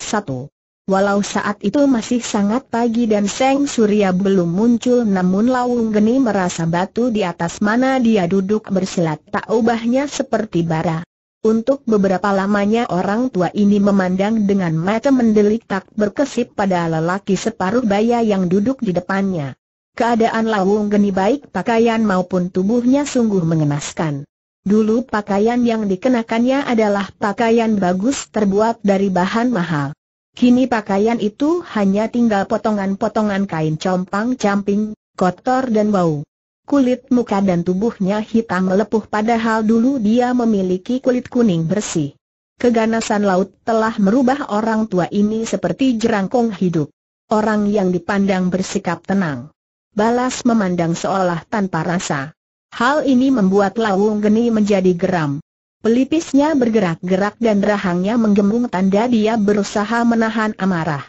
Satu. Walau saat itu masih sangat pagi dan Seng Surya belum muncul namun Laung Geni merasa batu di atas mana dia duduk bersilat tak ubahnya seperti bara. Untuk beberapa lamanya orang tua ini memandang dengan mata mendelik tak berkesip pada lelaki separuh baya yang duduk di depannya. Keadaan Laung Geni baik pakaian maupun tubuhnya sungguh mengenaskan. Dulu pakaian yang dikenakannya adalah pakaian bagus terbuat dari bahan mahal. Kini pakaian itu hanya tinggal potongan-potongan kain compang-camping, kotor dan bau. Kulit muka dan tubuhnya hitam melepuh padahal dulu dia memiliki kulit kuning bersih. Keganasan laut telah merubah orang tua ini seperti jerangkong hidup. Orang yang dipandang bersikap tenang. Balas memandang seolah tanpa rasa. Hal ini membuat Lawung Geni menjadi geram. Pelipisnya bergerak-gerak dan rahangnya menggembung tanda dia berusaha menahan amarah.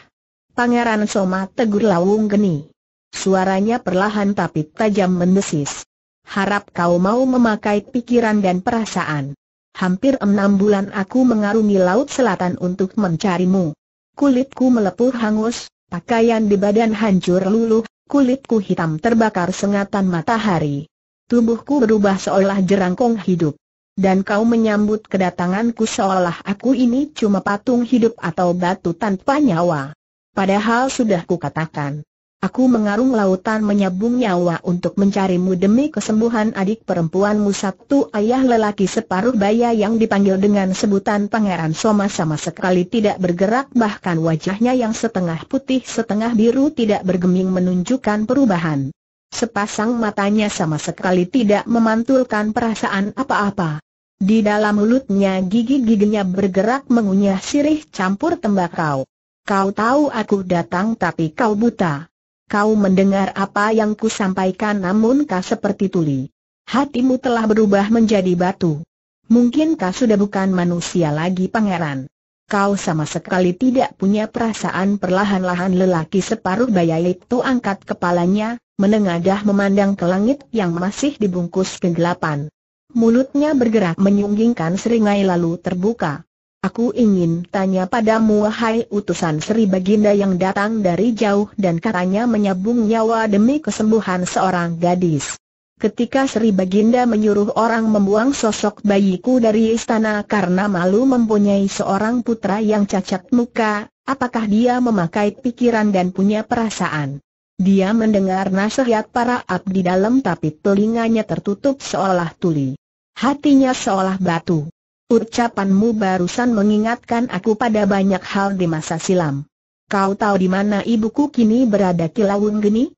Pangeran Soma tegur Lawung Geni. Suaranya perlahan tapi tajam mendesis. Harap kau mau memakai pikiran dan perasaan. Hampir enam bulan aku mengarungi laut selatan untuk mencarimu. Kulitku melepuh hangus, pakaian di badan hancur luluh, kulitku hitam terbakar sengatan matahari tubuhku berubah seolah jerangkong hidup. Dan kau menyambut kedatanganku seolah aku ini cuma patung hidup atau batu tanpa nyawa. Padahal sudah kukatakan. Aku mengarung lautan menyabung nyawa untuk mencarimu demi kesembuhan adik perempuanmu Sabtu ayah lelaki separuh baya yang dipanggil dengan sebutan Pangeran Soma sama sekali tidak bergerak bahkan wajahnya yang setengah putih setengah biru tidak bergeming menunjukkan perubahan. Sepasang matanya sama sekali tidak memantulkan perasaan apa-apa. Di dalam mulutnya gigi-giginya bergerak mengunyah sirih campur tembakau. Kau tahu aku datang tapi kau buta. Kau mendengar apa yang ku sampaikan namun kau seperti tuli. Hatimu telah berubah menjadi batu. Mungkin kau sudah bukan manusia lagi pangeran. Kau sama sekali tidak punya perasaan perlahan-lahan lelaki separuh bayai itu angkat kepalanya, menengadah memandang ke langit yang masih dibungkus kegelapan. Mulutnya bergerak menyunggingkan seringai lalu terbuka. Aku ingin tanya padamu wahai utusan Sri Baginda yang datang dari jauh dan katanya menyabung nyawa demi kesembuhan seorang gadis. Ketika Sri Baginda menyuruh orang membuang sosok bayiku dari istana karena malu mempunyai seorang putra yang cacat muka, apakah dia memakai pikiran dan punya perasaan? Dia mendengar nasihat para abdi dalam tapi telinganya tertutup seolah tuli. Hatinya seolah batu. Ucapanmu barusan mengingatkan aku pada banyak hal di masa silam. Kau tahu di mana ibuku kini berada kilawung geni?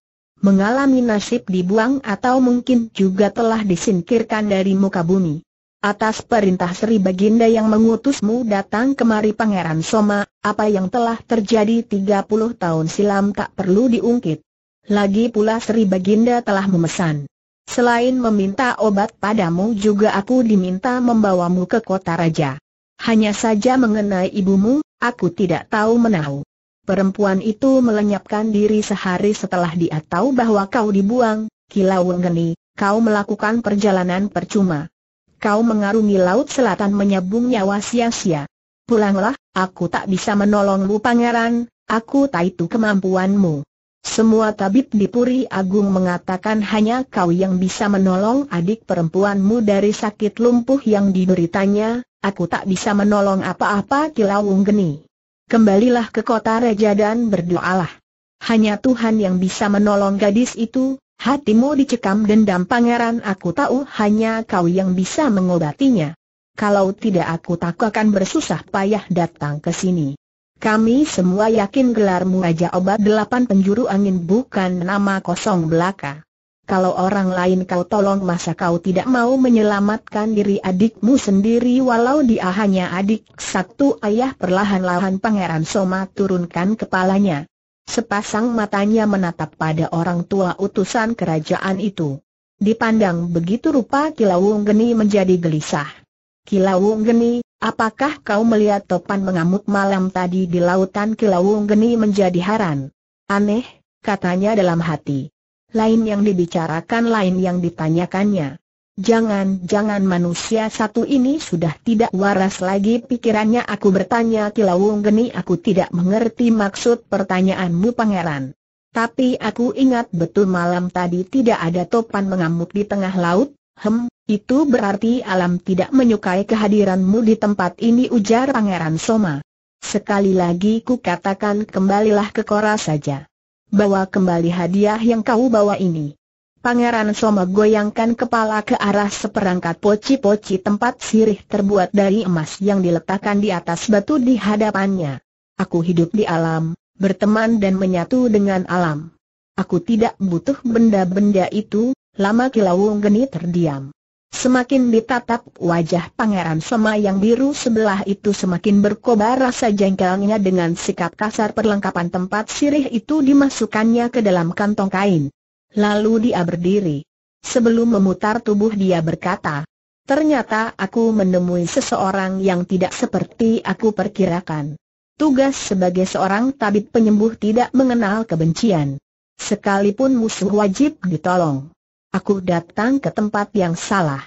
Mengalami nasib dibuang atau mungkin juga telah disingkirkan dari muka bumi. Atas perintah Sri Baginda yang mengutusmu datang kemari Pangeran Soma, apa yang telah terjadi 30 tahun silam tak perlu diungkit. Lagi pula Sri Baginda telah memesan. Selain meminta obat padamu juga aku diminta membawamu ke kota raja. Hanya saja mengenai ibumu, aku tidak tahu menahu. Perempuan itu melenyapkan diri sehari setelah dia tahu bahwa kau dibuang, kilau Wenggeni, kau melakukan perjalanan percuma kau mengarungi laut selatan menyabung nyawa sia-sia. Pulanglah, aku tak bisa menolongmu pangeran, aku tak itu kemampuanmu. Semua tabib di Puri Agung mengatakan hanya kau yang bisa menolong adik perempuanmu dari sakit lumpuh yang diberitanya. aku tak bisa menolong apa-apa kilawung geni. Kembalilah ke kota raja dan berdoalah. Hanya Tuhan yang bisa menolong gadis itu, Hatimu dicekam dendam pangeran aku tahu hanya kau yang bisa mengobatinya. Kalau tidak aku tak akan bersusah payah datang ke sini. Kami semua yakin gelarmu Raja Obat Delapan Penjuru Angin bukan nama kosong belaka. Kalau orang lain kau tolong masa kau tidak mau menyelamatkan diri adikmu sendiri walau dia hanya adik satu ayah perlahan-lahan Pangeran Soma turunkan kepalanya. Sepasang matanya menatap pada orang tua utusan kerajaan itu. Dipandang begitu rupa Kilawung Geni menjadi gelisah. Kilawung Geni, apakah kau melihat topan mengamuk malam tadi di lautan Kilawung Geni menjadi haran? Aneh, katanya dalam hati. Lain yang dibicarakan lain yang ditanyakannya. Jangan-jangan manusia satu ini sudah tidak waras lagi pikirannya aku bertanya Kilawung Geni aku tidak mengerti maksud pertanyaanmu pangeran. Tapi aku ingat betul malam tadi tidak ada topan mengamuk di tengah laut, hem, itu berarti alam tidak menyukai kehadiranmu di tempat ini ujar pangeran Soma. Sekali lagi ku katakan kembalilah ke kora saja. Bawa kembali hadiah yang kau bawa ini. Pangeran Soma goyangkan kepala ke arah seperangkat poci-poci tempat sirih terbuat dari emas yang diletakkan di atas batu di hadapannya. Aku hidup di alam, berteman dan menyatu dengan alam. Aku tidak butuh benda-benda itu, lama kilawung geni terdiam. Semakin ditatap wajah Pangeran Soma yang biru sebelah itu semakin berkobar rasa jengkelnya dengan sikap kasar perlengkapan tempat sirih itu dimasukkannya ke dalam kantong kain. Lalu dia berdiri. Sebelum memutar tubuh dia berkata, Ternyata aku menemui seseorang yang tidak seperti aku perkirakan. Tugas sebagai seorang tabib penyembuh tidak mengenal kebencian. Sekalipun musuh wajib ditolong. Aku datang ke tempat yang salah.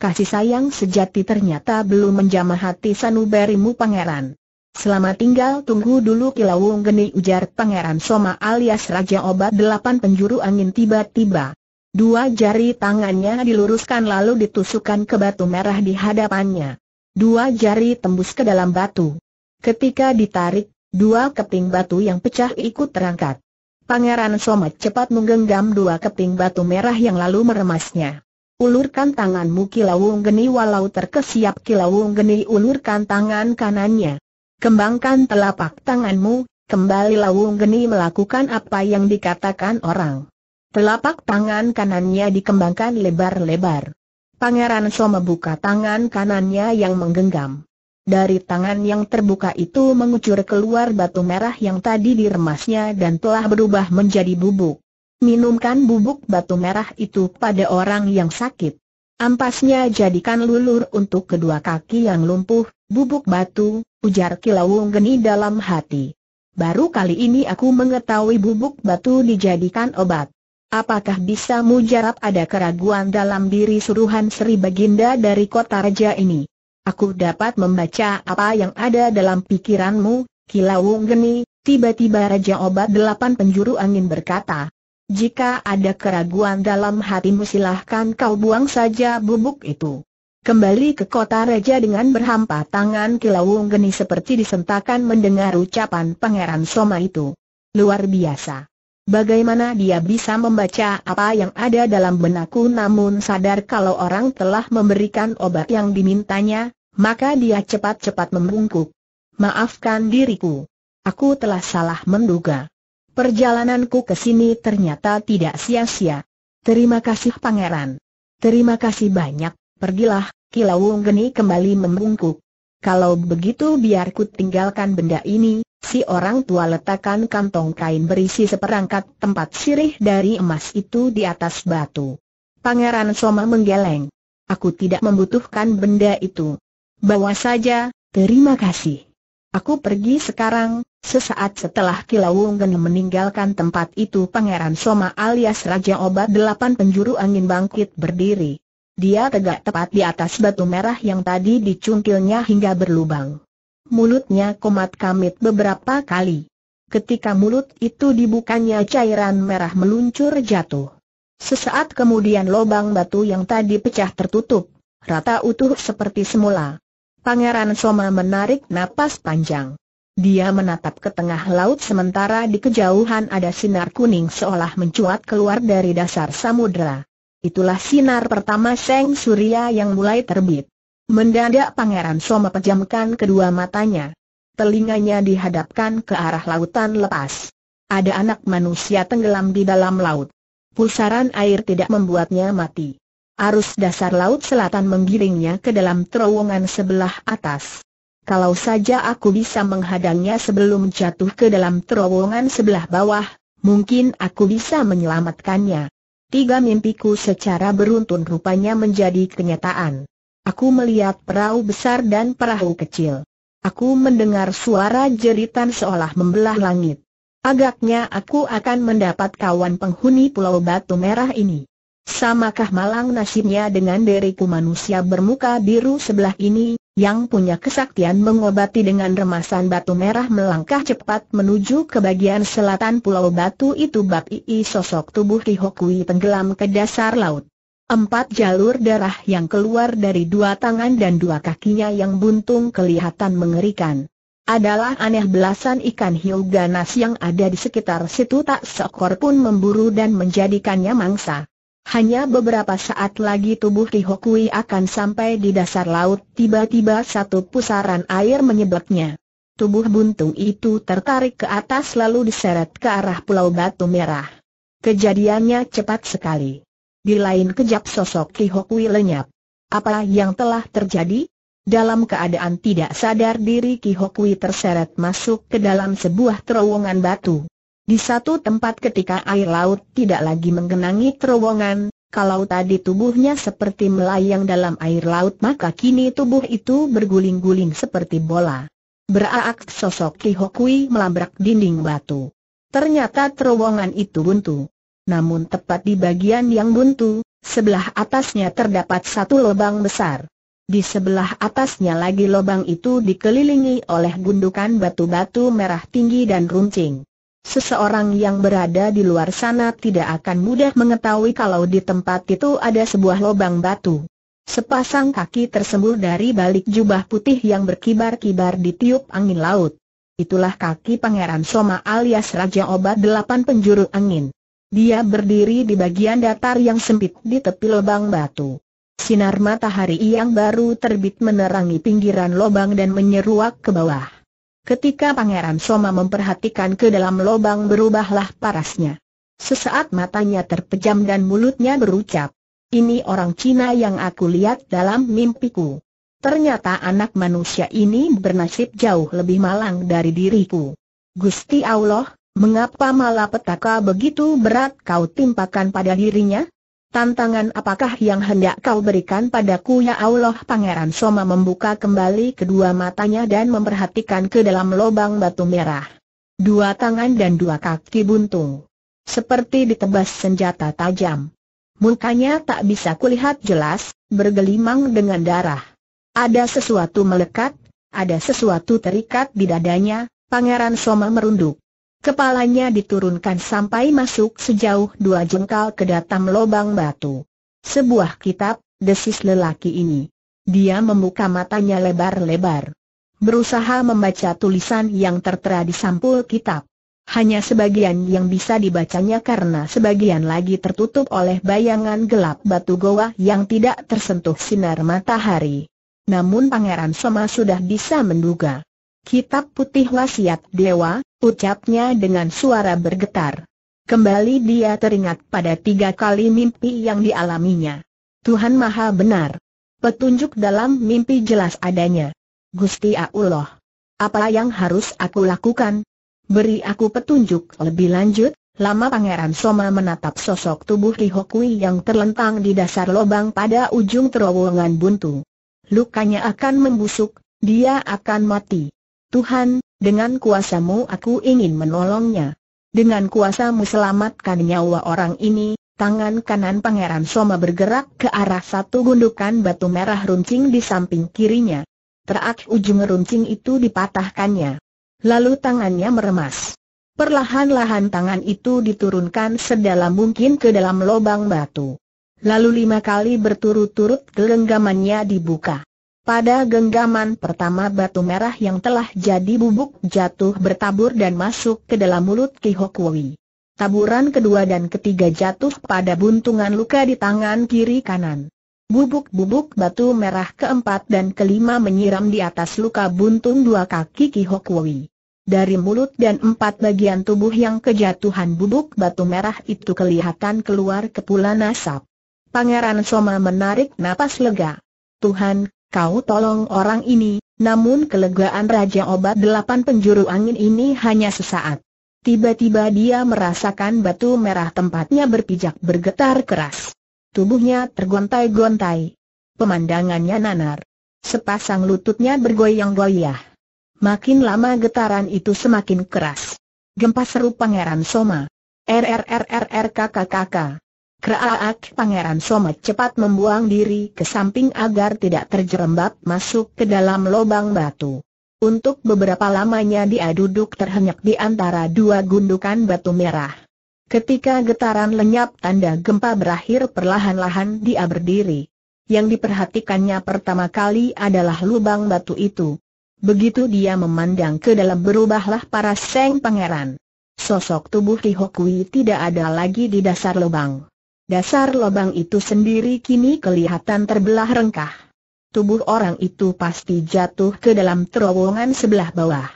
Kasih sayang sejati ternyata belum menjamah hati sanubarimu pangeran. Selama tinggal tunggu dulu kilawung geni ujar Pangeran Soma alias Raja Obat delapan penjuru angin tiba-tiba. Dua jari tangannya diluruskan lalu ditusukkan ke batu merah di hadapannya. Dua jari tembus ke dalam batu. Ketika ditarik, dua keping batu yang pecah ikut terangkat. Pangeran Soma cepat menggenggam dua keping batu merah yang lalu meremasnya. Ulurkan tanganmu kilawung geni walau terkesiap kilawung geni ulurkan tangan kanannya kembangkan telapak tanganmu, kembali Lawung Geni melakukan apa yang dikatakan orang. Telapak tangan kanannya dikembangkan lebar-lebar. Pangeran So membuka tangan kanannya yang menggenggam. Dari tangan yang terbuka itu mengucur keluar batu merah yang tadi diremasnya dan telah berubah menjadi bubuk. Minumkan bubuk batu merah itu pada orang yang sakit. Ampasnya jadikan lulur untuk kedua kaki yang lumpuh, Bubuk batu, ujar Kilawung Geni dalam hati. Baru kali ini aku mengetahui bubuk batu dijadikan obat. Apakah bisa mujarab ada keraguan dalam diri suruhan Sri Baginda dari kota raja ini? Aku dapat membaca apa yang ada dalam pikiranmu, Kilawung Geni, tiba-tiba Raja Obat Delapan Penjuru Angin berkata. Jika ada keraguan dalam hatimu silahkan kau buang saja bubuk itu. Kembali ke kota Raja dengan berhampa tangan Kilawung Geni seperti disentakan mendengar ucapan Pangeran Soma itu. Luar biasa. Bagaimana dia bisa membaca apa yang ada dalam benakku namun sadar kalau orang telah memberikan obat yang dimintanya, maka dia cepat-cepat membungkuk. Maafkan diriku. Aku telah salah menduga. Perjalananku ke sini ternyata tidak sia-sia. Terima kasih Pangeran. Terima kasih banyak. Pergilah, Kilawung Geni kembali membungkuk. Kalau begitu biar ku tinggalkan benda ini, si orang tua letakkan kantong kain berisi seperangkat tempat sirih dari emas itu di atas batu. Pangeran Soma menggeleng. Aku tidak membutuhkan benda itu. Bawa saja, terima kasih. Aku pergi sekarang, sesaat setelah Geni meninggalkan tempat itu Pangeran Soma alias Raja Obat Delapan Penjuru Angin bangkit berdiri. Dia tegak tepat di atas batu merah yang tadi dicungkilnya hingga berlubang. Mulutnya komat kamit beberapa kali. Ketika mulut itu dibukanya cairan merah meluncur jatuh. Sesaat kemudian lubang batu yang tadi pecah tertutup, rata utuh seperti semula. Pangeran Soma menarik napas panjang. Dia menatap ke tengah laut sementara di kejauhan ada sinar kuning seolah mencuat keluar dari dasar samudera. Itulah sinar pertama Seng Surya yang mulai terbit. Mendadak Pangeran Soma pejamkan kedua matanya. Telinganya dihadapkan ke arah lautan lepas. Ada anak manusia tenggelam di dalam laut. Pusaran air tidak membuatnya mati. Arus dasar laut selatan menggiringnya ke dalam terowongan sebelah atas. Kalau saja aku bisa menghadangnya sebelum jatuh ke dalam terowongan sebelah bawah, mungkin aku bisa menyelamatkannya. Tiga mimpiku secara beruntun rupanya menjadi kenyataan. Aku melihat perahu besar dan perahu kecil. Aku mendengar suara jeritan seolah membelah langit. Agaknya aku akan mendapat kawan penghuni Pulau Batu Merah ini. Samakah malang nasibnya dengan diriku manusia bermuka biru sebelah ini, yang punya kesaktian mengobati dengan remasan batu merah melangkah cepat menuju ke bagian selatan pulau batu itu bab ii sosok tubuh Hihokui tenggelam ke dasar laut. Empat jalur darah yang keluar dari dua tangan dan dua kakinya yang buntung kelihatan mengerikan. Adalah aneh belasan ikan hiu ganas yang ada di sekitar situ tak seekor pun memburu dan menjadikannya mangsa. Hanya beberapa saat lagi tubuh Ki Hokui akan sampai di dasar laut, tiba-tiba satu pusaran air menyebabnya. Tubuh buntung itu tertarik ke atas lalu diseret ke arah Pulau Batu Merah. Kejadiannya cepat sekali. Di lain kejap sosok Ki Hokui lenyap. Apa yang telah terjadi? Dalam keadaan tidak sadar diri Ki Hokui terseret masuk ke dalam sebuah terowongan batu. Di satu tempat ketika air laut tidak lagi menggenangi terowongan, kalau tadi tubuhnya seperti melayang dalam air laut maka kini tubuh itu berguling-guling seperti bola. Beraak sosok Kihokui melabrak dinding batu. Ternyata terowongan itu buntu. Namun tepat di bagian yang buntu, sebelah atasnya terdapat satu lubang besar. Di sebelah atasnya lagi lubang itu dikelilingi oleh gundukan batu-batu merah tinggi dan runcing. Seseorang yang berada di luar sana tidak akan mudah mengetahui kalau di tempat itu ada sebuah lubang batu. Sepasang kaki tersembur dari balik jubah putih yang berkibar-kibar di tiup angin laut. Itulah kaki Pangeran Soma alias Raja Obat Delapan Penjuru Angin. Dia berdiri di bagian datar yang sempit di tepi lubang batu. Sinar matahari yang baru terbit menerangi pinggiran lubang dan menyeruak ke bawah. Ketika Pangeran Soma memperhatikan ke dalam lubang berubahlah parasnya. Sesaat matanya terpejam dan mulutnya berucap. Ini orang Cina yang aku lihat dalam mimpiku. Ternyata anak manusia ini bernasib jauh lebih malang dari diriku. Gusti Allah, mengapa malapetaka begitu berat kau timpakan pada dirinya? tantangan apakah yang hendak kau berikan padaku ya Allah Pangeran Soma membuka kembali kedua matanya dan memperhatikan ke dalam lubang batu merah. Dua tangan dan dua kaki buntung. Seperti ditebas senjata tajam. Mukanya tak bisa kulihat jelas, bergelimang dengan darah. Ada sesuatu melekat, ada sesuatu terikat di dadanya, Pangeran Soma merunduk. Kepalanya diturunkan sampai masuk sejauh dua jengkal ke dalam lubang batu. Sebuah kitab, desis lelaki ini. Dia membuka matanya lebar-lebar. Berusaha membaca tulisan yang tertera di sampul kitab. Hanya sebagian yang bisa dibacanya karena sebagian lagi tertutup oleh bayangan gelap batu goa yang tidak tersentuh sinar matahari. Namun Pangeran Soma sudah bisa menduga. Kitab putih wasiat dewa, ucapnya dengan suara bergetar. Kembali dia teringat pada tiga kali mimpi yang dialaminya. Tuhan Maha Benar. Petunjuk dalam mimpi jelas adanya. Gusti Allah. Apa yang harus aku lakukan? Beri aku petunjuk lebih lanjut. Lama Pangeran Soma menatap sosok tubuh Rihokui yang terlentang di dasar lubang pada ujung terowongan buntu. Lukanya akan membusuk, dia akan mati. Tuhan, dengan kuasamu aku ingin menolongnya. Dengan kuasamu selamatkan nyawa orang ini, tangan kanan Pangeran Soma bergerak ke arah satu gundukan batu merah runcing di samping kirinya. Terak ujung runcing itu dipatahkannya. Lalu tangannya meremas. Perlahan-lahan tangan itu diturunkan sedalam mungkin ke dalam lubang batu. Lalu lima kali berturut-turut gelenggamannya dibuka. Pada genggaman pertama batu merah yang telah jadi bubuk jatuh bertabur dan masuk ke dalam mulut Ki Hokwui. Taburan kedua dan ketiga jatuh pada buntungan luka di tangan kiri kanan. Bubuk-bubuk batu merah keempat dan kelima menyiram di atas luka buntung dua kaki Ki Hokwui. Dari mulut dan empat bagian tubuh yang kejatuhan bubuk batu merah itu kelihatan keluar kepulan asap. Pangeran Soma menarik napas lega. Tuhan, kau tolong orang ini, namun kelegaan Raja Obat Delapan Penjuru Angin ini hanya sesaat. Tiba-tiba dia merasakan batu merah tempatnya berpijak bergetar keras. Tubuhnya tergontai-gontai. Pemandangannya nanar. Sepasang lututnya bergoyang-goyah. Makin lama getaran itu semakin keras. Gempa seru Pangeran Soma. RRRRRKKKK. Keraat Pangeran somat cepat membuang diri ke samping agar tidak terjerembab masuk ke dalam lubang batu. Untuk beberapa lamanya dia duduk terhenyak di antara dua gundukan batu merah. Ketika getaran lenyap tanda gempa berakhir perlahan-lahan dia berdiri. Yang diperhatikannya pertama kali adalah lubang batu itu. Begitu dia memandang ke dalam berubahlah para seng pangeran. Sosok tubuh Li Hokui tidak ada lagi di dasar lubang. Dasar lobang itu sendiri kini kelihatan terbelah rengkah. Tubuh orang itu pasti jatuh ke dalam terowongan sebelah bawah.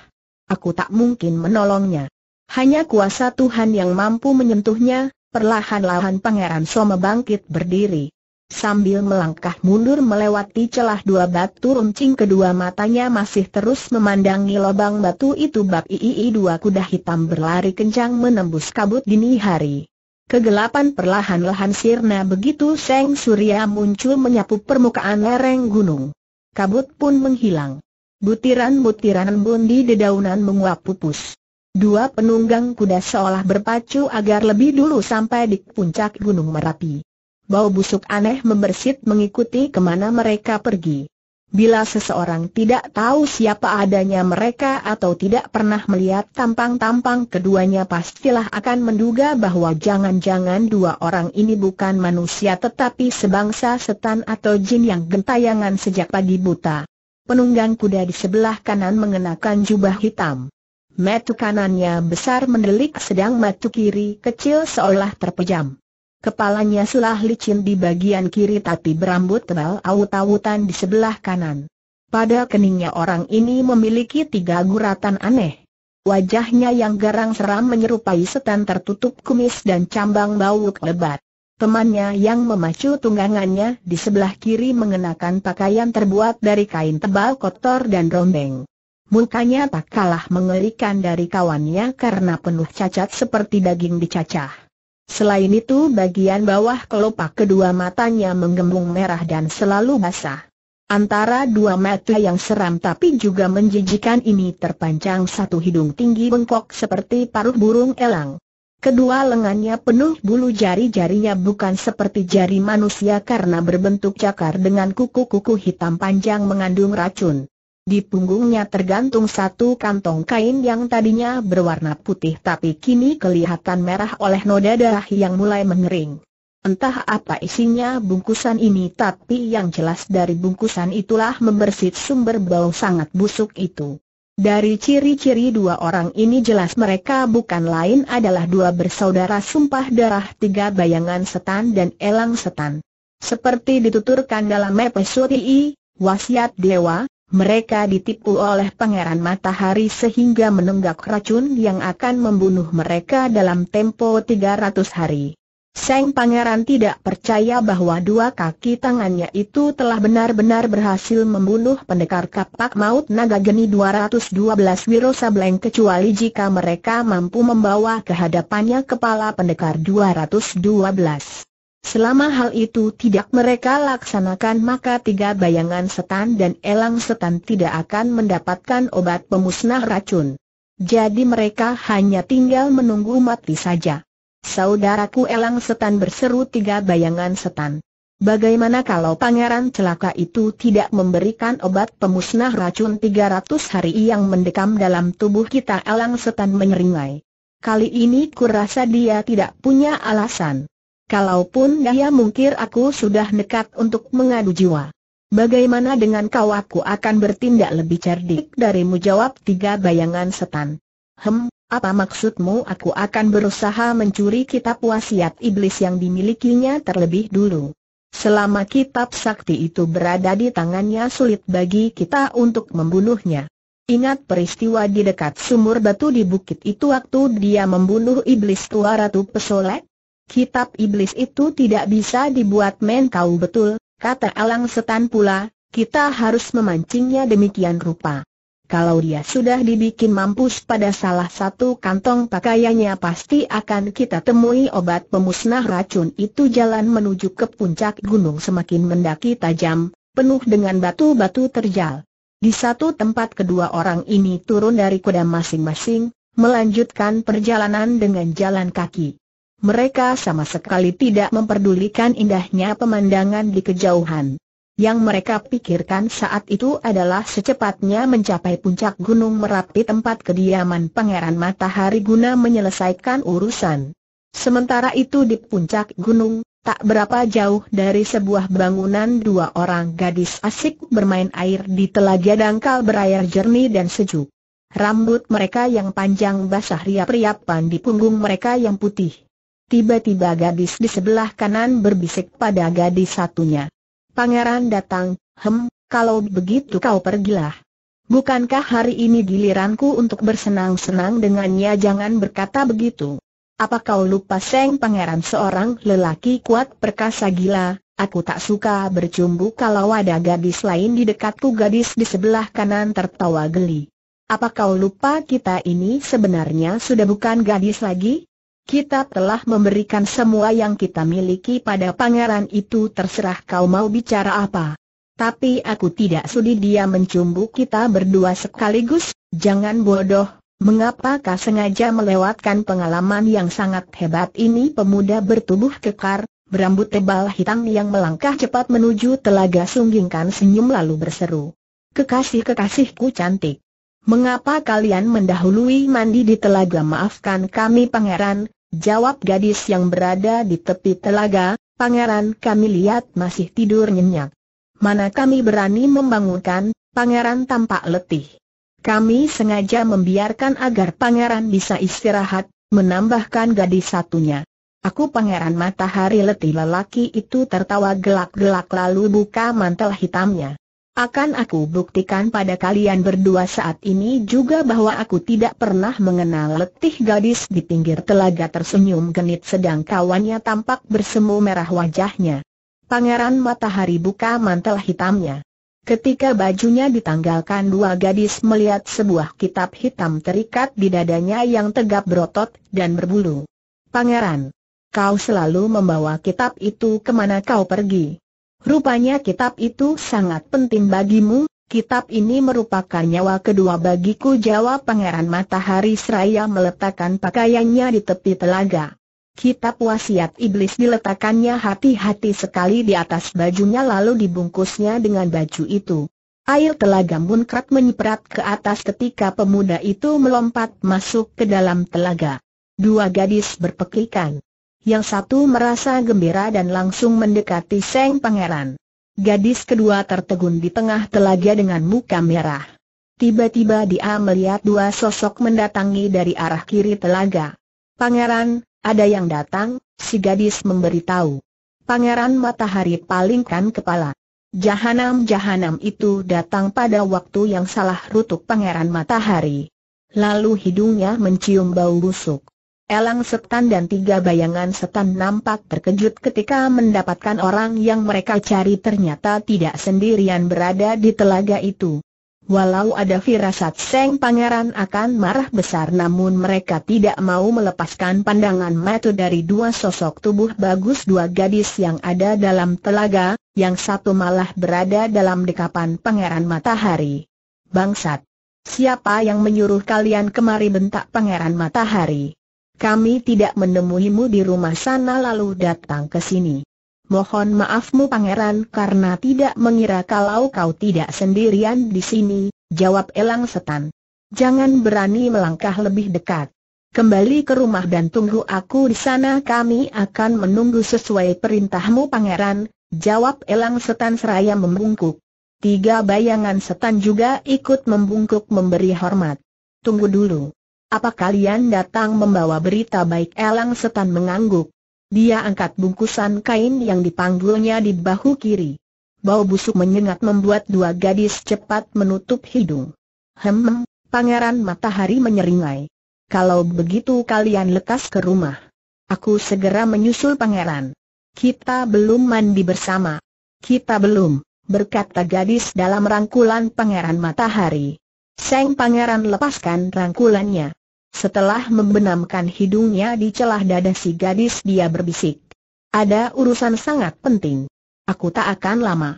Aku tak mungkin menolongnya. Hanya kuasa Tuhan yang mampu menyentuhnya, perlahan-lahan Pangeran Soma bangkit berdiri. Sambil melangkah mundur melewati celah dua batu runcing kedua matanya masih terus memandangi lubang batu itu bab ii dua kuda hitam berlari kencang menembus kabut dini hari. Kegelapan perlahan-lahan sirna begitu Seng Surya muncul menyapu permukaan lereng gunung. Kabut pun menghilang. Butiran-butiran di dedaunan menguap pupus. Dua penunggang kuda seolah berpacu agar lebih dulu sampai di puncak Gunung Merapi. Bau busuk aneh membersit mengikuti kemana mereka pergi. Bila seseorang tidak tahu siapa adanya mereka atau tidak pernah melihat tampang-tampang keduanya pastilah akan menduga bahwa jangan-jangan dua orang ini bukan manusia tetapi sebangsa setan atau jin yang gentayangan sejak pagi buta. Penunggang kuda di sebelah kanan mengenakan jubah hitam. Metu kanannya besar mendelik sedang metu kiri kecil seolah terpejam. Kepalanya sulah licin di bagian kiri tapi berambut tebal awut-awutan di sebelah kanan. Pada keningnya orang ini memiliki tiga guratan aneh. Wajahnya yang garang seram menyerupai setan tertutup kumis dan cambang bau lebat. Temannya yang memacu tunggangannya di sebelah kiri mengenakan pakaian terbuat dari kain tebal kotor dan rombeng. Mukanya tak kalah mengerikan dari kawannya karena penuh cacat seperti daging dicacah. Selain itu bagian bawah kelopak kedua matanya menggembung merah dan selalu basah. Antara dua mata yang seram tapi juga menjijikan ini terpanjang satu hidung tinggi bengkok seperti paruh burung elang. Kedua lengannya penuh bulu jari-jarinya bukan seperti jari manusia karena berbentuk cakar dengan kuku-kuku hitam panjang mengandung racun. Di punggungnya tergantung satu kantong kain yang tadinya berwarna putih tapi kini kelihatan merah oleh noda darah yang mulai mengering. Entah apa isinya bungkusan ini tapi yang jelas dari bungkusan itulah membersih sumber bau sangat busuk itu. Dari ciri-ciri dua orang ini jelas mereka bukan lain adalah dua bersaudara sumpah darah tiga bayangan setan dan elang setan. Seperti dituturkan dalam episode I, wasiat dewa, mereka ditipu oleh Pangeran Matahari sehingga menenggak racun yang akan membunuh mereka dalam tempo 300 hari. Sang Pangeran tidak percaya bahwa dua kaki tangannya itu telah benar-benar berhasil membunuh pendekar kapak maut naga geni 212 Wirosableng kecuali jika mereka mampu membawa kehadapannya kepala pendekar 212. Selama hal itu tidak mereka laksanakan maka tiga bayangan setan dan elang setan tidak akan mendapatkan obat pemusnah racun. Jadi mereka hanya tinggal menunggu mati saja. Saudaraku elang setan berseru tiga bayangan setan. Bagaimana kalau pangeran celaka itu tidak memberikan obat pemusnah racun 300 hari yang mendekam dalam tubuh kita elang setan menyeringai. Kali ini kurasa dia tidak punya alasan. Kalaupun dia mungkir aku sudah nekat untuk mengadu jiwa. Bagaimana dengan kau aku akan bertindak lebih cerdik darimu jawab tiga bayangan setan. Hem, apa maksudmu aku akan berusaha mencuri kitab wasiat iblis yang dimilikinya terlebih dulu. Selama kitab sakti itu berada di tangannya sulit bagi kita untuk membunuhnya. Ingat peristiwa di dekat sumur batu di bukit itu waktu dia membunuh iblis tua Ratu Pesolek? kitab iblis itu tidak bisa dibuat main kau betul, kata Alang Setan pula, kita harus memancingnya demikian rupa. Kalau dia sudah dibikin mampus pada salah satu kantong pakaiannya pasti akan kita temui obat pemusnah racun itu jalan menuju ke puncak gunung semakin mendaki tajam, penuh dengan batu-batu terjal. Di satu tempat kedua orang ini turun dari kuda masing-masing, melanjutkan perjalanan dengan jalan kaki mereka sama sekali tidak memperdulikan indahnya pemandangan di kejauhan. Yang mereka pikirkan saat itu adalah secepatnya mencapai puncak Gunung Merapi tempat kediaman Pangeran Matahari guna menyelesaikan urusan. Sementara itu di puncak gunung, tak berapa jauh dari sebuah bangunan dua orang gadis asik bermain air di telaga dangkal berair jernih dan sejuk. Rambut mereka yang panjang basah riap-riapan di punggung mereka yang putih. Tiba-tiba gadis di sebelah kanan berbisik pada gadis satunya. Pangeran datang, hem, kalau begitu kau pergilah. Bukankah hari ini giliranku untuk bersenang-senang dengannya jangan berkata begitu. Apa kau lupa Seng Pangeran seorang lelaki kuat perkasa gila, aku tak suka bercumbu kalau ada gadis lain di dekatku gadis di sebelah kanan tertawa geli. Apa kau lupa kita ini sebenarnya sudah bukan gadis lagi? Kita telah memberikan semua yang kita miliki pada pangeran itu terserah kau mau bicara apa. Tapi aku tidak sudi dia mencumbu kita berdua sekaligus, jangan bodoh, mengapa kau sengaja melewatkan pengalaman yang sangat hebat ini pemuda bertubuh kekar, berambut tebal hitam yang melangkah cepat menuju telaga sunggingkan senyum lalu berseru. Kekasih-kekasihku cantik. Mengapa kalian mendahului mandi di telaga maafkan kami pangeran, Jawab gadis yang berada di tepi telaga, pangeran kami lihat masih tidur nyenyak. Mana kami berani membangunkan, pangeran tampak letih. Kami sengaja membiarkan agar pangeran bisa istirahat, menambahkan gadis satunya. Aku pangeran matahari letih lelaki itu tertawa gelak-gelak lalu buka mantel hitamnya. Akan aku buktikan pada kalian berdua saat ini juga bahwa aku tidak pernah mengenal letih gadis di pinggir telaga tersenyum genit sedang kawannya tampak bersemu merah wajahnya. Pangeran Matahari buka mantel hitamnya. Ketika bajunya ditanggalkan dua gadis melihat sebuah kitab hitam terikat di dadanya yang tegap berotot dan berbulu. Pangeran, kau selalu membawa kitab itu kemana kau pergi? Rupanya kitab itu sangat penting bagimu, kitab ini merupakan nyawa kedua bagiku jawab Pangeran Matahari seraya meletakkan pakaiannya di tepi telaga. Kitab wasiat iblis diletakkannya hati-hati sekali di atas bajunya lalu dibungkusnya dengan baju itu. Air telaga munkrat menyeprat ke atas ketika pemuda itu melompat masuk ke dalam telaga. Dua gadis berpekikan yang satu merasa gembira dan langsung mendekati Seng Pangeran. Gadis kedua tertegun di tengah telaga dengan muka merah. Tiba-tiba dia melihat dua sosok mendatangi dari arah kiri telaga. Pangeran, ada yang datang, si gadis memberitahu. Pangeran Matahari palingkan kepala. Jahanam-jahanam itu datang pada waktu yang salah rutuk Pangeran Matahari. Lalu hidungnya mencium bau busuk. Elang setan dan tiga bayangan setan nampak terkejut ketika mendapatkan orang yang mereka cari ternyata tidak sendirian berada di telaga itu. Walau ada firasat Seng Pangeran akan marah besar namun mereka tidak mau melepaskan pandangan mata dari dua sosok tubuh bagus dua gadis yang ada dalam telaga, yang satu malah berada dalam dekapan Pangeran Matahari. Bangsat! Siapa yang menyuruh kalian kemari bentak Pangeran Matahari? Kami tidak menemuimu di rumah sana lalu datang ke sini. Mohon maafmu pangeran karena tidak mengira kalau kau tidak sendirian di sini, jawab Elang Setan. Jangan berani melangkah lebih dekat. Kembali ke rumah dan tunggu aku di sana kami akan menunggu sesuai perintahmu pangeran, jawab Elang Setan seraya membungkuk. Tiga bayangan setan juga ikut membungkuk memberi hormat. Tunggu dulu. Apa kalian datang membawa berita baik Elang Setan mengangguk. Dia angkat bungkusan kain yang dipanggulnya di bahu kiri. Bau busuk menyengat membuat dua gadis cepat menutup hidung. Hem, Pangeran Matahari menyeringai. Kalau begitu kalian lekas ke rumah. Aku segera menyusul pangeran. Kita belum mandi bersama. Kita belum, berkata gadis dalam rangkulan pangeran matahari. Seng pangeran lepaskan rangkulannya. Setelah membenamkan hidungnya di celah dada si gadis dia berbisik. Ada urusan sangat penting. Aku tak akan lama.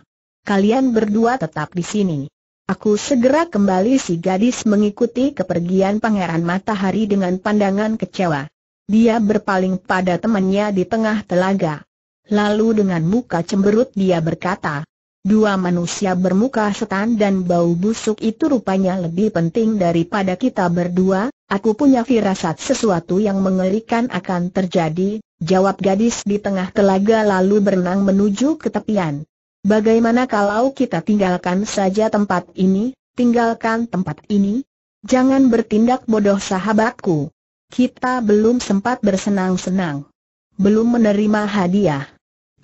Kalian berdua tetap di sini. Aku segera kembali si gadis mengikuti kepergian Pangeran Matahari dengan pandangan kecewa. Dia berpaling pada temannya di tengah telaga. Lalu dengan muka cemberut dia berkata, Dua manusia bermuka setan dan bau busuk itu rupanya lebih penting daripada kita berdua, Aku punya firasat sesuatu yang mengerikan akan terjadi, jawab gadis di tengah telaga lalu berenang menuju ke tepian. Bagaimana kalau kita tinggalkan saja tempat ini, tinggalkan tempat ini? Jangan bertindak bodoh sahabatku. Kita belum sempat bersenang-senang. Belum menerima hadiah.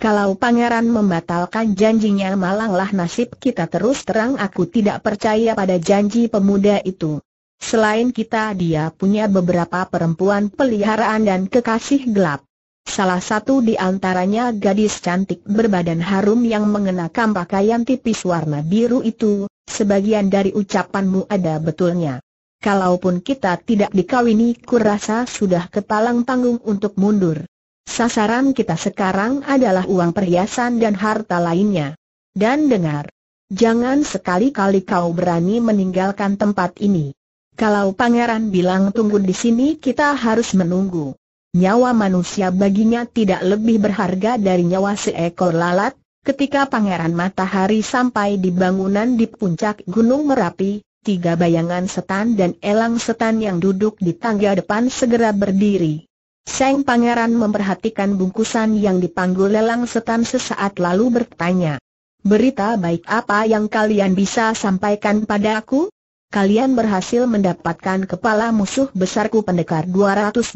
Kalau pangeran membatalkan janjinya malanglah nasib kita terus terang aku tidak percaya pada janji pemuda itu. Selain kita dia punya beberapa perempuan peliharaan dan kekasih gelap. Salah satu di antaranya gadis cantik berbadan harum yang mengenakan pakaian tipis warna biru itu, sebagian dari ucapanmu ada betulnya. Kalaupun kita tidak dikawini kurasa sudah kepalang tanggung untuk mundur. Sasaran kita sekarang adalah uang perhiasan dan harta lainnya. Dan dengar, jangan sekali-kali kau berani meninggalkan tempat ini. Kalau pangeran bilang tunggu di sini kita harus menunggu. Nyawa manusia baginya tidak lebih berharga dari nyawa seekor lalat, ketika pangeran matahari sampai di bangunan di puncak Gunung Merapi, Tiga bayangan setan dan elang setan yang duduk di tangga depan segera berdiri. Seng pangeran memperhatikan bungkusan yang dipanggul elang setan sesaat lalu bertanya. Berita baik apa yang kalian bisa sampaikan padaku? kalian berhasil mendapatkan kepala musuh besarku pendekar 212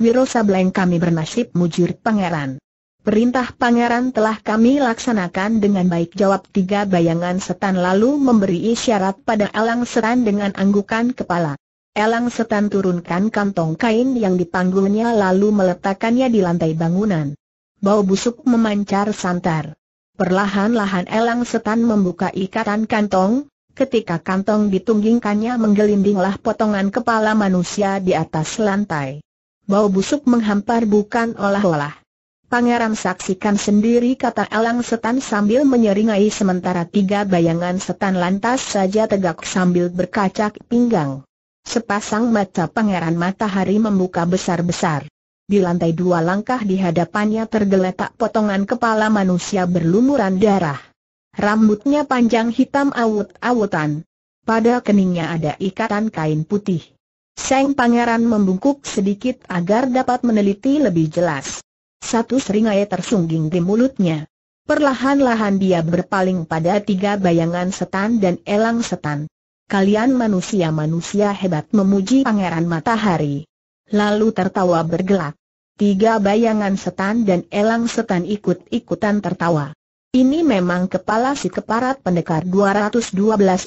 Wiro Sableng kami bernasib mujur pangeran. Perintah pangeran telah kami laksanakan dengan baik jawab tiga bayangan setan lalu memberi isyarat pada elang setan dengan anggukan kepala. Elang setan turunkan kantong kain yang dipanggulnya lalu meletakkannya di lantai bangunan. Bau busuk memancar santar. Perlahan-lahan elang setan membuka ikatan kantong, Ketika kantong ditunggingkannya menggelindinglah potongan kepala manusia di atas lantai. Bau busuk menghampar bukan olah-olah. Pangeran saksikan sendiri kata elang setan sambil menyeringai sementara tiga bayangan setan lantas saja tegak sambil berkacak pinggang. Sepasang mata pangeran matahari membuka besar-besar. Di lantai dua langkah di hadapannya tergeletak potongan kepala manusia berlumuran darah. Rambutnya panjang hitam awut-awutan. Pada keningnya ada ikatan kain putih. Seng Pangeran membungkuk sedikit agar dapat meneliti lebih jelas. Satu seringai tersungging di mulutnya. Perlahan-lahan dia berpaling pada tiga bayangan setan dan elang setan. Kalian manusia-manusia hebat memuji Pangeran Matahari. Lalu tertawa bergelak. Tiga bayangan setan dan elang setan ikut-ikutan tertawa. Ini memang kepala si keparat pendekar 212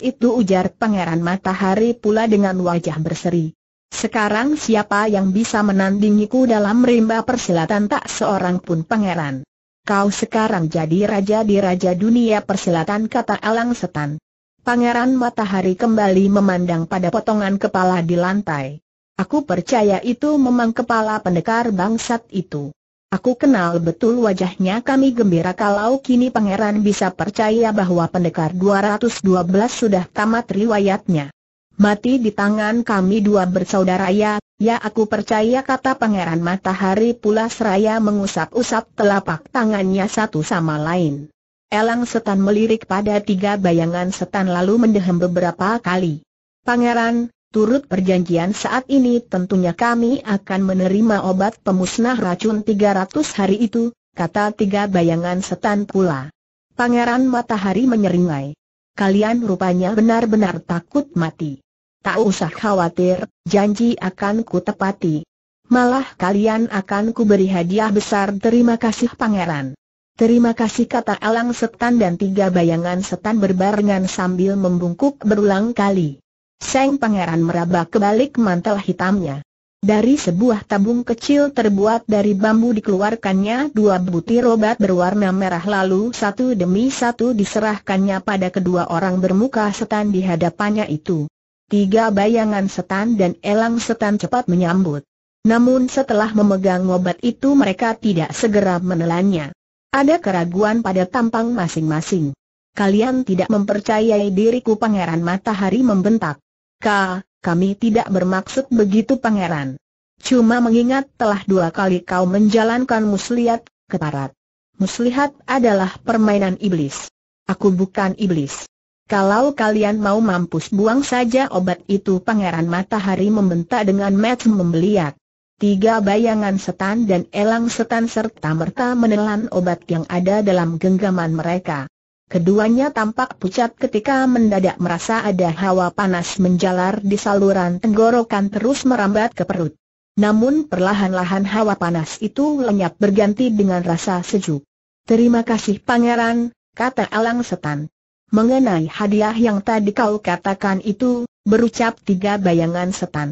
itu ujar Pangeran Matahari pula dengan wajah berseri. Sekarang siapa yang bisa menandingiku dalam rimba persilatan tak seorang pun pangeran. Kau sekarang jadi raja di raja dunia persilatan kata Alang Setan. Pangeran Matahari kembali memandang pada potongan kepala di lantai. Aku percaya itu memang kepala pendekar bangsat itu. Aku kenal betul wajahnya kami gembira kalau kini pangeran bisa percaya bahwa pendekar 212 sudah tamat riwayatnya. Mati di tangan kami dua bersaudara ya, ya aku percaya kata pangeran matahari pula seraya mengusap-usap telapak tangannya satu sama lain. Elang setan melirik pada tiga bayangan setan lalu mendehem beberapa kali. Pangeran, Turut perjanjian saat ini tentunya kami akan menerima obat pemusnah racun 300 hari itu, kata tiga bayangan setan pula. Pangeran Matahari menyeringai. Kalian rupanya benar-benar takut mati. Tak usah khawatir, janji akan kutepati. Malah kalian akan kuberi hadiah besar terima kasih pangeran. Terima kasih kata Alang setan dan tiga bayangan setan berbarengan sambil membungkuk berulang kali. Seng Pangeran meraba kebalik mantel hitamnya. Dari sebuah tabung kecil terbuat dari bambu dikeluarkannya dua butir obat berwarna merah lalu satu demi satu diserahkannya pada kedua orang bermuka setan di hadapannya itu. Tiga bayangan setan dan elang setan cepat menyambut. Namun setelah memegang obat itu mereka tidak segera menelannya. Ada keraguan pada tampang masing-masing. Kalian tidak mempercayai diriku Pangeran Matahari membentak. Ka, kami tidak bermaksud begitu pangeran. Cuma mengingat telah dua kali kau menjalankan muslihat, ketarat. Muslihat adalah permainan iblis. Aku bukan iblis. Kalau kalian mau mampus buang saja obat itu pangeran matahari membentak dengan match membeliat. Tiga bayangan setan dan elang setan serta merta menelan obat yang ada dalam genggaman mereka. Keduanya tampak pucat ketika mendadak merasa ada hawa panas menjalar di saluran tenggorokan terus merambat ke perut. Namun perlahan-lahan hawa panas itu lenyap berganti dengan rasa sejuk. Terima kasih pangeran, kata Alang Setan. Mengenai hadiah yang tadi kau katakan itu, berucap tiga bayangan setan.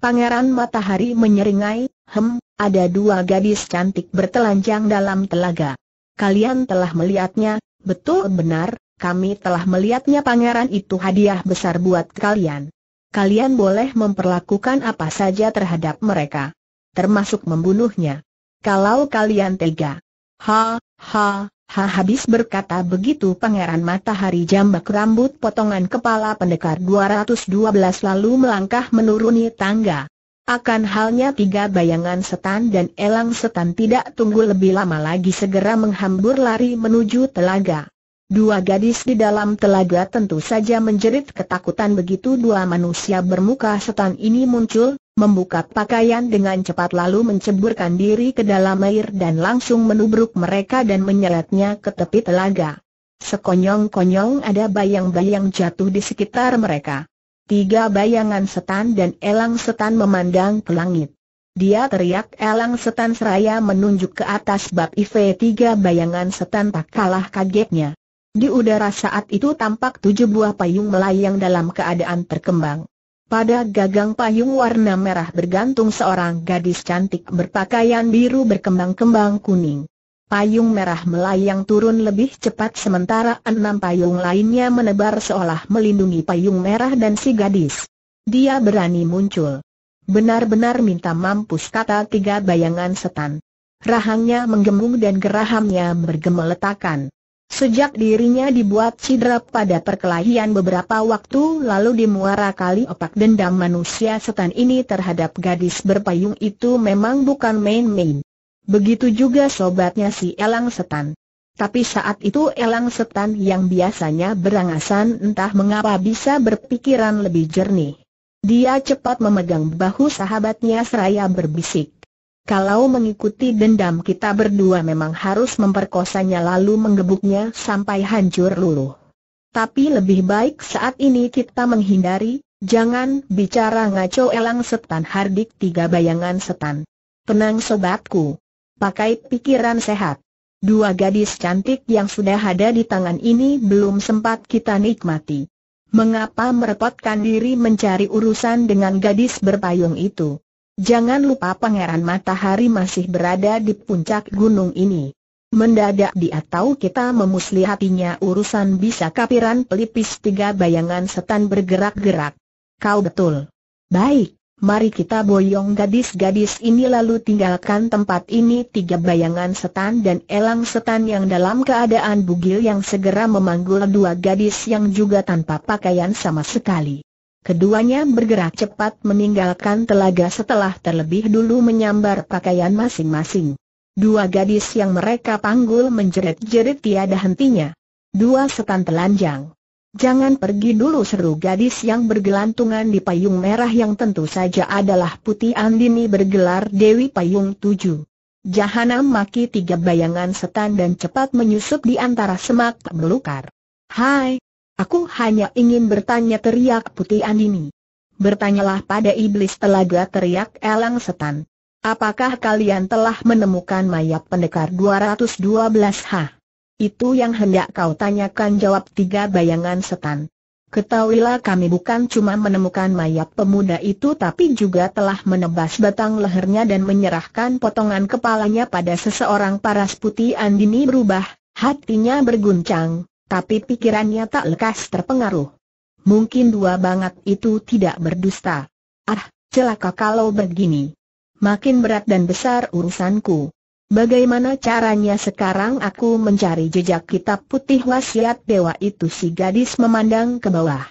Pangeran Matahari menyeringai, hem, ada dua gadis cantik bertelanjang dalam telaga. Kalian telah melihatnya, Betul benar, kami telah melihatnya pangeran itu hadiah besar buat kalian. Kalian boleh memperlakukan apa saja terhadap mereka. Termasuk membunuhnya. Kalau kalian tega. Ha, ha, ha habis berkata begitu pangeran matahari jambak rambut potongan kepala pendekar 212 lalu melangkah menuruni tangga. Akan halnya tiga bayangan setan dan elang setan tidak tunggu lebih lama lagi segera menghambur lari menuju telaga. Dua gadis di dalam telaga tentu saja menjerit ketakutan begitu dua manusia bermuka setan ini muncul, membuka pakaian dengan cepat lalu menceburkan diri ke dalam air dan langsung menubruk mereka dan menyeretnya ke tepi telaga. Sekonyong-konyong ada bayang-bayang jatuh di sekitar mereka. Tiga bayangan setan dan elang setan memandang ke langit. Dia teriak elang setan seraya menunjuk ke atas bab IV tiga bayangan setan tak kalah kagetnya. Di udara saat itu tampak tujuh buah payung melayang dalam keadaan terkembang. Pada gagang payung warna merah bergantung seorang gadis cantik berpakaian biru berkembang-kembang kuning. Payung merah melayang turun lebih cepat sementara enam payung lainnya menebar seolah melindungi payung merah dan si gadis. Dia berani muncul. Benar-benar minta mampus kata tiga bayangan setan. Rahangnya menggembung dan gerahamnya bergemeletakan. Sejak dirinya dibuat cedera pada perkelahian beberapa waktu lalu di muara kali opak dendam manusia setan ini terhadap gadis berpayung itu memang bukan main-main. Begitu juga sobatnya si Elang Setan. Tapi saat itu Elang Setan yang biasanya berangasan entah mengapa bisa berpikiran lebih jernih. Dia cepat memegang bahu sahabatnya seraya berbisik. Kalau mengikuti dendam kita berdua memang harus memperkosanya lalu menggebuknya sampai hancur luluh. Tapi lebih baik saat ini kita menghindari, jangan bicara ngaco elang setan hardik tiga bayangan setan. Tenang sobatku, pakai pikiran sehat. Dua gadis cantik yang sudah ada di tangan ini belum sempat kita nikmati. Mengapa merepotkan diri mencari urusan dengan gadis berpayung itu? Jangan lupa pangeran matahari masih berada di puncak gunung ini. Mendadak dia tahu kita memusli hatinya urusan bisa kapiran pelipis tiga bayangan setan bergerak-gerak. Kau betul. Baik. Mari kita boyong gadis-gadis ini lalu tinggalkan tempat ini Tiga bayangan setan dan elang setan yang dalam keadaan bugil yang segera memanggul dua gadis yang juga tanpa pakaian sama sekali Keduanya bergerak cepat meninggalkan telaga setelah terlebih dulu menyambar pakaian masing-masing Dua gadis yang mereka panggul menjerit-jerit tiada hentinya Dua setan telanjang Jangan pergi dulu seru gadis yang bergelantungan di payung merah yang tentu saja adalah Putih Andini bergelar Dewi Payung 7. Jahanam maki tiga bayangan setan dan cepat menyusup di antara semak belukar. Hai, aku hanya ingin bertanya teriak Putih Andini. Bertanyalah pada iblis telaga teriak elang setan. Apakah kalian telah menemukan mayat pendekar 212 H? Itu yang hendak kau tanyakan jawab tiga bayangan setan. Ketahuilah kami bukan cuma menemukan mayat pemuda itu tapi juga telah menebas batang lehernya dan menyerahkan potongan kepalanya pada seseorang paras putih Andini berubah, hatinya berguncang, tapi pikirannya tak lekas terpengaruh. Mungkin dua banget itu tidak berdusta. Ah, celaka kalau begini. Makin berat dan besar urusanku. Bagaimana caranya sekarang aku mencari jejak kitab putih wasiat dewa itu si gadis memandang ke bawah.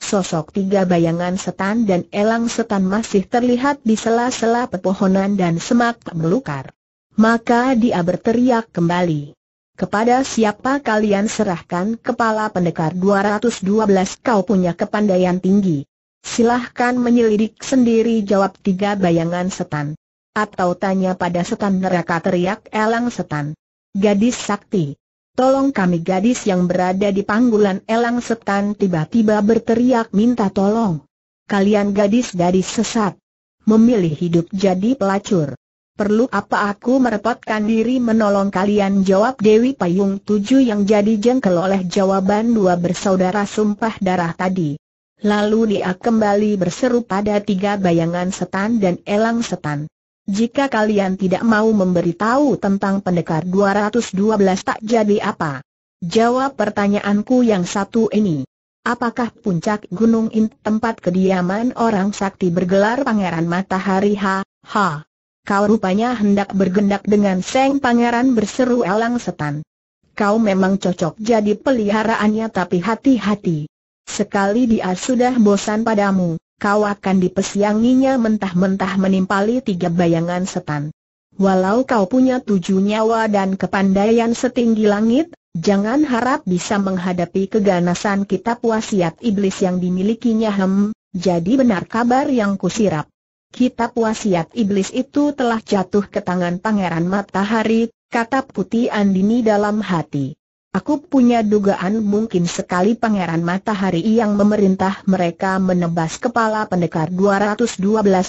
Sosok tiga bayangan setan dan elang setan masih terlihat di sela-sela pepohonan dan semak melukar. Maka dia berteriak kembali. Kepada siapa kalian serahkan kepala pendekar 212 kau punya kepandaian tinggi? Silahkan menyelidik sendiri jawab tiga bayangan setan. Atau tanya pada setan neraka teriak elang setan. Gadis sakti. Tolong kami gadis yang berada di panggulan elang setan tiba-tiba berteriak minta tolong. Kalian gadis-gadis sesat. Memilih hidup jadi pelacur. Perlu apa aku merepotkan diri menolong kalian jawab Dewi Payung Tujuh yang jadi jengkel oleh jawaban dua bersaudara sumpah darah tadi. Lalu dia kembali berseru pada tiga bayangan setan dan elang setan. Jika kalian tidak mau memberitahu tentang pendekar 212 tak jadi apa? Jawab pertanyaanku yang satu ini. Apakah puncak Gunung ini tempat kediaman orang sakti bergelar Pangeran Matahari ha, ha? Kau rupanya hendak bergendak dengan Seng Pangeran berseru elang setan. Kau memang cocok jadi peliharaannya tapi hati-hati. Sekali dia sudah bosan padamu, kau akan dipesianginya mentah-mentah menimpali tiga bayangan setan. Walau kau punya tujuh nyawa dan kepandaian setinggi langit, jangan harap bisa menghadapi keganasan kitab wasiat iblis yang dimilikinya hem, jadi benar kabar yang kusirap. Kitab wasiat iblis itu telah jatuh ke tangan Pangeran Matahari, kata Putih Andini dalam hati. Aku punya dugaan mungkin sekali Pangeran Matahari yang memerintah mereka menebas kepala pendekar 212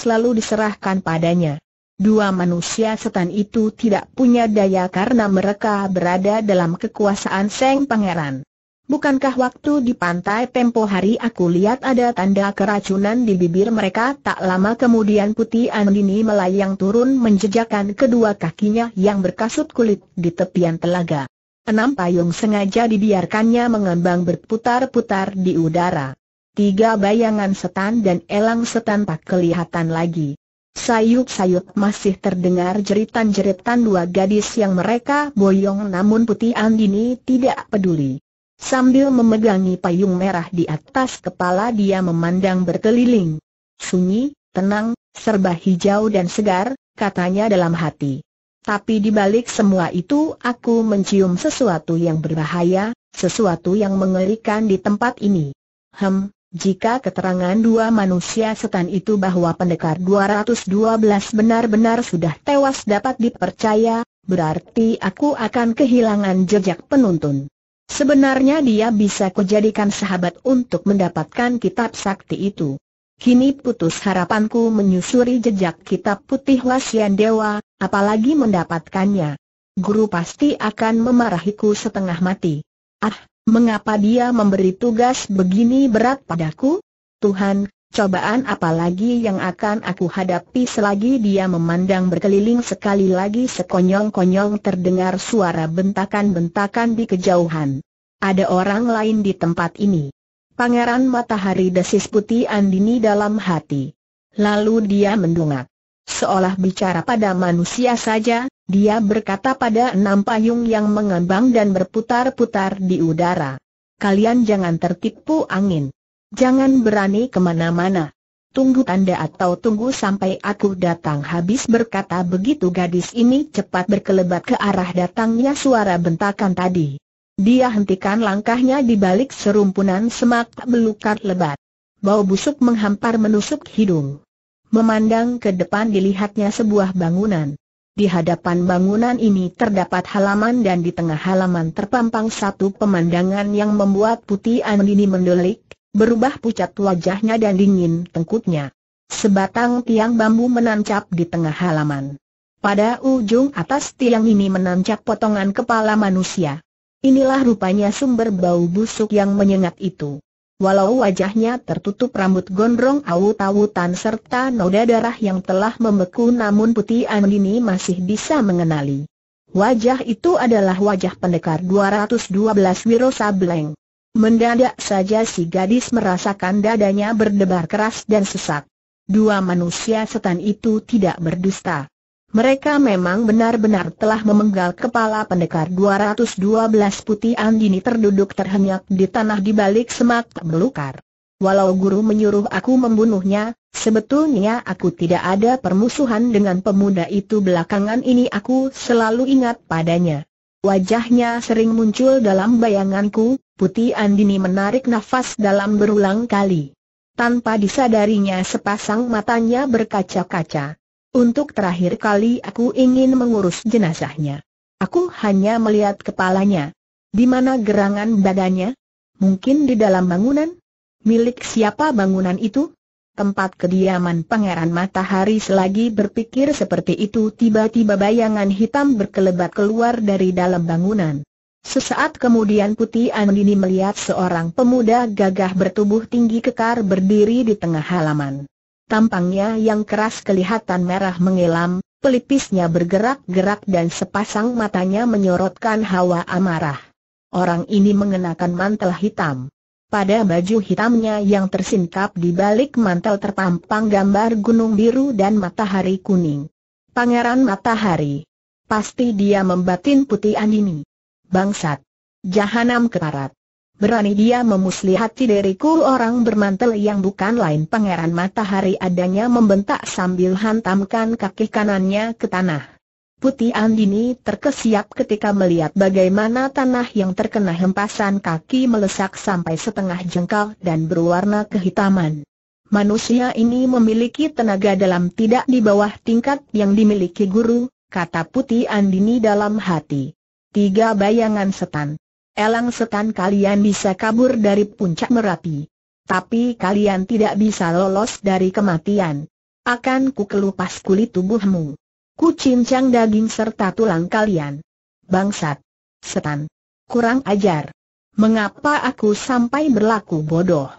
lalu diserahkan padanya. Dua manusia setan itu tidak punya daya karena mereka berada dalam kekuasaan Seng Pangeran. Bukankah waktu di pantai tempo hari aku lihat ada tanda keracunan di bibir mereka tak lama kemudian Putih Andini melayang turun menjejakkan kedua kakinya yang berkasut kulit di tepian telaga enam payung sengaja dibiarkannya mengembang berputar-putar di udara. Tiga bayangan setan dan elang setan tak kelihatan lagi. Sayup-sayup masih terdengar jeritan-jeritan dua gadis yang mereka boyong namun Putih Andini tidak peduli. Sambil memegangi payung merah di atas kepala dia memandang berkeliling. Sunyi, tenang, serba hijau dan segar, katanya dalam hati. Tapi di balik semua itu aku mencium sesuatu yang berbahaya, sesuatu yang mengerikan di tempat ini. Hem, jika keterangan dua manusia setan itu bahwa pendekar 212 benar-benar sudah tewas dapat dipercaya, berarti aku akan kehilangan jejak penuntun. Sebenarnya dia bisa kujadikan sahabat untuk mendapatkan kitab sakti itu. Kini putus harapanku menyusuri jejak kitab putih Lasian Dewa, apalagi mendapatkannya. Guru pasti akan memarahiku setengah mati. Ah, mengapa dia memberi tugas begini berat padaku? Tuhan, cobaan apalagi yang akan aku hadapi selagi dia memandang berkeliling sekali lagi sekonyong-konyong terdengar suara bentakan-bentakan di kejauhan. Ada orang lain di tempat ini. Pangeran Matahari desis putih Andini dalam hati. Lalu dia mendongak. Seolah bicara pada manusia saja, dia berkata pada enam payung yang mengembang dan berputar-putar di udara. Kalian jangan tertipu angin. Jangan berani kemana-mana. Tunggu tanda atau tunggu sampai aku datang habis berkata begitu gadis ini cepat berkelebat ke arah datangnya suara bentakan tadi. Dia hentikan langkahnya di balik serumpunan semak belukar lebat. Bau busuk menghampar menusuk hidung. Memandang ke depan dilihatnya sebuah bangunan. Di hadapan bangunan ini terdapat halaman dan di tengah halaman terpampang satu pemandangan yang membuat putih Andini mendelik, berubah pucat wajahnya dan dingin tengkutnya. Sebatang tiang bambu menancap di tengah halaman. Pada ujung atas tiang ini menancap potongan kepala manusia. Inilah rupanya sumber bau busuk yang menyengat itu. Walau wajahnya tertutup rambut gondrong awut-awutan serta noda darah yang telah membeku namun putih Andini masih bisa mengenali. Wajah itu adalah wajah pendekar 212 Wiro Sableng. Mendadak saja si gadis merasakan dadanya berdebar keras dan sesak. Dua manusia setan itu tidak berdusta. Mereka memang benar-benar telah memenggal kepala pendekar 212 putih Andini terduduk terhenyak di tanah di balik semak belukar. Walau guru menyuruh aku membunuhnya, sebetulnya aku tidak ada permusuhan dengan pemuda itu belakangan ini aku selalu ingat padanya. Wajahnya sering muncul dalam bayanganku, putih Andini menarik nafas dalam berulang kali. Tanpa disadarinya sepasang matanya berkaca-kaca. Untuk terakhir kali aku ingin mengurus jenazahnya. Aku hanya melihat kepalanya. Di mana gerangan badannya? Mungkin di dalam bangunan? Milik siapa bangunan itu? Tempat kediaman Pangeran Matahari selagi berpikir seperti itu tiba-tiba bayangan hitam berkelebat keluar dari dalam bangunan. Sesaat kemudian Putih Andini melihat seorang pemuda gagah bertubuh tinggi kekar berdiri di tengah halaman. Tampangnya yang keras kelihatan merah mengelam, pelipisnya bergerak-gerak dan sepasang matanya menyorotkan hawa amarah. Orang ini mengenakan mantel hitam. Pada baju hitamnya yang tersingkap di balik mantel terpampang gambar gunung biru dan matahari kuning. Pangeran Matahari. Pasti dia membatin putih Andini. Bangsat. Jahanam keparat. Berani dia memuslihati diriku orang bermantel yang bukan lain pangeran matahari adanya membentak sambil hantamkan kaki kanannya ke tanah. Putih Andini terkesiap ketika melihat bagaimana tanah yang terkena hempasan kaki melesak sampai setengah jengkal dan berwarna kehitaman. Manusia ini memiliki tenaga dalam tidak di bawah tingkat yang dimiliki guru, kata Putih Andini dalam hati. Tiga bayangan setan Elang setan kalian bisa kabur dari puncak Merapi. Tapi kalian tidak bisa lolos dari kematian. Akan ku kelupas kulit tubuhmu. Ku cincang daging serta tulang kalian. Bangsat. Setan. Kurang ajar. Mengapa aku sampai berlaku bodoh?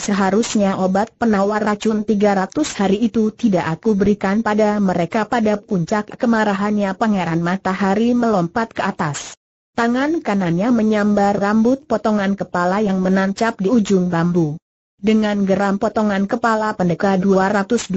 Seharusnya obat penawar racun 300 hari itu tidak aku berikan pada mereka pada puncak kemarahannya Pangeran Matahari melompat ke atas. Tangan kanannya menyambar rambut potongan kepala yang menancap di ujung bambu. Dengan geram potongan kepala pendekar 212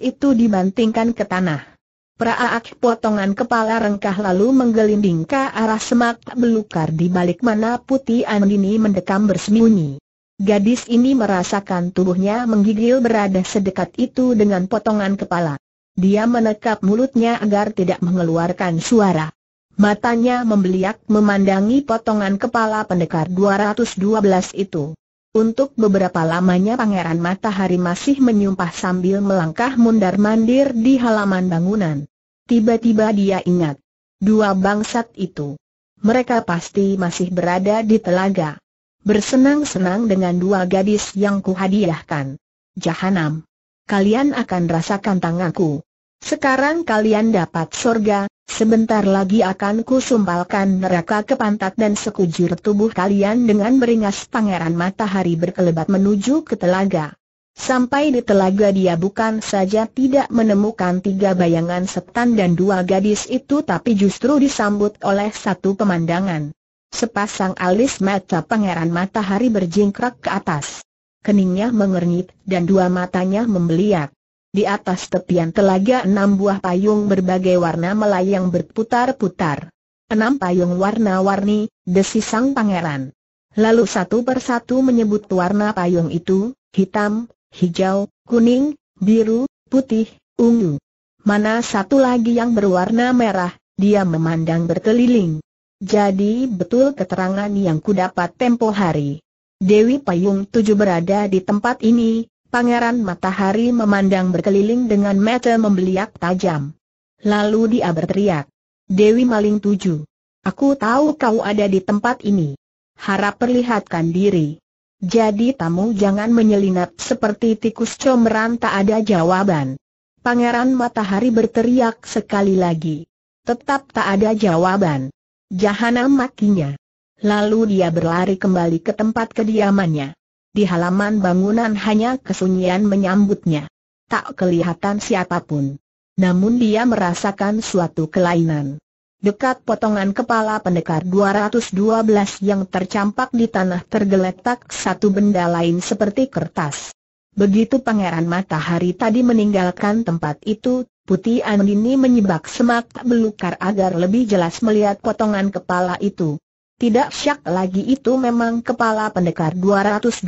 itu dibantingkan ke tanah. Praak potongan kepala rengkah lalu menggelinding ke arah semak belukar di balik mana putih Andini mendekam bersembunyi. Gadis ini merasakan tubuhnya menggigil berada sedekat itu dengan potongan kepala. Dia menekap mulutnya agar tidak mengeluarkan suara. Matanya membeliak memandangi potongan kepala pendekar 212 itu. Untuk beberapa lamanya Pangeran Matahari masih menyumpah sambil melangkah mundar-mandir di halaman bangunan. Tiba-tiba dia ingat. Dua bangsat itu. Mereka pasti masih berada di telaga. Bersenang-senang dengan dua gadis yang kuhadiahkan. Jahanam. Kalian akan rasakan tanganku. Sekarang kalian dapat surga. Sebentar lagi akan kusumpalkan neraka ke pantat dan sekujur tubuh kalian dengan beringas pangeran matahari berkelebat menuju ke telaga. Sampai di telaga dia bukan saja tidak menemukan tiga bayangan setan dan dua gadis itu tapi justru disambut oleh satu pemandangan. Sepasang alis mata pangeran matahari berjingkrak ke atas. Keningnya mengernyit dan dua matanya membeliak. Di atas tepian telaga enam buah payung berbagai warna melayang berputar-putar. Enam payung warna-warni, desi sang pangeran. Lalu satu persatu menyebut warna payung itu, hitam, hijau, kuning, biru, putih, ungu. Mana satu lagi yang berwarna merah, dia memandang berkeliling. Jadi betul keterangan yang kudapat tempo hari. Dewi Payung Tujuh berada di tempat ini, Pangeran Matahari memandang berkeliling dengan mata membeliak tajam. Lalu dia berteriak. Dewi Maling Tujuh. Aku tahu kau ada di tempat ini. Harap perlihatkan diri. Jadi tamu jangan menyelinap seperti tikus comeran tak ada jawaban. Pangeran Matahari berteriak sekali lagi. Tetap tak ada jawaban. Jahanam makinya. Lalu dia berlari kembali ke tempat kediamannya. Di halaman bangunan hanya kesunyian menyambutnya. Tak kelihatan siapapun. Namun dia merasakan suatu kelainan. Dekat potongan kepala pendekar 212 yang tercampak di tanah tergeletak satu benda lain seperti kertas. Begitu Pangeran Matahari tadi meninggalkan tempat itu, Putih Andini menyebak semak belukar agar lebih jelas melihat potongan kepala itu. Tidak syak lagi itu memang kepala pendekar 212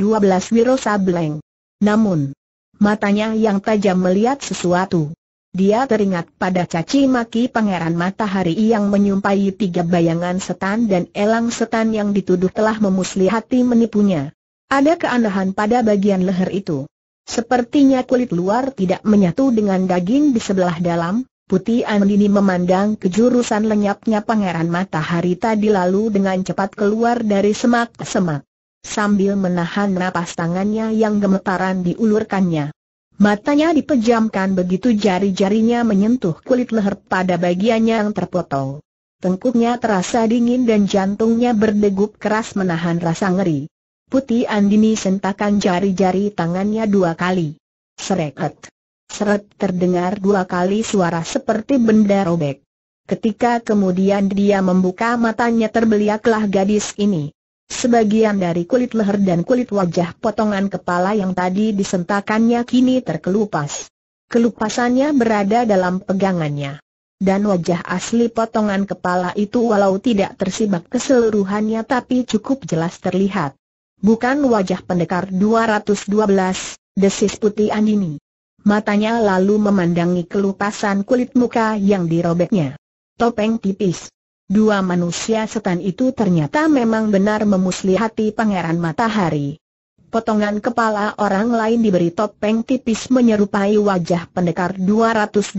Wiro Sableng. Namun, matanya yang tajam melihat sesuatu. Dia teringat pada caci maki pangeran matahari yang menyumpahi tiga bayangan setan dan elang setan yang dituduh telah memuslihati menipunya. Ada keanehan pada bagian leher itu. Sepertinya kulit luar tidak menyatu dengan daging di sebelah dalam, Putih Andini memandang kejurusan lenyapnya Pangeran Matahari tadi lalu dengan cepat keluar dari semak-semak. Sambil menahan napas tangannya yang gemetaran diulurkannya. Matanya dipejamkan begitu jari-jarinya menyentuh kulit leher pada bagiannya yang terpotong. Tengkuknya terasa dingin dan jantungnya berdegup keras menahan rasa ngeri. Putih Andini sentakan jari-jari tangannya dua kali. Sereket. Seret terdengar dua kali suara seperti benda robek. Ketika kemudian dia membuka matanya terbeliaklah gadis ini. Sebagian dari kulit leher dan kulit wajah potongan kepala yang tadi disentakannya kini terkelupas. Kelupasannya berada dalam pegangannya. Dan wajah asli potongan kepala itu walau tidak tersibak keseluruhannya tapi cukup jelas terlihat. Bukan wajah pendekar 212, desis putih Andini. Matanya lalu memandangi kelupasan kulit muka yang dirobeknya. Topeng tipis. Dua manusia setan itu ternyata memang benar memuslihati Pangeran Matahari. Potongan kepala orang lain diberi topeng tipis menyerupai wajah pendekar 212,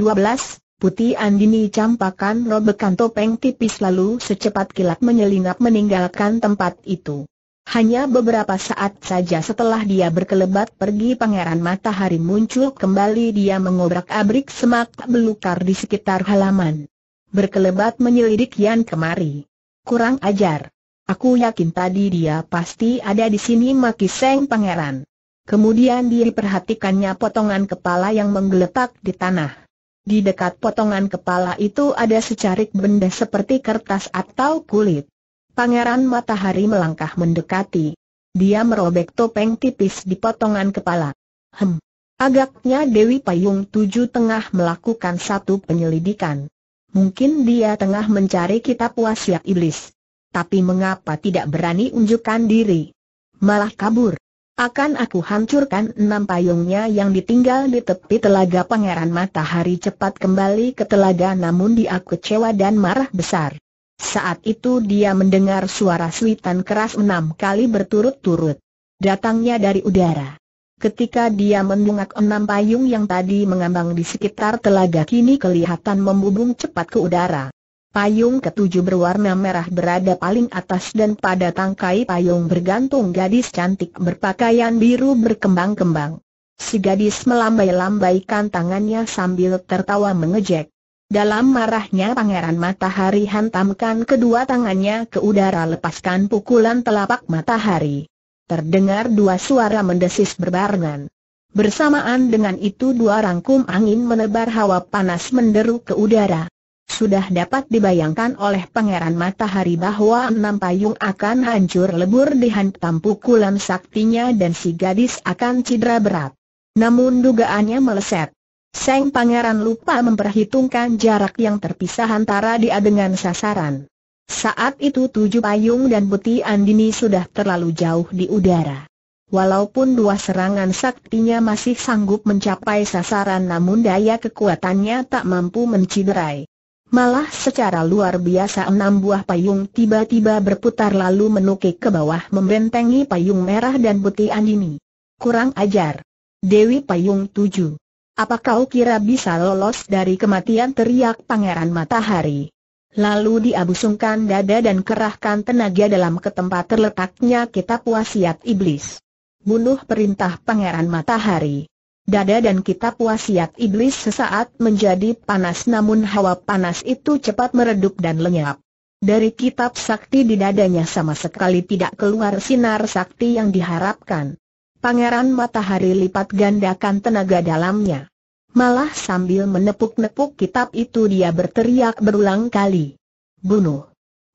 Putih Andini campakan robekan topeng tipis lalu secepat kilat menyelinap meninggalkan tempat itu. Hanya beberapa saat saja setelah dia berkelebat pergi pangeran matahari muncul kembali dia mengobrak-abrik semak belukar di sekitar halaman. Berkelebat menyelidik Yan kemari. Kurang ajar. Aku yakin tadi dia pasti ada di sini maki Seng pangeran. Kemudian diperhatikannya potongan kepala yang menggeletak di tanah. Di dekat potongan kepala itu ada secarik benda seperti kertas atau kulit. Pangeran Matahari melangkah mendekati. Dia merobek topeng tipis di potongan kepala. Hem. Agaknya Dewi Payung Tujuh tengah melakukan satu penyelidikan. Mungkin dia tengah mencari kitab wasiat iblis. Tapi mengapa tidak berani unjukkan diri? Malah kabur. Akan aku hancurkan enam payungnya yang ditinggal di tepi telaga Pangeran Matahari cepat kembali ke telaga namun dia kecewa dan marah besar. Saat itu dia mendengar suara suitan keras enam kali berturut-turut. Datangnya dari udara. Ketika dia mendungak enam payung yang tadi mengambang di sekitar telaga kini kelihatan membubung cepat ke udara. Payung ketujuh berwarna merah berada paling atas dan pada tangkai payung bergantung gadis cantik berpakaian biru berkembang-kembang. Si gadis melambai-lambaikan tangannya sambil tertawa mengejek. Dalam marahnya Pangeran Matahari hantamkan kedua tangannya ke udara lepaskan pukulan telapak matahari. Terdengar dua suara mendesis berbarengan. Bersamaan dengan itu dua rangkum angin menebar hawa panas menderu ke udara. Sudah dapat dibayangkan oleh Pangeran Matahari bahwa enam payung akan hancur lebur dihantam pukulan saktinya dan si gadis akan cedera berat. Namun dugaannya meleset. Seng Pangeran lupa memperhitungkan jarak yang terpisah antara dia dengan sasaran. Saat itu tujuh payung dan buti Andini sudah terlalu jauh di udara. Walaupun dua serangan saktinya masih sanggup mencapai sasaran namun daya kekuatannya tak mampu menciderai. Malah secara luar biasa enam buah payung tiba-tiba berputar lalu menukik ke bawah membentengi payung merah dan putih Andini. Kurang ajar. Dewi Payung 7 apa kau kira bisa lolos dari kematian teriak Pangeran Matahari? Lalu diabusungkan dada dan kerahkan tenaga dalam ke tempat terletaknya kitab wasiat iblis. Bunuh perintah Pangeran Matahari. Dada dan kitab wasiat iblis sesaat menjadi panas namun hawa panas itu cepat meredup dan lenyap. Dari kitab sakti di dadanya sama sekali tidak keluar sinar sakti yang diharapkan. Pangeran Matahari lipat gandakan tenaga dalamnya. Malah sambil menepuk-nepuk kitab itu dia berteriak berulang kali. Bunuh!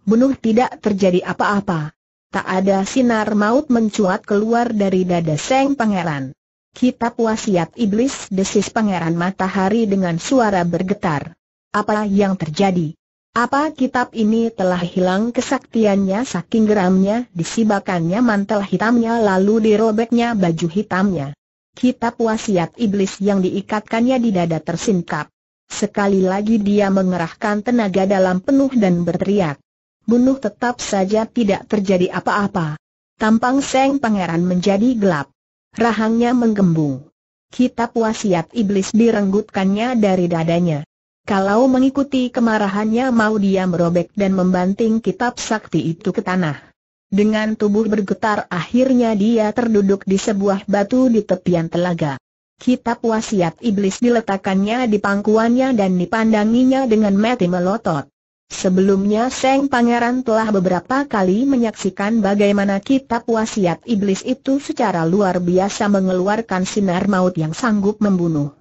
Bunuh tidak terjadi apa-apa. Tak ada sinar maut mencuat keluar dari dada Seng Pangeran. Kitab wasiat iblis desis Pangeran Matahari dengan suara bergetar. Apa yang terjadi? Apa kitab ini telah hilang kesaktiannya saking geramnya disibakannya mantel hitamnya lalu dirobeknya baju hitamnya? Kitab wasiat iblis yang diikatkannya di dada tersingkap. Sekali lagi dia mengerahkan tenaga dalam penuh dan berteriak. Bunuh tetap saja tidak terjadi apa-apa. Tampang Seng Pangeran menjadi gelap. Rahangnya menggembung. Kitab wasiat iblis direnggutkannya dari dadanya. Kalau mengikuti kemarahannya mau dia merobek dan membanting kitab sakti itu ke tanah. Dengan tubuh bergetar akhirnya dia terduduk di sebuah batu di tepian telaga. Kitab wasiat iblis diletakkannya di pangkuannya dan dipandanginya dengan mati melotot. Sebelumnya Seng Pangeran telah beberapa kali menyaksikan bagaimana kitab wasiat iblis itu secara luar biasa mengeluarkan sinar maut yang sanggup membunuh.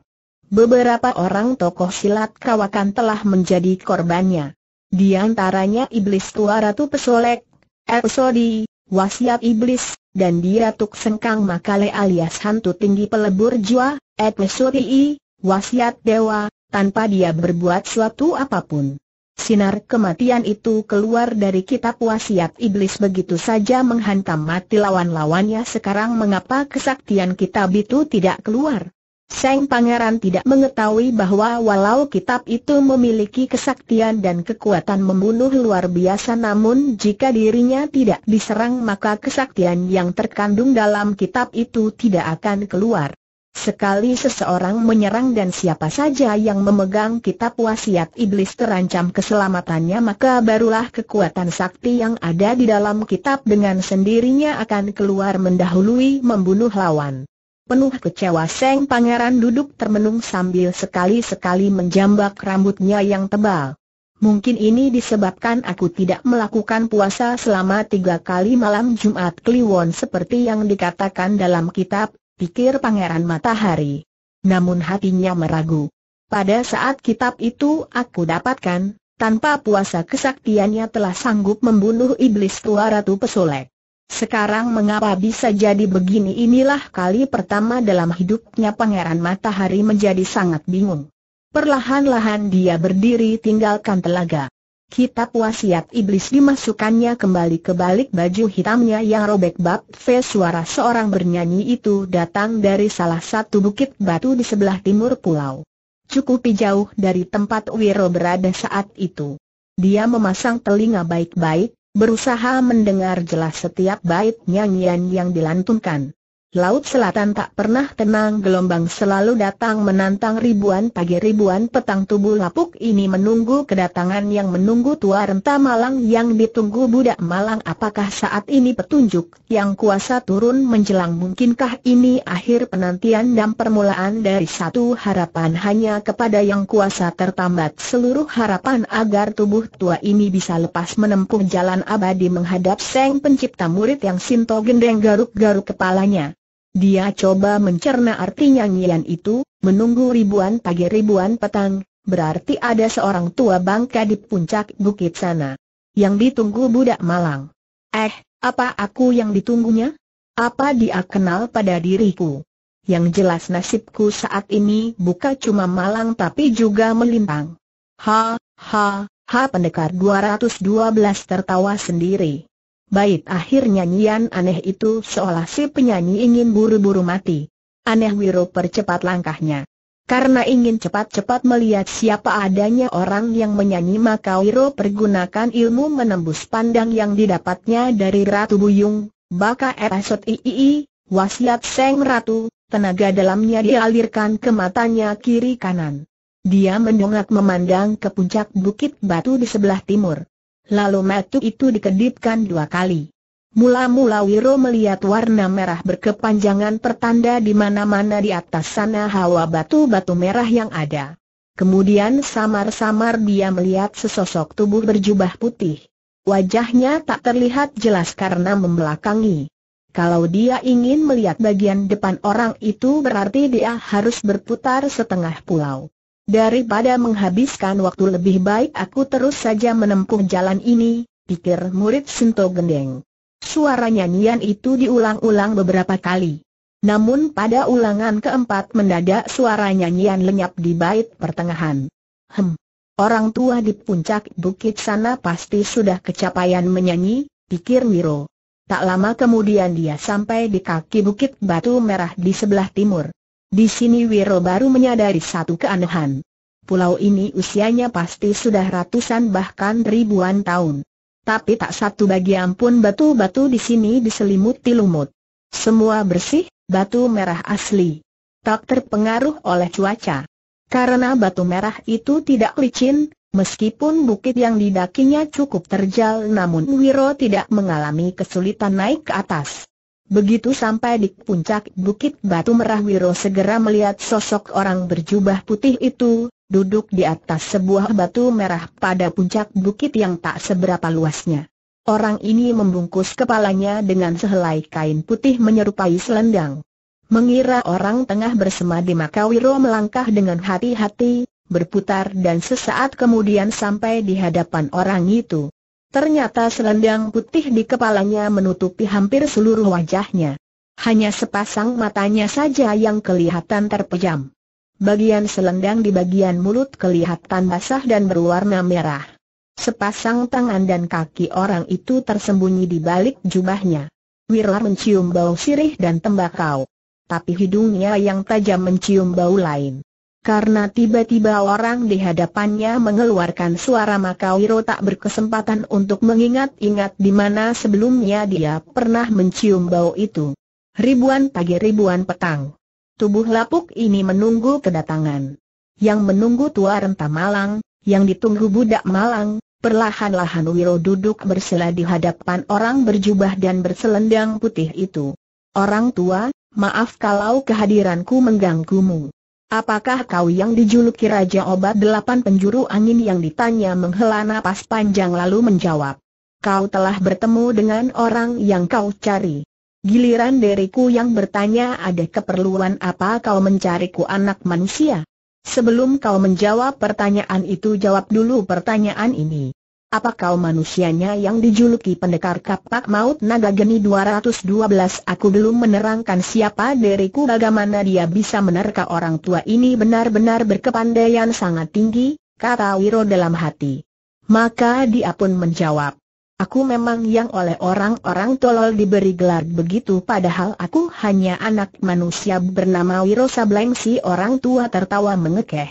Beberapa orang tokoh silat kawakan telah menjadi korbannya. Di antaranya iblis tua Ratu Pesolek, Episode, wasiat iblis, dan dia tuk sengkang makale alias hantu tinggi pelebur jua, Episode I, wasiat dewa, tanpa dia berbuat suatu apapun. Sinar kematian itu keluar dari kitab wasiat iblis begitu saja menghantam mati lawan-lawannya sekarang mengapa kesaktian kitab itu tidak keluar? Seng Pangeran tidak mengetahui bahwa walau kitab itu memiliki kesaktian dan kekuatan membunuh luar biasa namun jika dirinya tidak diserang maka kesaktian yang terkandung dalam kitab itu tidak akan keluar. Sekali seseorang menyerang dan siapa saja yang memegang kitab wasiat iblis terancam keselamatannya maka barulah kekuatan sakti yang ada di dalam kitab dengan sendirinya akan keluar mendahului membunuh lawan. Penuh kecewa Seng Pangeran duduk termenung sambil sekali-sekali menjambak rambutnya yang tebal. Mungkin ini disebabkan aku tidak melakukan puasa selama tiga kali malam Jumat Kliwon seperti yang dikatakan dalam kitab, pikir Pangeran Matahari. Namun hatinya meragu. Pada saat kitab itu aku dapatkan, tanpa puasa kesaktiannya telah sanggup membunuh iblis tua Ratu Pesolek. Sekarang mengapa bisa jadi begini inilah kali pertama dalam hidupnya Pangeran Matahari menjadi sangat bingung. Perlahan-lahan dia berdiri tinggalkan telaga. Kitab wasiat iblis dimasukkannya kembali ke balik baju hitamnya yang robek bab V suara seorang bernyanyi itu datang dari salah satu bukit batu di sebelah timur pulau. Cukup jauh dari tempat Wiro berada saat itu. Dia memasang telinga baik-baik, berusaha mendengar jelas setiap bait nyanyian yang dilantunkan. Laut Selatan tak pernah tenang gelombang selalu datang menantang ribuan pagi ribuan petang tubuh lapuk ini menunggu kedatangan yang menunggu tua renta malang yang ditunggu budak malang apakah saat ini petunjuk yang kuasa turun menjelang mungkinkah ini akhir penantian dan permulaan dari satu harapan hanya kepada yang kuasa tertambat seluruh harapan agar tubuh tua ini bisa lepas menempuh jalan abadi menghadap seng pencipta murid yang Sinto gendeng garuk-garuk kepalanya. Dia coba mencerna arti nyanyian itu, menunggu ribuan pagi ribuan petang, berarti ada seorang tua bangka di puncak bukit sana. Yang ditunggu budak malang. Eh, apa aku yang ditunggunya? Apa dia kenal pada diriku? Yang jelas nasibku saat ini buka cuma malang tapi juga melimpang. Ha, ha, ha pendekar 212 tertawa sendiri. Baik, akhir nyanyian aneh itu seolah si penyanyi ingin buru-buru mati. Aneh Wiro percepat langkahnya. Karena ingin cepat-cepat melihat siapa adanya orang yang menyanyi maka Wiro pergunakan ilmu menembus pandang yang didapatnya dari Ratu Buyung, Baka Episod III, wasiat Seng Ratu, tenaga dalamnya dialirkan ke matanya kiri kanan. Dia mendongak memandang ke puncak bukit batu di sebelah timur. Lalu metu itu dikedipkan dua kali. Mula-mula Wiro melihat warna merah berkepanjangan pertanda di mana-mana di atas sana hawa batu-batu merah yang ada. Kemudian samar-samar dia melihat sesosok tubuh berjubah putih. Wajahnya tak terlihat jelas karena membelakangi. Kalau dia ingin melihat bagian depan orang itu berarti dia harus berputar setengah pulau. Daripada menghabiskan waktu lebih baik aku terus saja menempuh jalan ini, pikir murid Sinto Gendeng. Suara nyanyian itu diulang-ulang beberapa kali. Namun pada ulangan keempat mendadak suara nyanyian lenyap di bait pertengahan. Hem, orang tua di puncak bukit sana pasti sudah kecapaian menyanyi, pikir Wiro. Tak lama kemudian dia sampai di kaki bukit batu merah di sebelah timur. Di sini Wiro baru menyadari satu keanehan. Pulau ini usianya pasti sudah ratusan bahkan ribuan tahun. Tapi tak satu bagian pun batu-batu di sini diselimuti lumut. Semua bersih, batu merah asli. Tak terpengaruh oleh cuaca. Karena batu merah itu tidak licin, Meskipun bukit yang didakinya cukup terjal namun Wiro tidak mengalami kesulitan naik ke atas. Begitu sampai di puncak Bukit Batu Merah Wiro segera melihat sosok orang berjubah putih itu, duduk di atas sebuah batu merah pada puncak bukit yang tak seberapa luasnya. Orang ini membungkus kepalanya dengan sehelai kain putih menyerupai selendang. Mengira orang tengah bersemadi maka Wiro melangkah dengan hati-hati, berputar dan sesaat kemudian sampai di hadapan orang itu. Ternyata selendang putih di kepalanya menutupi hampir seluruh wajahnya. Hanya sepasang matanya saja yang kelihatan terpejam. Bagian selendang di bagian mulut kelihatan basah dan berwarna merah. Sepasang tangan dan kaki orang itu tersembunyi di balik jubahnya. Wirar mencium bau sirih dan tembakau. Tapi hidungnya yang tajam mencium bau lain. Karena tiba-tiba orang di hadapannya mengeluarkan suara maka Wiro tak berkesempatan untuk mengingat-ingat di mana sebelumnya dia pernah mencium bau itu. Ribuan pagi ribuan petang. Tubuh lapuk ini menunggu kedatangan. Yang menunggu tua renta malang, yang ditunggu budak malang, perlahan-lahan Wiro duduk bersila di hadapan orang berjubah dan berselendang putih itu. Orang tua, maaf kalau kehadiranku mengganggumu. Apakah kau yang dijuluki Raja Obat Delapan Penjuru Angin yang ditanya menghela napas panjang lalu menjawab. Kau telah bertemu dengan orang yang kau cari. Giliran diriku yang bertanya ada keperluan apa kau mencariku anak manusia? Sebelum kau menjawab pertanyaan itu jawab dulu pertanyaan ini. Apa kau manusianya yang dijuluki pendekar kapak maut naga geni 212 aku belum menerangkan siapa diriku bagaimana dia bisa menerka orang tua ini benar-benar berkepandaian sangat tinggi, kata Wiro dalam hati. Maka dia pun menjawab. Aku memang yang oleh orang-orang tolol diberi gelar begitu padahal aku hanya anak manusia bernama Wiro Sableng si orang tua tertawa mengekeh.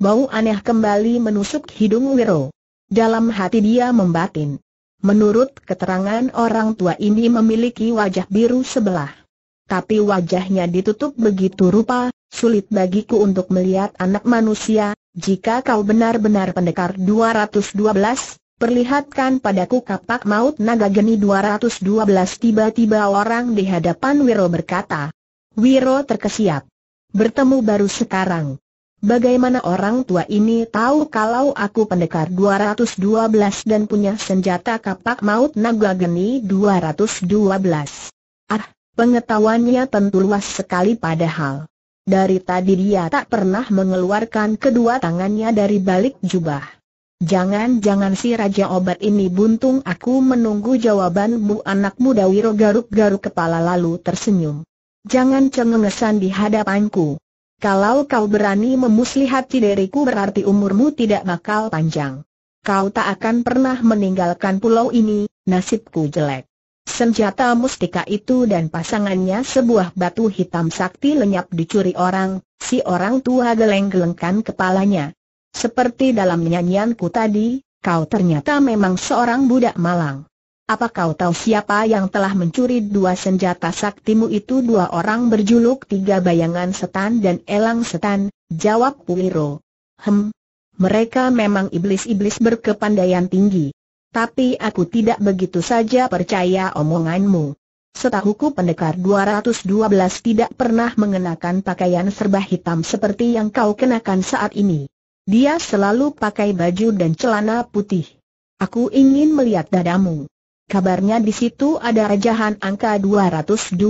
Bau aneh kembali menusuk hidung Wiro. Dalam hati dia membatin. Menurut keterangan orang tua ini memiliki wajah biru sebelah. Tapi wajahnya ditutup begitu rupa, sulit bagiku untuk melihat anak manusia, jika kau benar-benar pendekar 212, Perlihatkan padaku kapak maut naga geni 212 Tiba-tiba orang di hadapan Wiro berkata Wiro terkesiap Bertemu baru sekarang Bagaimana orang tua ini tahu kalau aku pendekar 212 dan punya senjata kapak maut naga geni 212? Ah, pengetahuannya tentu luas sekali padahal. Dari tadi dia tak pernah mengeluarkan kedua tangannya dari balik jubah. Jangan-jangan si Raja Obat ini buntung aku menunggu jawabanmu anak muda Wiro garuk-garuk kepala lalu tersenyum. Jangan cengengesan di hadapanku. Kalau kau berani memuslihati diriku berarti umurmu tidak bakal panjang. Kau tak akan pernah meninggalkan pulau ini, nasibku jelek. Senjata mustika itu dan pasangannya sebuah batu hitam sakti lenyap dicuri orang, si orang tua geleng-gelengkan kepalanya. Seperti dalam nyanyianku tadi, kau ternyata memang seorang budak malang. Apa kau tahu siapa yang telah mencuri dua senjata saktimu itu dua orang berjuluk tiga bayangan setan dan elang setan, jawab Puiro. Hem, mereka memang iblis-iblis berkepandaian tinggi. Tapi aku tidak begitu saja percaya omonganmu. Setahuku pendekar 212 tidak pernah mengenakan pakaian serba hitam seperti yang kau kenakan saat ini. Dia selalu pakai baju dan celana putih. Aku ingin melihat dadamu kabarnya di situ ada Rajahan angka 212.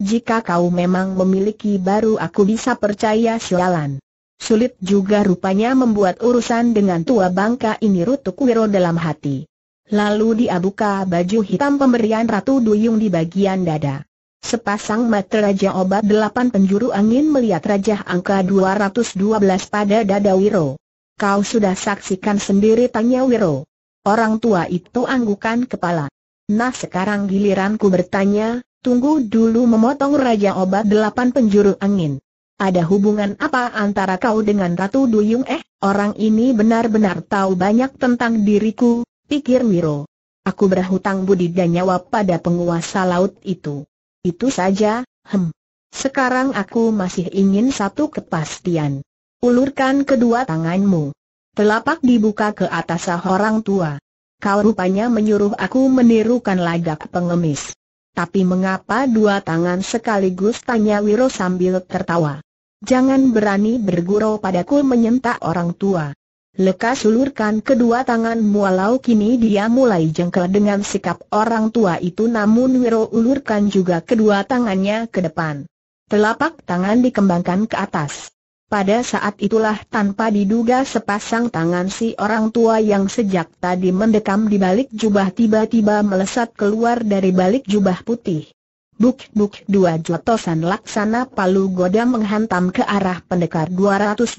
Jika kau memang memiliki baru aku bisa percaya sialan. Sulit juga rupanya membuat urusan dengan tua bangka ini rutuk Wiro dalam hati. Lalu dia buka baju hitam pemberian Ratu Duyung di bagian dada. Sepasang mata Raja Obat Delapan Penjuru Angin melihat Raja Angka 212 pada dada Wiro. Kau sudah saksikan sendiri tanya Wiro. Orang tua itu anggukan kepala. Nah sekarang giliranku bertanya, tunggu dulu memotong Raja Obat Delapan Penjuru Angin. Ada hubungan apa antara kau dengan Ratu Duyung eh? Orang ini benar-benar tahu banyak tentang diriku, pikir Wiro. Aku berhutang budi dan nyawa pada penguasa laut itu. Itu saja, hem. Sekarang aku masih ingin satu kepastian. Ulurkan kedua tanganmu. Telapak dibuka ke atas ah orang tua. Kau rupanya menyuruh aku menirukan lagak pengemis. Tapi mengapa dua tangan sekaligus tanya Wiro sambil tertawa. Jangan berani bergurau padaku menyentak orang tua. Lekas ulurkan kedua tangan. Mualau kini dia mulai jengkel dengan sikap orang tua itu namun Wiro ulurkan juga kedua tangannya ke depan. Telapak tangan dikembangkan ke atas. Pada saat itulah tanpa diduga sepasang tangan si orang tua yang sejak tadi mendekam di balik jubah tiba-tiba melesat keluar dari balik jubah putih. Buk-buk dua jotosan laksana palu goda menghantam ke arah pendekar 212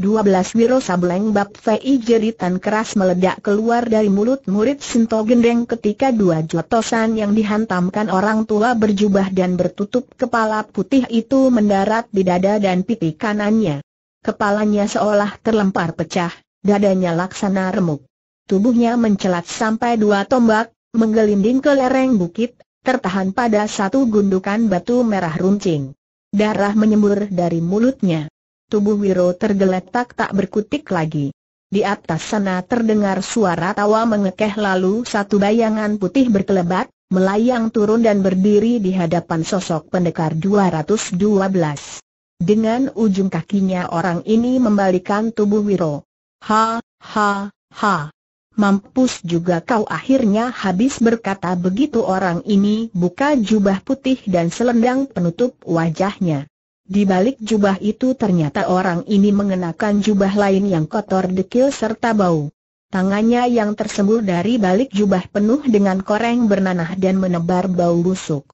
Wiro Sableng Bab Fei jeritan keras meledak keluar dari mulut murid Sinto Gendeng ketika dua jotosan yang dihantamkan orang tua berjubah dan bertutup kepala putih itu mendarat di dada dan pipi kanannya. Kepalanya seolah terlempar pecah, dadanya laksana remuk. Tubuhnya mencelat sampai dua tombak, menggelinding ke lereng bukit, tertahan pada satu gundukan batu merah runcing. Darah menyembur dari mulutnya. Tubuh Wiro tergeletak tak berkutik lagi. Di atas sana terdengar suara tawa mengekeh lalu satu bayangan putih berkelebat, melayang turun dan berdiri di hadapan sosok pendekar 212. Dengan ujung kakinya orang ini membalikan tubuh Wiro. Ha, ha, ha. Mampus juga kau akhirnya habis berkata begitu orang ini buka jubah putih dan selendang penutup wajahnya. Di balik jubah itu ternyata orang ini mengenakan jubah lain yang kotor dekil serta bau. Tangannya yang tersembul dari balik jubah penuh dengan koreng bernanah dan menebar bau busuk.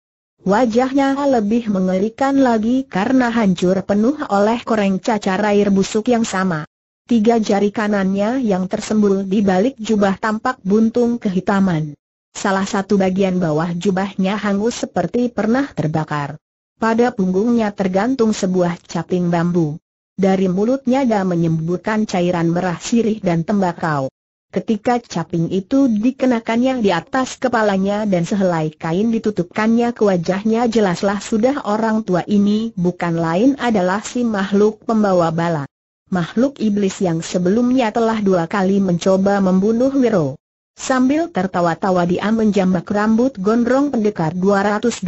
Wajahnya lebih mengerikan lagi karena hancur penuh oleh koreng cacar air busuk yang sama. Tiga jari kanannya yang tersembul di balik jubah tampak buntung kehitaman. Salah satu bagian bawah jubahnya hangus seperti pernah terbakar. Pada punggungnya tergantung sebuah caping bambu. Dari mulutnya dia menyemburkan cairan merah sirih dan tembakau. Ketika caping itu dikenakannya di atas kepalanya dan sehelai kain ditutupkannya ke wajahnya jelaslah sudah orang tua ini bukan lain adalah si makhluk pembawa bala. Makhluk iblis yang sebelumnya telah dua kali mencoba membunuh Wiro. Sambil tertawa-tawa dia menjambak rambut gondrong pendekar 212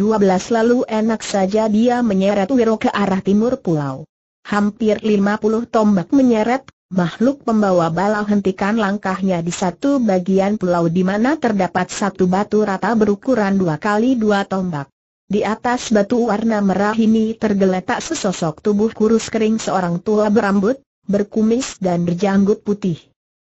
lalu enak saja dia menyeret Wiro ke arah timur pulau. Hampir 50 tombak menyeret Makhluk pembawa bala hentikan langkahnya di satu bagian pulau di mana terdapat satu batu rata berukuran dua kali dua tombak. Di atas batu warna merah ini tergeletak sesosok tubuh kurus kering seorang tua berambut, berkumis dan berjanggut putih.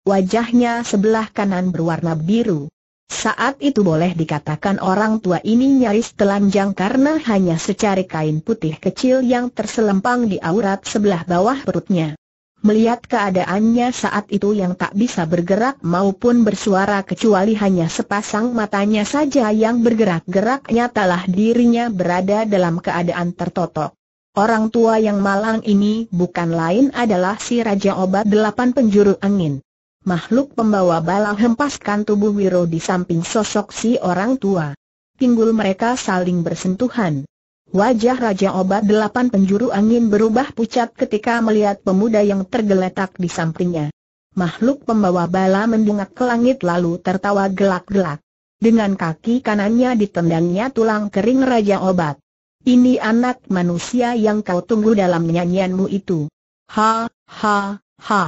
Wajahnya sebelah kanan berwarna biru. Saat itu boleh dikatakan orang tua ini nyaris telanjang karena hanya secari kain putih kecil yang terselempang di aurat sebelah bawah perutnya. Melihat keadaannya saat itu yang tak bisa bergerak maupun bersuara kecuali hanya sepasang matanya saja yang bergerak-gerak nyatalah dirinya berada dalam keadaan tertotok. Orang tua yang malang ini bukan lain adalah si Raja Obat Delapan Penjuru Angin. Makhluk pembawa bala hempaskan tubuh Wiro di samping sosok si orang tua. Pinggul mereka saling bersentuhan. Wajah Raja Obat Delapan Penjuru Angin berubah pucat ketika melihat pemuda yang tergeletak di sampingnya. Makhluk pembawa bala mendungak ke langit lalu tertawa gelak-gelak. Dengan kaki kanannya ditendangnya tulang kering Raja Obat. Ini anak manusia yang kau tunggu dalam nyanyianmu itu. Ha, ha, ha.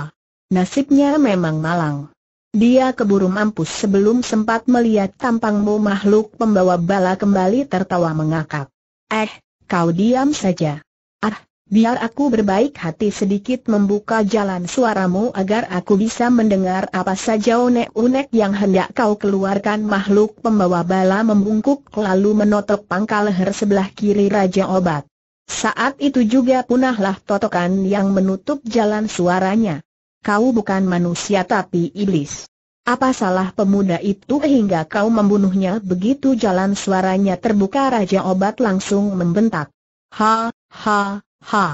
Nasibnya memang malang. Dia keburu mampus sebelum sempat melihat tampangmu makhluk pembawa bala kembali tertawa mengakak. Eh, kau diam saja. Ah, biar aku berbaik hati sedikit membuka jalan suaramu agar aku bisa mendengar apa saja unek-unek yang hendak kau keluarkan makhluk pembawa bala membungkuk lalu menotok pangkal leher sebelah kiri Raja Obat. Saat itu juga punahlah totokan yang menutup jalan suaranya. Kau bukan manusia tapi iblis. Apa salah pemuda itu hingga kau membunuhnya begitu jalan suaranya terbuka Raja Obat langsung membentak. Ha, ha, ha.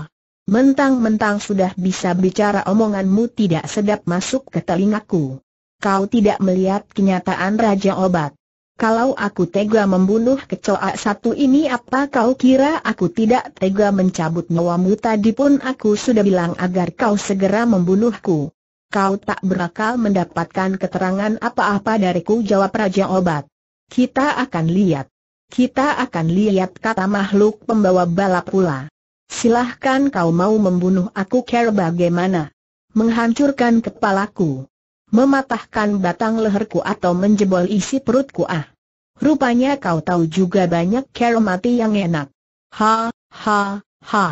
Mentang-mentang sudah bisa bicara omonganmu tidak sedap masuk ke telingaku. Kau tidak melihat kenyataan Raja Obat. Kalau aku tega membunuh kecoa satu ini apa kau kira aku tidak tega mencabut nyawamu tadi pun aku sudah bilang agar kau segera membunuhku. Kau tak berakal mendapatkan keterangan apa-apa dariku jawab Raja Obat. Kita akan lihat. Kita akan lihat kata makhluk pembawa balap pula. Silahkan kau mau membunuh aku care bagaimana? Menghancurkan kepalaku. Mematahkan batang leherku atau menjebol isi perutku ah. Rupanya kau tahu juga banyak care mati yang enak. Ha, ha, ha.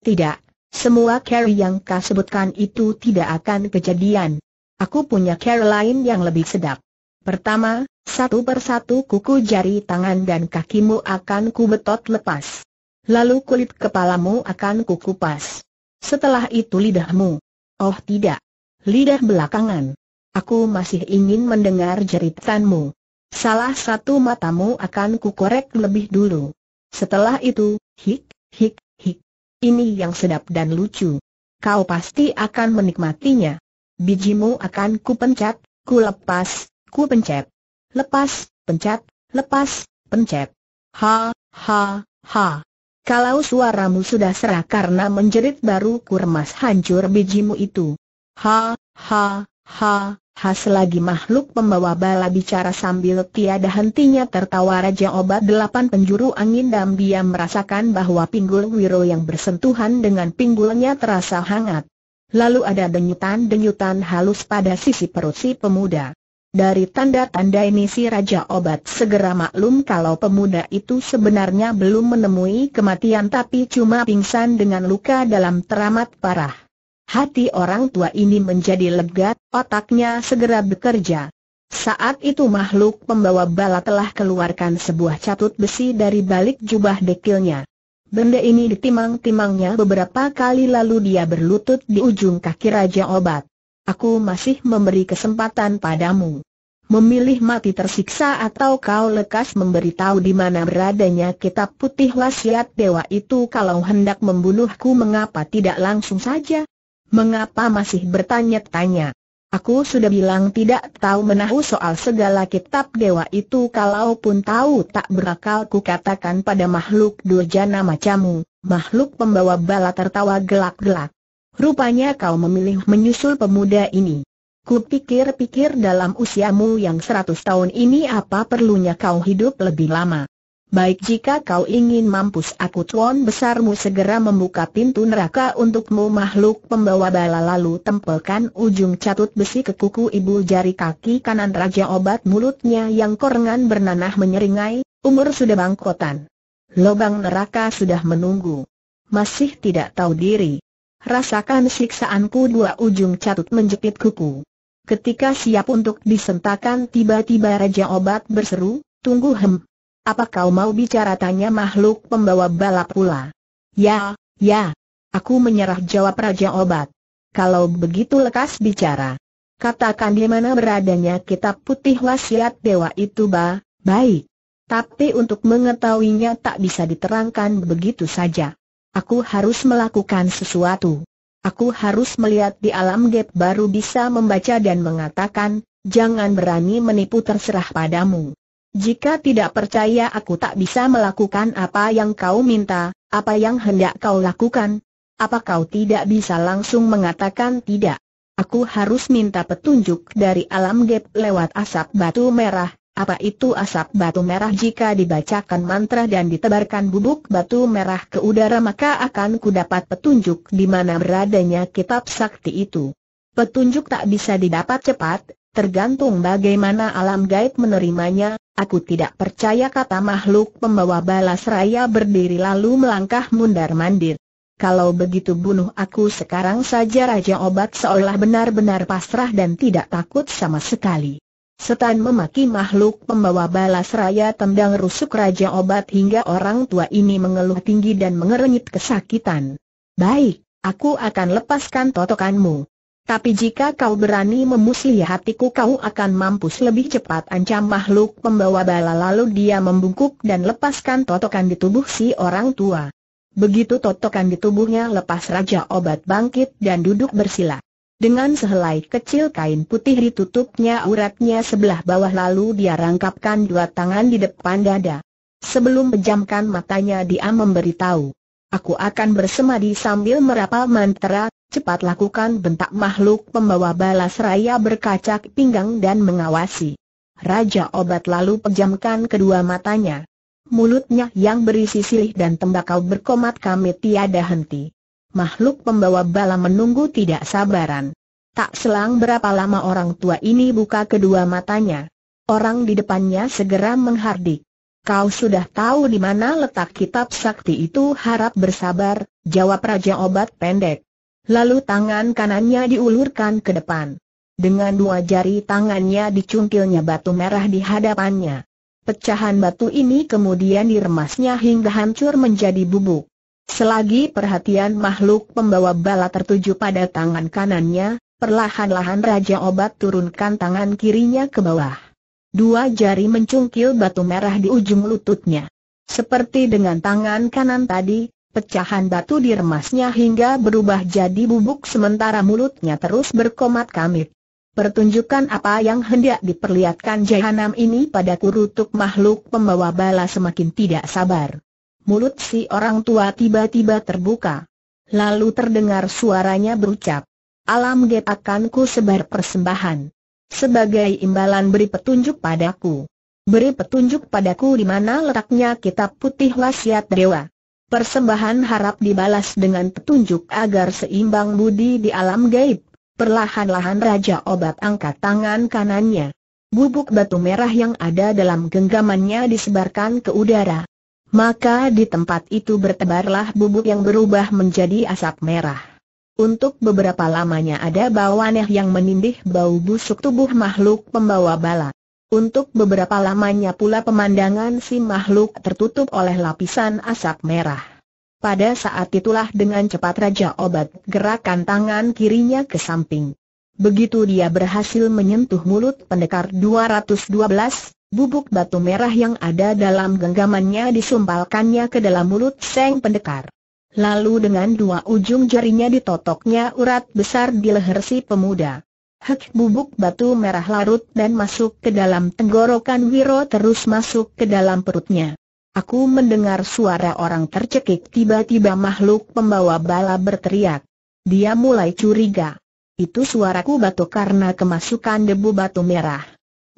Tidak, semua carry yang kau sebutkan itu tidak akan kejadian. Aku punya carry lain yang lebih sedap. Pertama, satu persatu kuku jari tangan dan kakimu akan kubetot lepas. Lalu kulit kepalamu akan kukupas. Setelah itu lidahmu. Oh tidak. Lidah belakangan. Aku masih ingin mendengar jeritanmu. Salah satu matamu akan kukorek lebih dulu. Setelah itu, hik, hik, ini yang sedap dan lucu. Kau pasti akan menikmatinya. Bijimu akan ku pencet, ku lepas, ku pencet. Lepas, pencet, lepas, pencet. Ha, ha, ha. Kalau suaramu sudah serak karena menjerit baru ku remas hancur bijimu itu. Ha, ha, ha, Khas lagi makhluk pembawa bala bicara sambil tiada hentinya tertawa Raja Obat Delapan Penjuru Angin dan dia merasakan bahwa pinggul Wiro yang bersentuhan dengan pinggulnya terasa hangat. Lalu ada denyutan-denyutan halus pada sisi perut si pemuda. Dari tanda-tanda ini si Raja Obat segera maklum kalau pemuda itu sebenarnya belum menemui kematian tapi cuma pingsan dengan luka dalam teramat parah. Hati orang tua ini menjadi lega, otaknya segera bekerja. Saat itu makhluk pembawa bala telah keluarkan sebuah catut besi dari balik jubah dekilnya. Benda ini ditimang-timangnya beberapa kali lalu dia berlutut di ujung kaki Raja Obat. Aku masih memberi kesempatan padamu. Memilih mati tersiksa atau kau lekas memberitahu di mana beradanya kitab putih wasiat dewa itu kalau hendak membunuhku mengapa tidak langsung saja? Mengapa masih bertanya-tanya? Aku sudah bilang tidak tahu menahu soal segala kitab dewa itu kalaupun tahu tak berakal ku katakan pada makhluk durjana macamu, makhluk pembawa bala tertawa gelak-gelak. Rupanya kau memilih menyusul pemuda ini. Ku pikir-pikir dalam usiamu yang seratus tahun ini apa perlunya kau hidup lebih lama. Baik jika kau ingin mampus aku tuan besarmu segera membuka pintu neraka untukmu makhluk pembawa bala lalu tempelkan ujung catut besi ke kuku ibu jari kaki kanan raja obat mulutnya yang korengan bernanah menyeringai, umur sudah bangkotan. Lobang neraka sudah menunggu. Masih tidak tahu diri. Rasakan siksaanku dua ujung catut menjepit kuku. Ketika siap untuk disentakan tiba-tiba raja obat berseru, tunggu hemp. Apa kau mau bicara tanya makhluk pembawa balap pula? Ya, ya. Aku menyerah jawab Raja Obat. Kalau begitu lekas bicara. Katakan di mana beradanya kitab putih wasiat dewa itu ba, baik. Tapi untuk mengetahuinya tak bisa diterangkan begitu saja. Aku harus melakukan sesuatu. Aku harus melihat di alam gap baru bisa membaca dan mengatakan, jangan berani menipu terserah padamu. Jika tidak percaya aku tak bisa melakukan apa yang kau minta, apa yang hendak kau lakukan. Apa kau tidak bisa langsung mengatakan tidak? Aku harus minta petunjuk dari alam gap lewat asap batu merah. Apa itu asap batu merah jika dibacakan mantra dan ditebarkan bubuk batu merah ke udara maka akan kudapat petunjuk di mana beradanya kitab sakti itu. Petunjuk tak bisa didapat cepat, tergantung bagaimana alam gaib menerimanya, Aku tidak percaya kata makhluk pembawa balas raya berdiri lalu melangkah mundar-mandir. Kalau begitu bunuh aku sekarang saja Raja Obat seolah benar-benar pasrah dan tidak takut sama sekali. Setan memaki makhluk pembawa balas raya tendang rusuk Raja Obat hingga orang tua ini mengeluh tinggi dan mengerengit kesakitan. Baik, aku akan lepaskan totokanmu. Tapi jika kau berani memusli hatiku kau akan mampus lebih cepat ancam makhluk pembawa bala lalu dia membungkuk dan lepaskan totokan di tubuh si orang tua. Begitu totokan di tubuhnya lepas Raja Obat bangkit dan duduk bersila. Dengan sehelai kecil kain putih ditutupnya uratnya sebelah bawah lalu dia rangkapkan dua tangan di depan dada. Sebelum pejamkan matanya dia memberitahu. Aku akan bersemadi sambil merapal mantra Cepat lakukan bentak makhluk pembawa balas raya berkacak pinggang dan mengawasi. Raja obat lalu pejamkan kedua matanya. Mulutnya yang berisi silih dan tembakau berkomat kami tiada henti. Makhluk pembawa bala menunggu tidak sabaran. Tak selang berapa lama orang tua ini buka kedua matanya. Orang di depannya segera menghardik. Kau sudah tahu di mana letak kitab sakti itu harap bersabar, jawab Raja Obat pendek. Lalu tangan kanannya diulurkan ke depan. Dengan dua jari tangannya dicungkilnya batu merah di hadapannya. Pecahan batu ini kemudian diremasnya hingga hancur menjadi bubuk. Selagi perhatian makhluk pembawa bala tertuju pada tangan kanannya, perlahan-lahan Raja Obat turunkan tangan kirinya ke bawah. Dua jari mencungkil batu merah di ujung lututnya. Seperti dengan tangan kanan tadi, Pecahan batu diremasnya hingga berubah jadi bubuk sementara mulutnya terus berkomat kamit. Pertunjukan apa yang hendak diperlihatkan jahanam ini pada kurutuk makhluk pembawa bala semakin tidak sabar. Mulut si orang tua tiba-tiba terbuka. Lalu terdengar suaranya berucap, Alam get akan ku sebar persembahan. Sebagai imbalan beri petunjuk padaku. Beri petunjuk padaku di mana letaknya kitab putih wasiat dewa. Persembahan harap dibalas dengan petunjuk agar seimbang budi di alam gaib. Perlahan-lahan Raja Obat angkat tangan kanannya. Bubuk batu merah yang ada dalam genggamannya disebarkan ke udara. Maka di tempat itu bertebarlah bubuk yang berubah menjadi asap merah. Untuk beberapa lamanya ada bau aneh yang menindih bau busuk tubuh makhluk pembawa balak. Untuk beberapa lamanya pula pemandangan si makhluk tertutup oleh lapisan asap merah. Pada saat itulah dengan cepat Raja Obat gerakan tangan kirinya ke samping. Begitu dia berhasil menyentuh mulut pendekar 212, bubuk batu merah yang ada dalam genggamannya disumpalkannya ke dalam mulut seng pendekar. Lalu dengan dua ujung jarinya ditotoknya urat besar di leher si pemuda. Hek bubuk batu merah larut dan masuk ke dalam tenggorokan Wiro terus masuk ke dalam perutnya. Aku mendengar suara orang tercekik tiba-tiba makhluk pembawa bala berteriak. Dia mulai curiga. Itu suaraku batu karena kemasukan debu batu merah.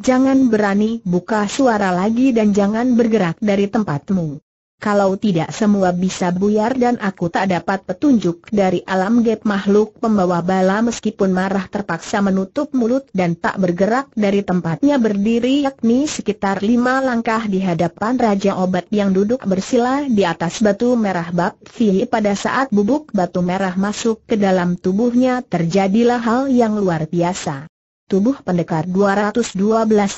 Jangan berani buka suara lagi dan jangan bergerak dari tempatmu kalau tidak semua bisa buyar dan aku tak dapat petunjuk dari alam gap makhluk pembawa bala meskipun marah terpaksa menutup mulut dan tak bergerak dari tempatnya berdiri yakni sekitar lima langkah di hadapan Raja Obat yang duduk bersila di atas batu merah bab Fihi pada saat bubuk batu merah masuk ke dalam tubuhnya terjadilah hal yang luar biasa. Tubuh pendekar 212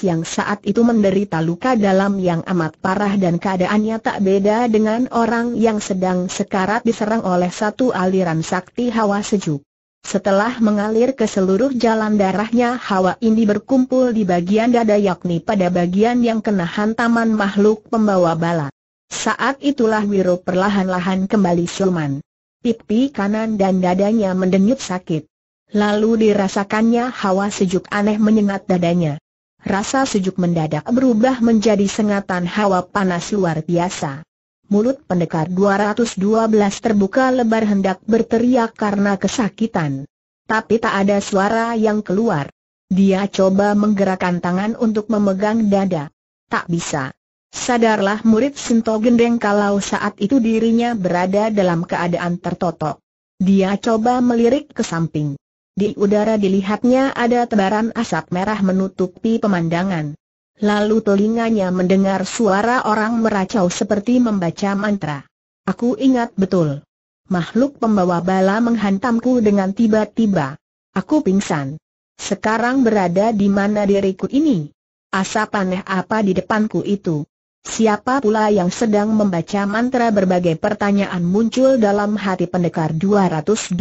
yang saat itu menderita luka dalam yang amat parah dan keadaannya tak beda dengan orang yang sedang sekarat diserang oleh satu aliran sakti hawa sejuk. Setelah mengalir ke seluruh jalan darahnya hawa ini berkumpul di bagian dada yakni pada bagian yang kena hantaman makhluk pembawa bala. Saat itulah Wiro perlahan-lahan kembali siluman. Pipi kanan dan dadanya mendenyut sakit. Lalu dirasakannya hawa sejuk aneh menyengat dadanya. Rasa sejuk mendadak berubah menjadi sengatan hawa panas luar biasa. Mulut pendekar 212 terbuka lebar hendak berteriak karena kesakitan. Tapi tak ada suara yang keluar. Dia coba menggerakkan tangan untuk memegang dada. Tak bisa. Sadarlah murid Sinto Gendeng kalau saat itu dirinya berada dalam keadaan tertotok. Dia coba melirik ke samping. Di udara dilihatnya ada tebaran asap merah menutupi pemandangan. Lalu telinganya mendengar suara orang meracau seperti membaca mantra. Aku ingat betul. Makhluk pembawa bala menghantamku dengan tiba-tiba. Aku pingsan. Sekarang berada di mana diriku ini? Asap aneh apa di depanku itu? Siapa pula yang sedang membaca mantra berbagai pertanyaan muncul dalam hati pendekar 212.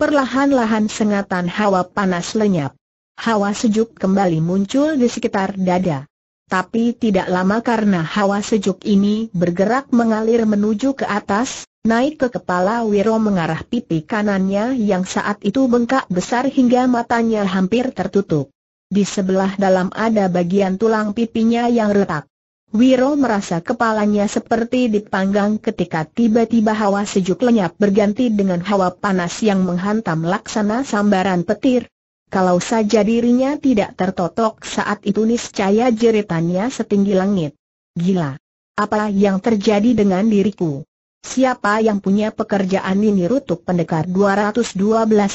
Perlahan-lahan sengatan hawa panas lenyap. Hawa sejuk kembali muncul di sekitar dada. Tapi tidak lama karena hawa sejuk ini bergerak mengalir menuju ke atas, naik ke kepala Wiro mengarah pipi kanannya yang saat itu bengkak besar hingga matanya hampir tertutup. Di sebelah dalam ada bagian tulang pipinya yang retak. Wiro merasa kepalanya seperti dipanggang ketika tiba-tiba hawa sejuk lenyap berganti dengan hawa panas yang menghantam laksana sambaran petir. Kalau saja dirinya tidak tertotok saat itu niscaya jeritannya setinggi langit. Gila! Apa yang terjadi dengan diriku? Siapa yang punya pekerjaan ini rutuk pendekar 212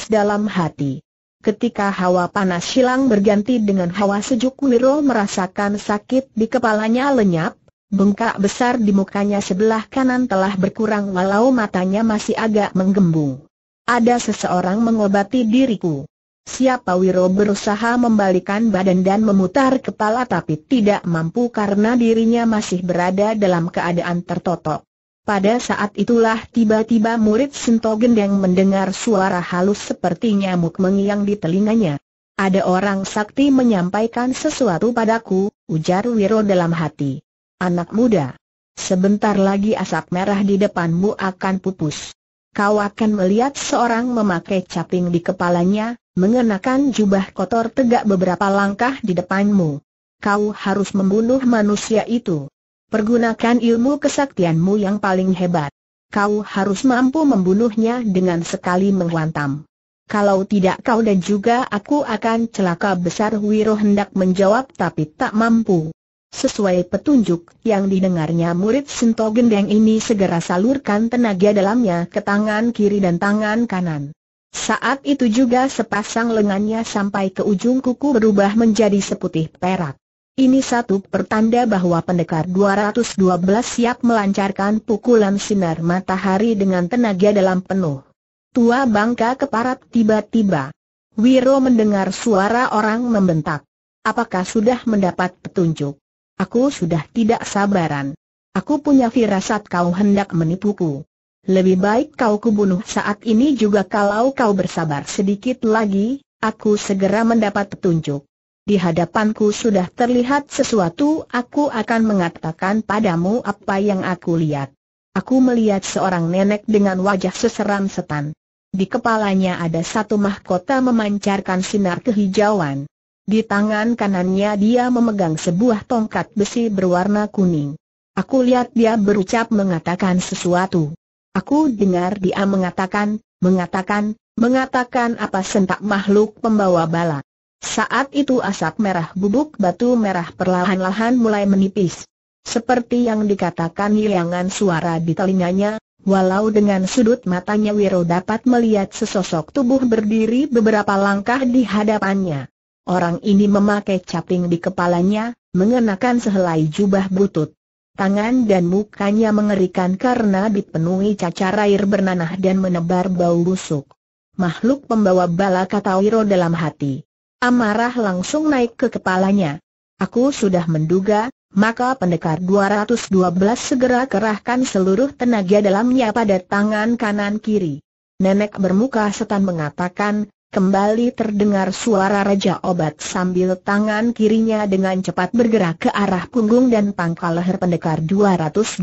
dalam hati. Ketika hawa panas hilang berganti dengan hawa sejuk Wiro merasakan sakit di kepalanya lenyap, bengkak besar di mukanya sebelah kanan telah berkurang walau matanya masih agak menggembung. Ada seseorang mengobati diriku. Siapa Wiro berusaha membalikan badan dan memutar kepala tapi tidak mampu karena dirinya masih berada dalam keadaan tertotok. Pada saat itulah tiba-tiba murid Sinto Gendeng mendengar suara halus seperti nyamuk mengiang di telinganya. Ada orang sakti menyampaikan sesuatu padaku, ujar Wiro dalam hati. Anak muda, sebentar lagi asap merah di depanmu akan pupus. Kau akan melihat seorang memakai caping di kepalanya, mengenakan jubah kotor tegak beberapa langkah di depanmu. Kau harus membunuh manusia itu. Pergunakan ilmu kesaktianmu yang paling hebat. Kau harus mampu membunuhnya dengan sekali menghantam. Kalau tidak kau dan juga aku akan celaka besar Wiro hendak menjawab tapi tak mampu. Sesuai petunjuk yang didengarnya murid Sinto Gendeng ini segera salurkan tenaga dalamnya ke tangan kiri dan tangan kanan. Saat itu juga sepasang lengannya sampai ke ujung kuku berubah menjadi seputih perak. Ini satu pertanda bahwa pendekar 212 siap melancarkan pukulan sinar matahari dengan tenaga dalam penuh. Tua bangka keparat tiba-tiba. Wiro mendengar suara orang membentak. Apakah sudah mendapat petunjuk? Aku sudah tidak sabaran. Aku punya firasat kau hendak menipuku. Lebih baik kau kubunuh saat ini juga kalau kau bersabar sedikit lagi, aku segera mendapat petunjuk di hadapanku sudah terlihat sesuatu aku akan mengatakan padamu apa yang aku lihat. Aku melihat seorang nenek dengan wajah seseram setan. Di kepalanya ada satu mahkota memancarkan sinar kehijauan. Di tangan kanannya dia memegang sebuah tongkat besi berwarna kuning. Aku lihat dia berucap mengatakan sesuatu. Aku dengar dia mengatakan, mengatakan, mengatakan apa sentak makhluk pembawa bala. Saat itu asap merah bubuk batu merah perlahan-lahan mulai menipis. Seperti yang dikatakan hilangan suara di telinganya, walau dengan sudut matanya Wiro dapat melihat sesosok tubuh berdiri beberapa langkah di hadapannya. Orang ini memakai caping di kepalanya, mengenakan sehelai jubah butut. Tangan dan mukanya mengerikan karena dipenuhi cacar air bernanah dan menebar bau busuk. Makhluk pembawa bala kata Wiro dalam hati. Amarah langsung naik ke kepalanya. Aku sudah menduga, maka pendekar 212 segera kerahkan seluruh tenaga dalamnya pada tangan kanan kiri. Nenek bermuka setan mengatakan, kembali terdengar suara Raja Obat sambil tangan kirinya dengan cepat bergerak ke arah punggung dan pangkal leher pendekar 212.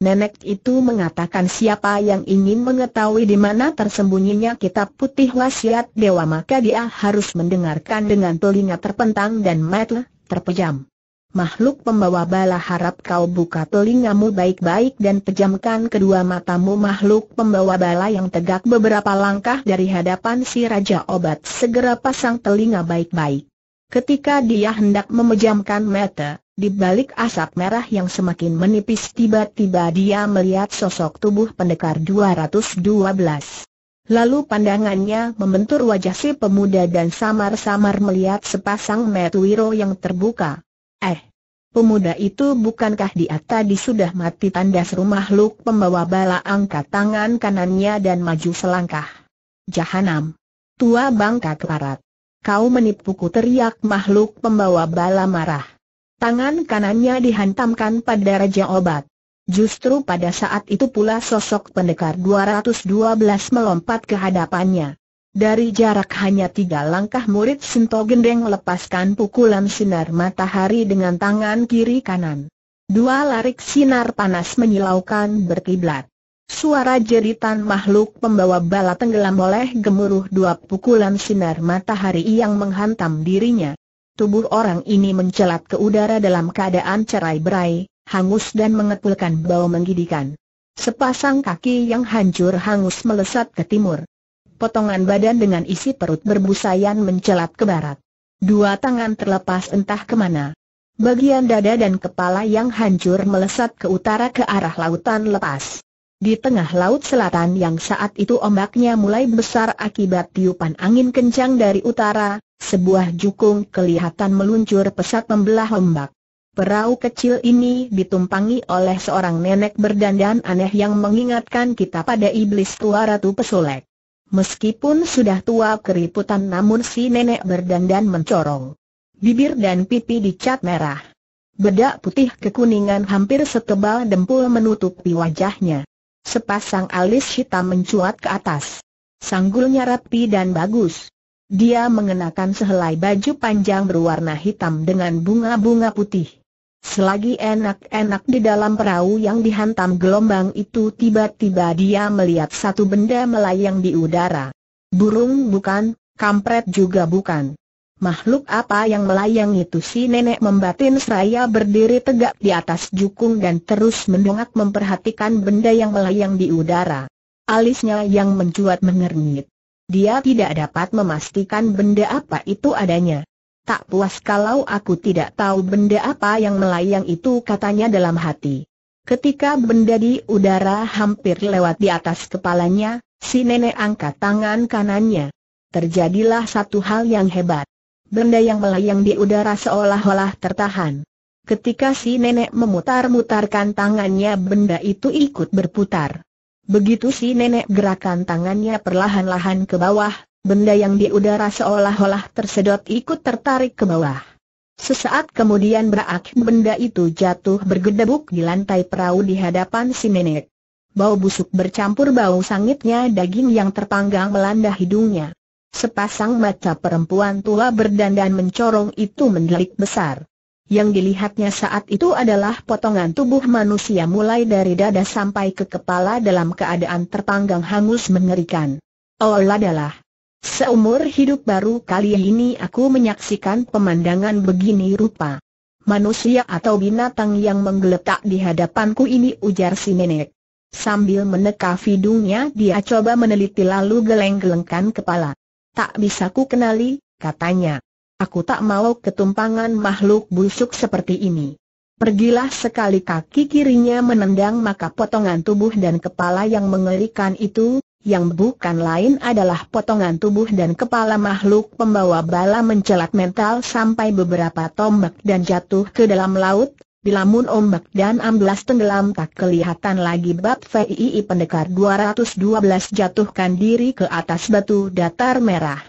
Nenek itu mengatakan siapa yang ingin mengetahui di mana tersembunyinya kitab putih wasiat dewa maka dia harus mendengarkan dengan telinga terpentang dan mata terpejam. Makhluk pembawa bala harap kau buka telingamu baik-baik dan pejamkan kedua matamu makhluk pembawa bala yang tegak beberapa langkah dari hadapan si Raja Obat segera pasang telinga baik-baik. Ketika dia hendak memejamkan mata, di balik asap merah yang semakin menipis tiba-tiba dia melihat sosok tubuh pendekar 212. Lalu pandangannya membentur wajah si pemuda dan samar-samar melihat sepasang metuiro yang terbuka. Eh, pemuda itu bukankah dia tadi sudah mati tanda seru makhluk pembawa bala angkat tangan kanannya dan maju selangkah. Jahanam. Tua bangka keparat. Kau menipuku teriak makhluk pembawa bala marah. Tangan kanannya dihantamkan pada Raja Obat. Justru pada saat itu pula sosok pendekar 212 melompat ke hadapannya. Dari jarak hanya tiga langkah murid Sinto Gendeng lepaskan pukulan sinar matahari dengan tangan kiri kanan. Dua larik sinar panas menyilaukan berkiblat. Suara jeritan makhluk pembawa bala tenggelam oleh gemuruh dua pukulan sinar matahari yang menghantam dirinya. Tubuh orang ini mencelat ke udara dalam keadaan cerai-berai, hangus dan mengepulkan bau menggidikan. Sepasang kaki yang hancur hangus melesat ke timur. Potongan badan dengan isi perut berbusayan mencelat ke barat. Dua tangan terlepas entah kemana. Bagian dada dan kepala yang hancur melesat ke utara ke arah lautan lepas. Di tengah laut selatan yang saat itu ombaknya mulai besar akibat tiupan angin kencang dari utara, sebuah jukung kelihatan meluncur pesat membelah ombak. Perahu kecil ini ditumpangi oleh seorang nenek berdandan aneh yang mengingatkan kita pada iblis tua Ratu Pesolek. Meskipun sudah tua keriputan namun si nenek berdandan mencorong. Bibir dan pipi dicat merah. Bedak putih kekuningan hampir setebal dempul menutupi wajahnya. Sepasang alis hitam mencuat ke atas. Sanggulnya rapi dan bagus. Dia mengenakan sehelai baju panjang berwarna hitam dengan bunga-bunga putih. Selagi enak-enak di dalam perahu yang dihantam gelombang itu tiba-tiba dia melihat satu benda melayang di udara. Burung bukan, kampret juga bukan. Makhluk apa yang melayang itu si nenek membatin seraya berdiri tegak di atas jukung dan terus mendongak memperhatikan benda yang melayang di udara. Alisnya yang mencuat mengernyit. Dia tidak dapat memastikan benda apa itu adanya. Tak puas kalau aku tidak tahu benda apa yang melayang itu katanya dalam hati. Ketika benda di udara hampir lewat di atas kepalanya, si nenek angkat tangan kanannya. Terjadilah satu hal yang hebat. Benda yang melayang di udara seolah-olah tertahan. Ketika si nenek memutar-mutarkan tangannya benda itu ikut berputar. Begitu si nenek gerakan tangannya perlahan-lahan ke bawah, benda yang di udara seolah-olah tersedot ikut tertarik ke bawah. Sesaat kemudian berakhir benda itu jatuh bergedebuk di lantai perahu di hadapan si nenek. Bau busuk bercampur bau sangitnya daging yang terpanggang melanda hidungnya. Sepasang mata perempuan tua berdandan mencorong itu mendelik besar. Yang dilihatnya saat itu adalah potongan tubuh manusia mulai dari dada sampai ke kepala dalam keadaan terpanggang hangus mengerikan. Oh adalah. Seumur hidup baru kali ini aku menyaksikan pemandangan begini rupa. Manusia atau binatang yang menggeletak di hadapanku ini ujar si nenek. Sambil meneka hidungnya dia coba meneliti lalu geleng-gelengkan kepala. Tak bisa ku kenali, katanya. Aku tak mau ketumpangan makhluk busuk seperti ini. Pergilah sekali kaki kirinya menendang maka potongan tubuh dan kepala yang mengerikan itu, yang bukan lain adalah potongan tubuh dan kepala makhluk pembawa bala mencelat mental sampai beberapa tombak dan jatuh ke dalam laut, Dilamun ombak dan amblas tenggelam tak kelihatan lagi bab VII pendekar 212 jatuhkan diri ke atas batu datar merah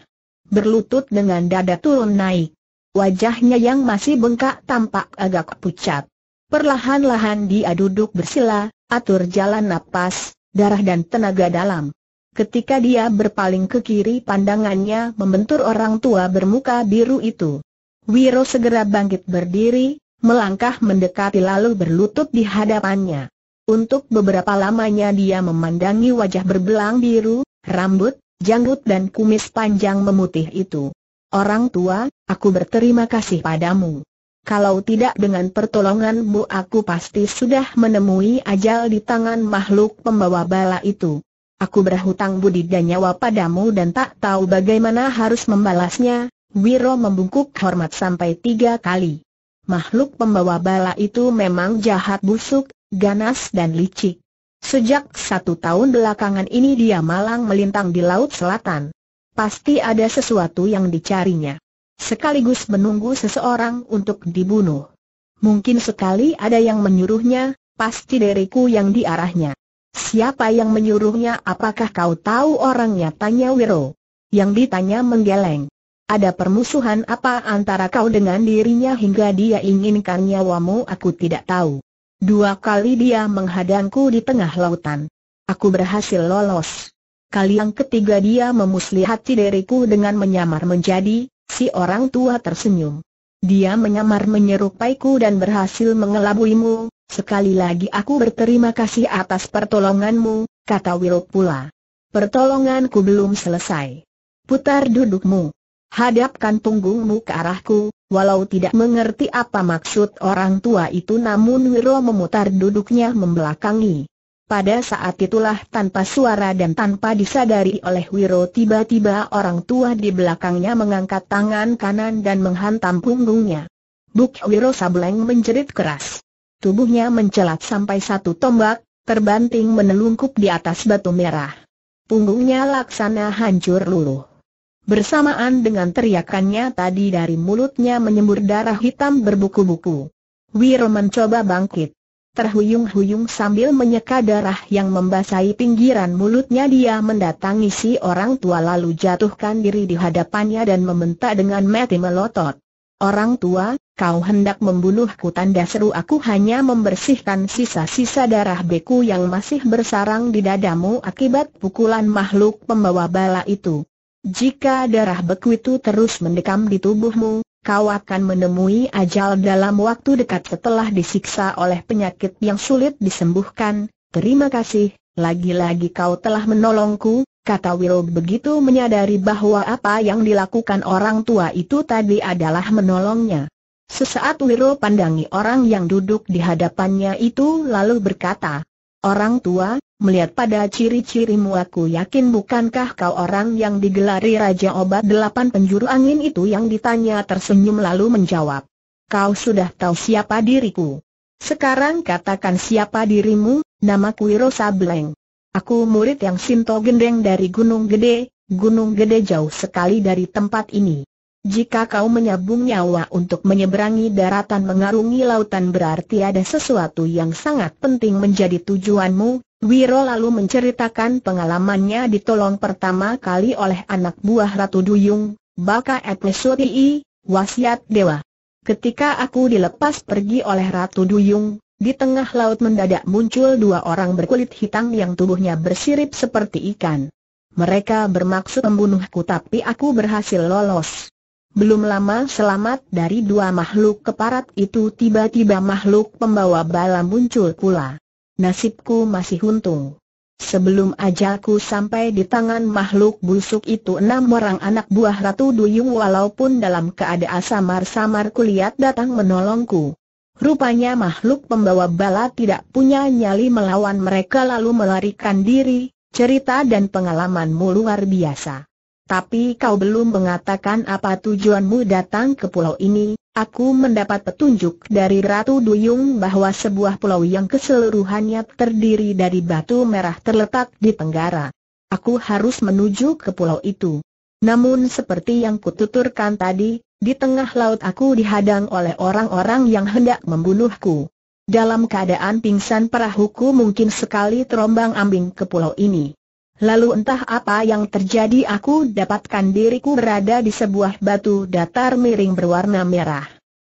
berlutut dengan dada turun naik. Wajahnya yang masih bengkak tampak agak pucat. Perlahan-lahan dia duduk bersila, atur jalan nafas, darah dan tenaga dalam. Ketika dia berpaling ke kiri pandangannya membentur orang tua bermuka biru itu. Wiro segera bangkit berdiri, melangkah mendekati lalu berlutut di hadapannya. Untuk beberapa lamanya dia memandangi wajah berbelang biru, rambut, janggut dan kumis panjang memutih itu. Orang tua, aku berterima kasih padamu. Kalau tidak dengan pertolonganmu aku pasti sudah menemui ajal di tangan makhluk pembawa bala itu. Aku berhutang budi dan nyawa padamu dan tak tahu bagaimana harus membalasnya, Wiro membungkuk hormat sampai tiga kali. Makhluk pembawa bala itu memang jahat busuk, ganas dan licik. Sejak satu tahun belakangan ini dia malang melintang di Laut Selatan. Pasti ada sesuatu yang dicarinya. Sekaligus menunggu seseorang untuk dibunuh. Mungkin sekali ada yang menyuruhnya, pasti diriku yang diarahnya. Siapa yang menyuruhnya apakah kau tahu orangnya tanya Wiro. Yang ditanya menggeleng. Ada permusuhan apa antara kau dengan dirinya hingga dia inginkan nyawamu aku tidak tahu. Dua kali dia menghadangku di tengah lautan. Aku berhasil lolos. Kali yang ketiga dia memuslihati diriku dengan menyamar menjadi, si orang tua tersenyum. Dia menyamar menyerupaiku dan berhasil mengelabuimu, sekali lagi aku berterima kasih atas pertolonganmu, kata Will pula. Pertolonganku belum selesai. Putar dudukmu. Hadapkan punggungmu ke arahku, walau tidak mengerti apa maksud orang tua itu namun Wiro memutar duduknya membelakangi. Pada saat itulah tanpa suara dan tanpa disadari oleh Wiro tiba-tiba orang tua di belakangnya mengangkat tangan kanan dan menghantam punggungnya. Buk Wiro Sableng menjerit keras. Tubuhnya mencelat sampai satu tombak, terbanting menelungkup di atas batu merah. Punggungnya laksana hancur luluh. Bersamaan dengan teriakannya tadi dari mulutnya menyembur darah hitam berbuku-buku. Wiro mencoba bangkit. Terhuyung-huyung sambil menyeka darah yang membasahi pinggiran mulutnya dia mendatangi si orang tua lalu jatuhkan diri di hadapannya dan membentak dengan mati melotot. Orang tua, kau hendak membunuhku tanda seru aku hanya membersihkan sisa-sisa darah beku yang masih bersarang di dadamu akibat pukulan makhluk pembawa bala itu. Jika darah beku itu terus mendekam di tubuhmu, kau akan menemui ajal dalam waktu dekat setelah disiksa oleh penyakit yang sulit disembuhkan. Terima kasih, lagi-lagi kau telah menolongku, kata Will begitu menyadari bahwa apa yang dilakukan orang tua itu tadi adalah menolongnya. Sesaat Wiro pandangi orang yang duduk di hadapannya itu lalu berkata, Orang tua, melihat pada ciri-cirimu aku yakin bukankah kau orang yang digelari Raja Obat Delapan Penjuru Angin itu yang ditanya tersenyum lalu menjawab. Kau sudah tahu siapa diriku. Sekarang katakan siapa dirimu, Nama Wiro Sableng. Aku murid yang Sinto Gendeng dari Gunung Gede, Gunung Gede jauh sekali dari tempat ini. Jika kau menyabung nyawa untuk menyeberangi daratan mengarungi lautan berarti ada sesuatu yang sangat penting menjadi tujuanmu. Wiro lalu menceritakan pengalamannya ditolong pertama kali oleh anak buah Ratu Duyung, Baka Etnesuri, wasiat dewa. Ketika aku dilepas pergi oleh Ratu Duyung, di tengah laut mendadak muncul dua orang berkulit hitam yang tubuhnya bersirip seperti ikan. Mereka bermaksud membunuhku tapi aku berhasil lolos. Belum lama selamat dari dua makhluk keparat itu tiba-tiba makhluk pembawa bala muncul pula. Nasibku masih untung. Sebelum ajalku sampai di tangan makhluk busuk itu enam orang anak buah Ratu Duyung walaupun dalam keadaan samar-samar kulihat datang menolongku. Rupanya makhluk pembawa bala tidak punya nyali melawan mereka lalu melarikan diri, cerita dan pengalamanmu luar biasa tapi kau belum mengatakan apa tujuanmu datang ke pulau ini. Aku mendapat petunjuk dari Ratu Duyung bahwa sebuah pulau yang keseluruhannya terdiri dari batu merah terletak di tenggara. Aku harus menuju ke pulau itu. Namun seperti yang kututurkan tadi, di tengah laut aku dihadang oleh orang-orang yang hendak membunuhku. Dalam keadaan pingsan perahuku mungkin sekali terombang ambing ke pulau ini. Lalu entah apa yang terjadi aku dapatkan diriku berada di sebuah batu datar miring berwarna merah.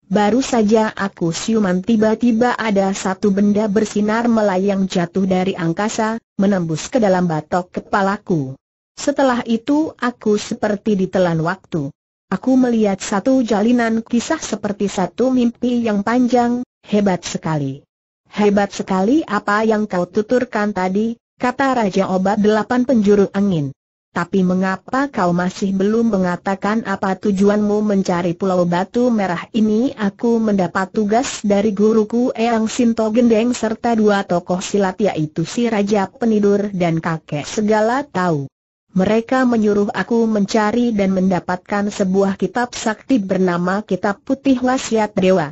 Baru saja aku siuman tiba-tiba ada satu benda bersinar melayang jatuh dari angkasa, menembus ke dalam batok kepalaku. Setelah itu aku seperti ditelan waktu. Aku melihat satu jalinan kisah seperti satu mimpi yang panjang, hebat sekali. Hebat sekali apa yang kau tuturkan tadi, kata Raja Obat Delapan Penjuru Angin. Tapi mengapa kau masih belum mengatakan apa tujuanmu mencari Pulau Batu Merah ini? Aku mendapat tugas dari guruku Eyang Sinto Gendeng serta dua tokoh silat yaitu si Raja Penidur dan kakek segala tahu. Mereka menyuruh aku mencari dan mendapatkan sebuah kitab sakti bernama Kitab Putih Wasiat Dewa.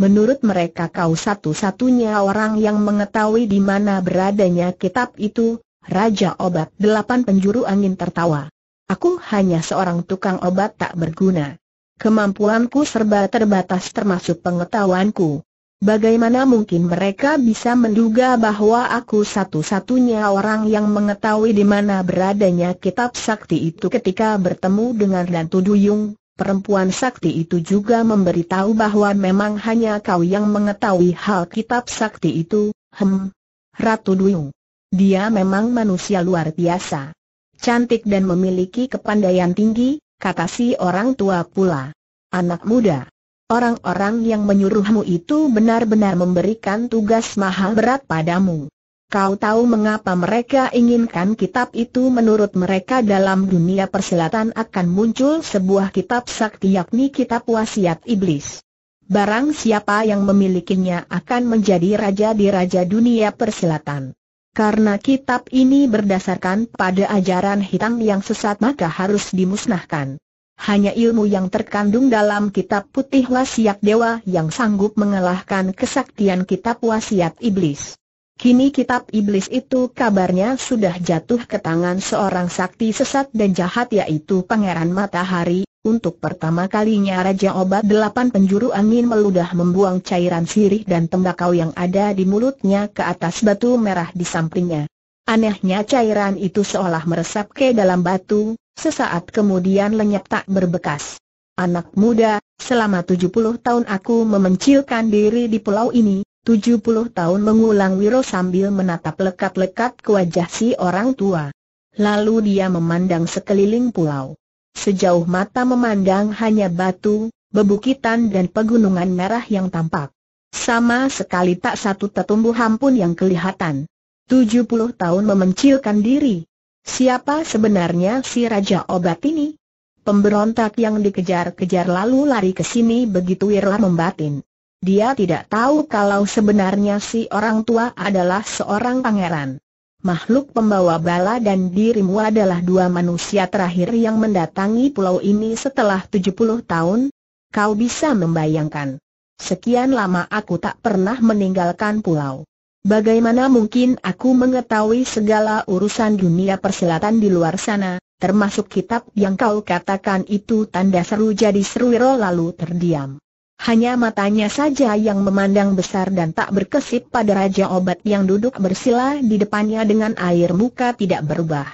Menurut mereka kau satu-satunya orang yang mengetahui di mana beradanya kitab itu, Raja Obat Delapan Penjuru Angin tertawa. Aku hanya seorang tukang obat tak berguna. Kemampuanku serba terbatas termasuk pengetahuanku. Bagaimana mungkin mereka bisa menduga bahwa aku satu-satunya orang yang mengetahui di mana beradanya kitab sakti itu ketika bertemu dengan Dantu Duyung, Perempuan sakti itu juga memberitahu bahwa memang hanya kau yang mengetahui hal kitab sakti itu, hem, Ratu Duyung. Dia memang manusia luar biasa. Cantik dan memiliki kepandaian tinggi, kata si orang tua pula. Anak muda. Orang-orang yang menyuruhmu itu benar-benar memberikan tugas maha berat padamu. Kau tahu mengapa mereka inginkan kitab itu menurut mereka dalam dunia persilatan akan muncul sebuah kitab sakti yakni kitab wasiat iblis. Barang siapa yang memilikinya akan menjadi raja di raja dunia persilatan. Karena kitab ini berdasarkan pada ajaran hitam yang sesat maka harus dimusnahkan. Hanya ilmu yang terkandung dalam kitab putih wasiat dewa yang sanggup mengalahkan kesaktian kitab wasiat iblis. Kini kitab iblis itu kabarnya sudah jatuh ke tangan seorang sakti sesat dan jahat yaitu Pangeran Matahari, untuk pertama kalinya Raja Obat Delapan Penjuru Angin meludah membuang cairan sirih dan tembakau yang ada di mulutnya ke atas batu merah di sampingnya. Anehnya cairan itu seolah meresap ke dalam batu, sesaat kemudian lenyap tak berbekas. Anak muda, selama 70 tahun aku memencilkan diri di pulau ini, 70 tahun mengulang Wiro sambil menatap lekat-lekat ke wajah si orang tua. Lalu dia memandang sekeliling pulau. Sejauh mata memandang hanya batu, bebukitan dan pegunungan merah yang tampak. Sama sekali tak satu tetumbuhan pun yang kelihatan. 70 tahun memencilkan diri. Siapa sebenarnya si Raja Obat ini? Pemberontak yang dikejar-kejar lalu lari ke sini begitu Wirla membatin. Dia tidak tahu kalau sebenarnya si orang tua adalah seorang pangeran. Makhluk pembawa bala dan dirimu adalah dua manusia terakhir yang mendatangi pulau ini setelah 70 tahun. Kau bisa membayangkan. Sekian lama aku tak pernah meninggalkan pulau. Bagaimana mungkin aku mengetahui segala urusan dunia persilatan di luar sana, termasuk kitab yang kau katakan itu tanda seru jadi seruiro lalu terdiam hanya matanya saja yang memandang besar dan tak berkesip pada Raja Obat yang duduk bersila di depannya dengan air muka tidak berubah.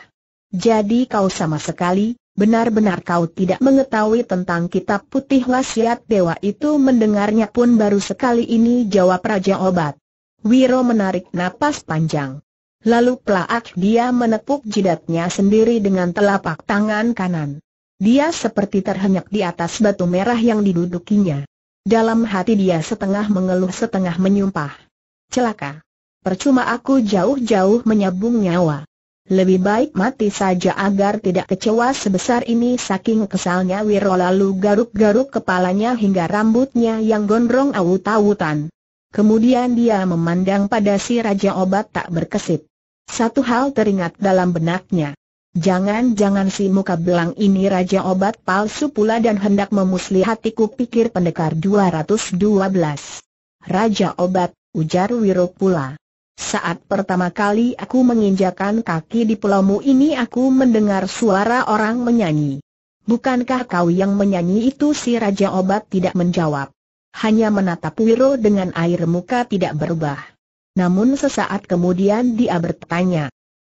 Jadi kau sama sekali, benar-benar kau tidak mengetahui tentang kitab putih wasiat dewa itu mendengarnya pun baru sekali ini jawab Raja Obat. Wiro menarik napas panjang. Lalu pelaak dia menepuk jidatnya sendiri dengan telapak tangan kanan. Dia seperti terhenyak di atas batu merah yang didudukinya. Dalam hati dia setengah mengeluh setengah menyumpah. Celaka. Percuma aku jauh-jauh menyabung nyawa. Lebih baik mati saja agar tidak kecewa sebesar ini saking kesalnya Wiro lalu garuk-garuk kepalanya hingga rambutnya yang gondrong awut-awutan. Kemudian dia memandang pada si Raja Obat tak berkesip. Satu hal teringat dalam benaknya. Jangan-jangan si muka belang ini raja obat palsu pula dan hendak memusli hatiku pikir pendekar 212. Raja obat, ujar Wiro pula. Saat pertama kali aku menginjakan kaki di pulaumu ini aku mendengar suara orang menyanyi. Bukankah kau yang menyanyi itu si Raja Obat tidak menjawab. Hanya menatap Wiro dengan air muka tidak berubah. Namun sesaat kemudian dia bertanya,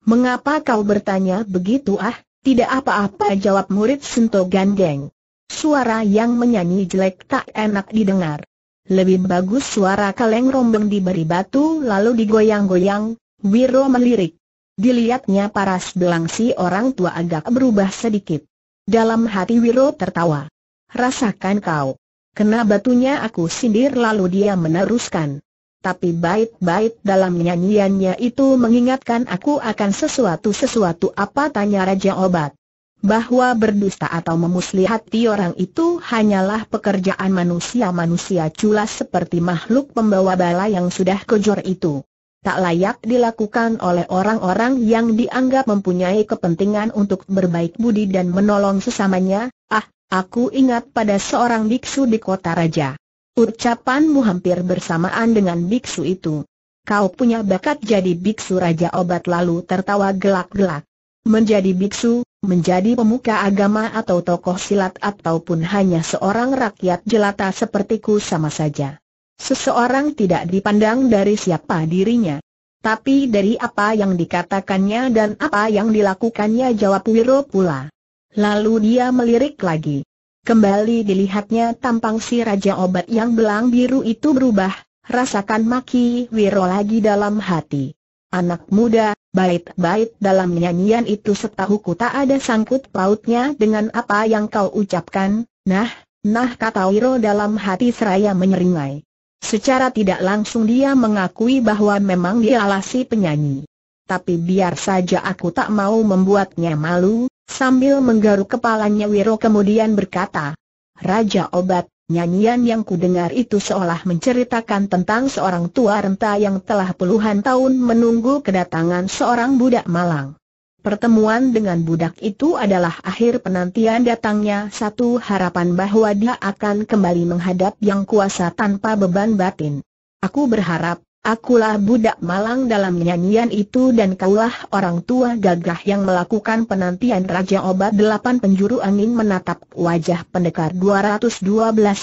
Mengapa kau bertanya begitu ah? Tidak apa-apa jawab murid Sento Gandeng. Suara yang menyanyi jelek tak enak didengar. Lebih bagus suara kaleng rombeng diberi batu lalu digoyang-goyang, Wiro melirik. Dilihatnya paras belangsi orang tua agak berubah sedikit. Dalam hati Wiro tertawa. Rasakan kau. Kena batunya aku sindir lalu dia meneruskan tapi bait-bait dalam nyanyiannya itu mengingatkan aku akan sesuatu-sesuatu apa tanya Raja Obat. Bahwa berdusta atau memuslihati orang itu hanyalah pekerjaan manusia-manusia culas seperti makhluk pembawa bala yang sudah kejor itu. Tak layak dilakukan oleh orang-orang yang dianggap mempunyai kepentingan untuk berbaik budi dan menolong sesamanya, ah, aku ingat pada seorang biksu di kota raja. Ucapanmu hampir bersamaan dengan biksu itu. Kau punya bakat jadi biksu Raja Obat lalu tertawa gelak-gelak. Menjadi biksu, menjadi pemuka agama atau tokoh silat ataupun hanya seorang rakyat jelata sepertiku sama saja. Seseorang tidak dipandang dari siapa dirinya. Tapi dari apa yang dikatakannya dan apa yang dilakukannya jawab Wiro pula. Lalu dia melirik lagi. Kembali dilihatnya tampang si Raja Obat yang belang biru itu berubah, rasakan maki Wiro lagi dalam hati. Anak muda, bait-bait dalam nyanyian itu setahuku tak ada sangkut pautnya dengan apa yang kau ucapkan, nah, nah kata Wiro dalam hati seraya menyeringai. Secara tidak langsung dia mengakui bahwa memang dia alasi penyanyi. Tapi biar saja aku tak mau membuatnya malu, Sambil menggaruk kepalanya Wiro kemudian berkata, Raja Obat, nyanyian yang kudengar itu seolah menceritakan tentang seorang tua renta yang telah puluhan tahun menunggu kedatangan seorang budak malang. Pertemuan dengan budak itu adalah akhir penantian datangnya satu harapan bahwa dia akan kembali menghadap yang kuasa tanpa beban batin. Aku berharap, Akulah budak malang dalam nyanyian itu dan kaulah orang tua gagah yang melakukan penantian Raja Obat Delapan Penjuru Angin menatap wajah pendekar 212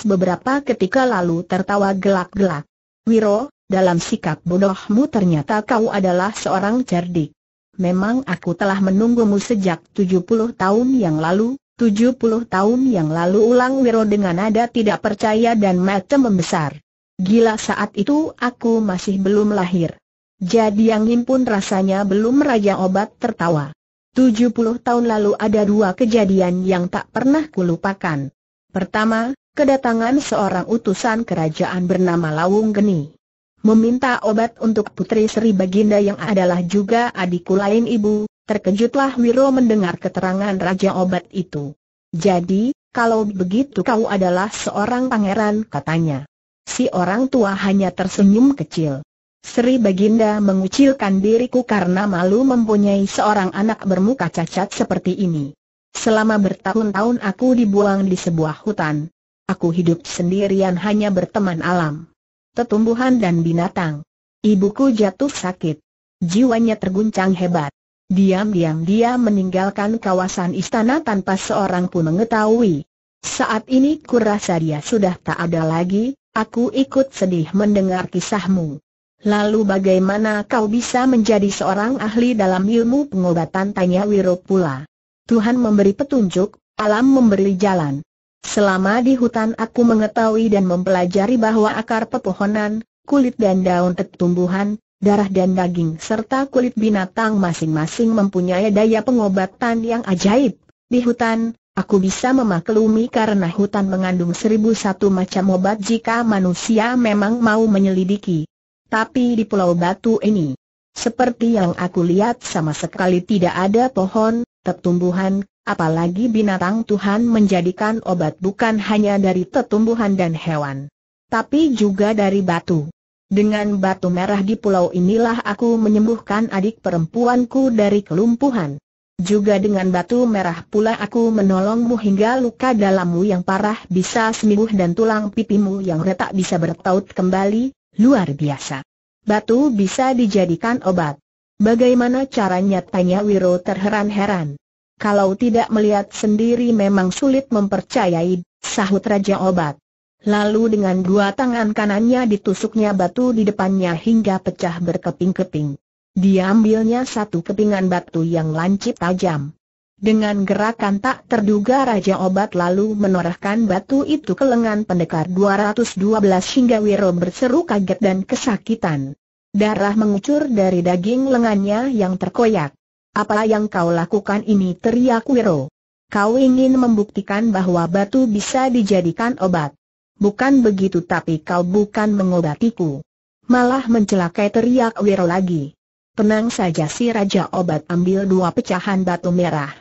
beberapa ketika lalu tertawa gelak-gelak. Wiro, dalam sikap bodohmu ternyata kau adalah seorang cerdik. Memang aku telah menunggumu sejak 70 tahun yang lalu, 70 tahun yang lalu ulang Wiro dengan nada tidak percaya dan mata membesar. Gila saat itu aku masih belum lahir. Jadi yang himpun rasanya belum raja obat tertawa. 70 tahun lalu ada dua kejadian yang tak pernah kulupakan. Pertama, kedatangan seorang utusan kerajaan bernama Lawung Geni. Meminta obat untuk putri Sri Baginda yang adalah juga adikku lain ibu, terkejutlah Wiro mendengar keterangan raja obat itu. Jadi, kalau begitu kau adalah seorang pangeran katanya. Si orang tua hanya tersenyum kecil. Sri Baginda mengucilkan diriku karena malu mempunyai seorang anak bermuka cacat seperti ini. Selama bertahun-tahun aku dibuang di sebuah hutan. Aku hidup sendirian hanya berteman alam, tetumbuhan dan binatang. Ibuku jatuh sakit. Jiwanya terguncang hebat. Diam-diam dia meninggalkan kawasan istana tanpa seorang pun mengetahui. Saat ini kurasa dia sudah tak ada lagi, Aku ikut sedih mendengar kisahmu. Lalu bagaimana kau bisa menjadi seorang ahli dalam ilmu pengobatan tanya Wiro pula. Tuhan memberi petunjuk, alam memberi jalan. Selama di hutan aku mengetahui dan mempelajari bahwa akar pepohonan, kulit dan daun tumbuhan, darah dan daging serta kulit binatang masing-masing mempunyai daya pengobatan yang ajaib. Di hutan, Aku bisa memaklumi karena hutan mengandung seribu satu macam obat jika manusia memang mau menyelidiki. Tapi di Pulau Batu ini, seperti yang aku lihat sama sekali tidak ada pohon, tetumbuhan, apalagi binatang Tuhan menjadikan obat bukan hanya dari tetumbuhan dan hewan. Tapi juga dari batu. Dengan batu merah di pulau inilah aku menyembuhkan adik perempuanku dari kelumpuhan. Juga dengan batu merah pula aku menolongmu hingga luka dalammu yang parah bisa sembuh dan tulang pipimu yang retak bisa bertaut kembali, luar biasa. Batu bisa dijadikan obat. Bagaimana caranya tanya Wiro terheran-heran. Kalau tidak melihat sendiri memang sulit mempercayai, sahut Raja Obat. Lalu dengan dua tangan kanannya ditusuknya batu di depannya hingga pecah berkeping-keping. Diambilnya satu kepingan batu yang lancip tajam. Dengan gerakan tak terduga Raja Obat lalu menorehkan batu itu ke lengan pendekar 212 hingga Wiro berseru kaget dan kesakitan. Darah mengucur dari daging lengannya yang terkoyak. Apa yang kau lakukan ini teriak Wiro. Kau ingin membuktikan bahwa batu bisa dijadikan obat. Bukan begitu tapi kau bukan mengobatiku. Malah mencelakai teriak Wiro lagi. Tenang saja si Raja Obat ambil dua pecahan batu merah.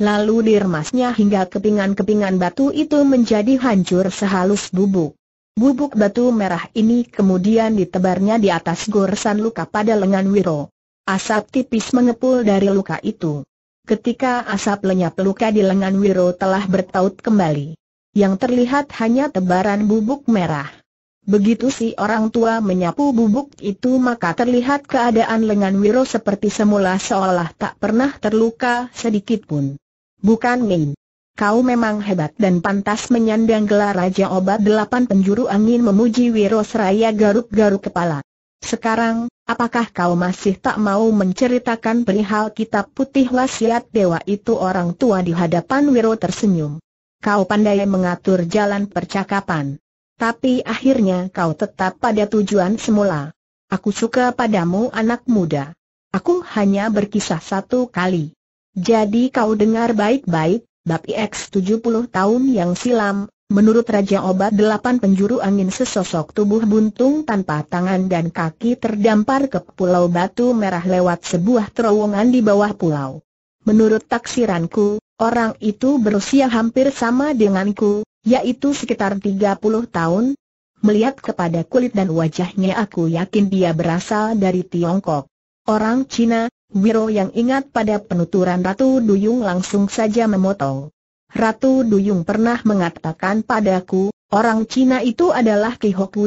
Lalu diremasnya hingga kepingan-kepingan batu itu menjadi hancur sehalus bubuk. Bubuk batu merah ini kemudian ditebarnya di atas goresan luka pada lengan Wiro. Asap tipis mengepul dari luka itu. Ketika asap lenyap luka di lengan Wiro telah bertaut kembali. Yang terlihat hanya tebaran bubuk merah. Begitu si orang tua menyapu bubuk itu maka terlihat keadaan lengan Wiro seperti semula seolah tak pernah terluka sedikit pun. Bukan main. Kau memang hebat dan pantas menyandang gelar Raja Obat Delapan Penjuru Angin memuji Wiro Seraya garuk-garuk kepala. Sekarang, apakah kau masih tak mau menceritakan perihal kitab putih wasiat dewa itu orang tua di hadapan Wiro tersenyum. Kau pandai mengatur jalan percakapan. Tapi akhirnya kau tetap pada tujuan semula. Aku suka padamu anak muda. Aku hanya berkisah satu kali. Jadi kau dengar baik-baik, bab X 70 tahun yang silam, menurut Raja Obat delapan penjuru angin sesosok tubuh buntung tanpa tangan dan kaki terdampar ke pulau batu merah lewat sebuah terowongan di bawah pulau. Menurut taksiranku, orang itu berusia hampir sama denganku, yaitu sekitar 30 tahun. Melihat kepada kulit dan wajahnya aku yakin dia berasal dari Tiongkok. Orang Cina, Wiro yang ingat pada penuturan Ratu Duyung langsung saja memotong. Ratu Duyung pernah mengatakan padaku, orang Cina itu adalah Ki Hok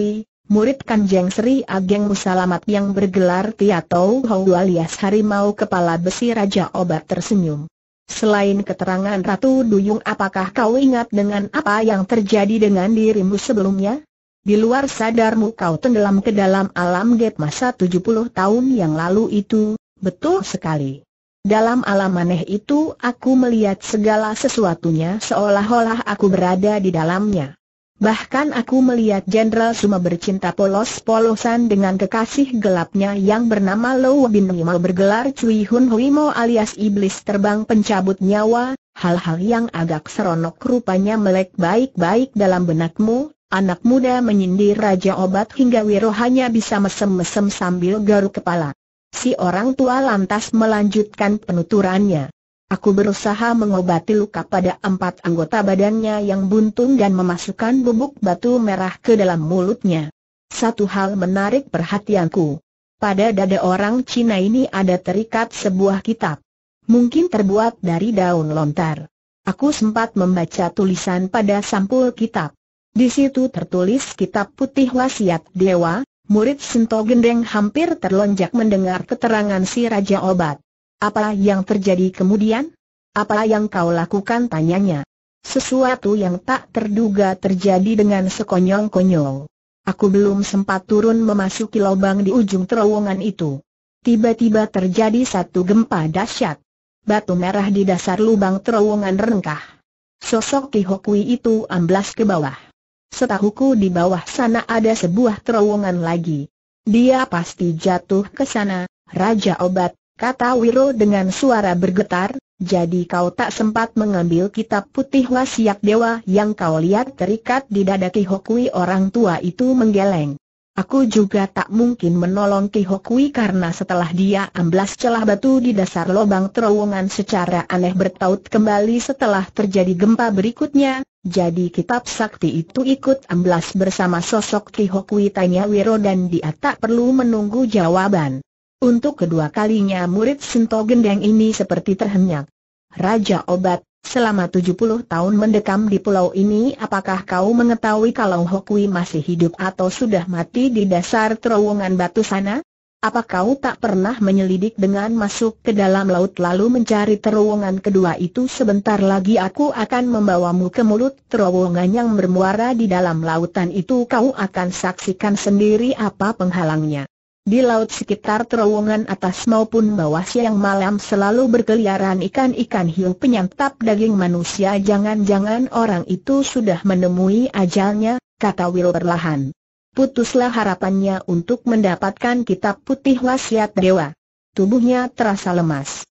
murid Kanjeng Sri Ageng Musalamat yang bergelar Tiatou Hou alias Harimau Kepala Besi Raja Obat tersenyum. Selain keterangan Ratu Duyung apakah kau ingat dengan apa yang terjadi dengan dirimu sebelumnya? Di luar sadarmu kau tenggelam ke dalam alam gap masa 70 tahun yang lalu itu, betul sekali. Dalam alam aneh itu aku melihat segala sesuatunya seolah-olah aku berada di dalamnya. Bahkan aku melihat Jenderal Suma bercinta polos-polosan dengan kekasih gelapnya yang bernama Lo Bin Nimo bergelar Cui Hun Hui Mo alias Iblis Terbang Pencabut Nyawa, hal-hal yang agak seronok rupanya melek baik-baik dalam benakmu, anak muda menyindir Raja Obat hingga Wiro hanya bisa mesem-mesem sambil garuk kepala. Si orang tua lantas melanjutkan penuturannya. Aku berusaha mengobati luka pada empat anggota badannya yang buntung dan memasukkan bubuk batu merah ke dalam mulutnya. Satu hal menarik perhatianku. Pada dada orang Cina ini ada terikat sebuah kitab. Mungkin terbuat dari daun lontar. Aku sempat membaca tulisan pada sampul kitab. Di situ tertulis kitab putih wasiat dewa, murid Sento hampir terlonjak mendengar keterangan si Raja Obat. Apa yang terjadi kemudian? Apa yang kau lakukan tanyanya? Sesuatu yang tak terduga terjadi dengan sekonyong-konyol. Aku belum sempat turun memasuki lubang di ujung terowongan itu. Tiba-tiba terjadi satu gempa dahsyat. Batu merah di dasar lubang terowongan rengkah. Sosok Ki Hokui itu amblas ke bawah. Setahuku di bawah sana ada sebuah terowongan lagi. Dia pasti jatuh ke sana, Raja Obat, kata Wiro dengan suara bergetar, jadi kau tak sempat mengambil kitab putih wasiat dewa yang kau lihat terikat di dada Ki Hokui orang tua itu menggeleng. Aku juga tak mungkin menolong Ki Hokui karena setelah dia amblas celah batu di dasar lubang terowongan secara aneh bertaut kembali setelah terjadi gempa berikutnya, jadi kitab sakti itu ikut amblas bersama sosok Ki Hokui tanya Wiro dan dia tak perlu menunggu jawaban. Untuk kedua kalinya murid Sinto Gendeng ini seperti terhenyak. Raja Obat, selama 70 tahun mendekam di pulau ini apakah kau mengetahui kalau Hokui masih hidup atau sudah mati di dasar terowongan batu sana? Apa kau tak pernah menyelidik dengan masuk ke dalam laut lalu mencari terowongan kedua itu sebentar lagi aku akan membawamu ke mulut terowongan yang bermuara di dalam lautan itu kau akan saksikan sendiri apa penghalangnya. Di laut sekitar terowongan atas maupun bawah siang malam selalu berkeliaran ikan-ikan hiu penyantap daging manusia Jangan-jangan orang itu sudah menemui ajalnya, kata Will perlahan Putuslah harapannya untuk mendapatkan kitab putih wasiat dewa Tubuhnya terasa lemas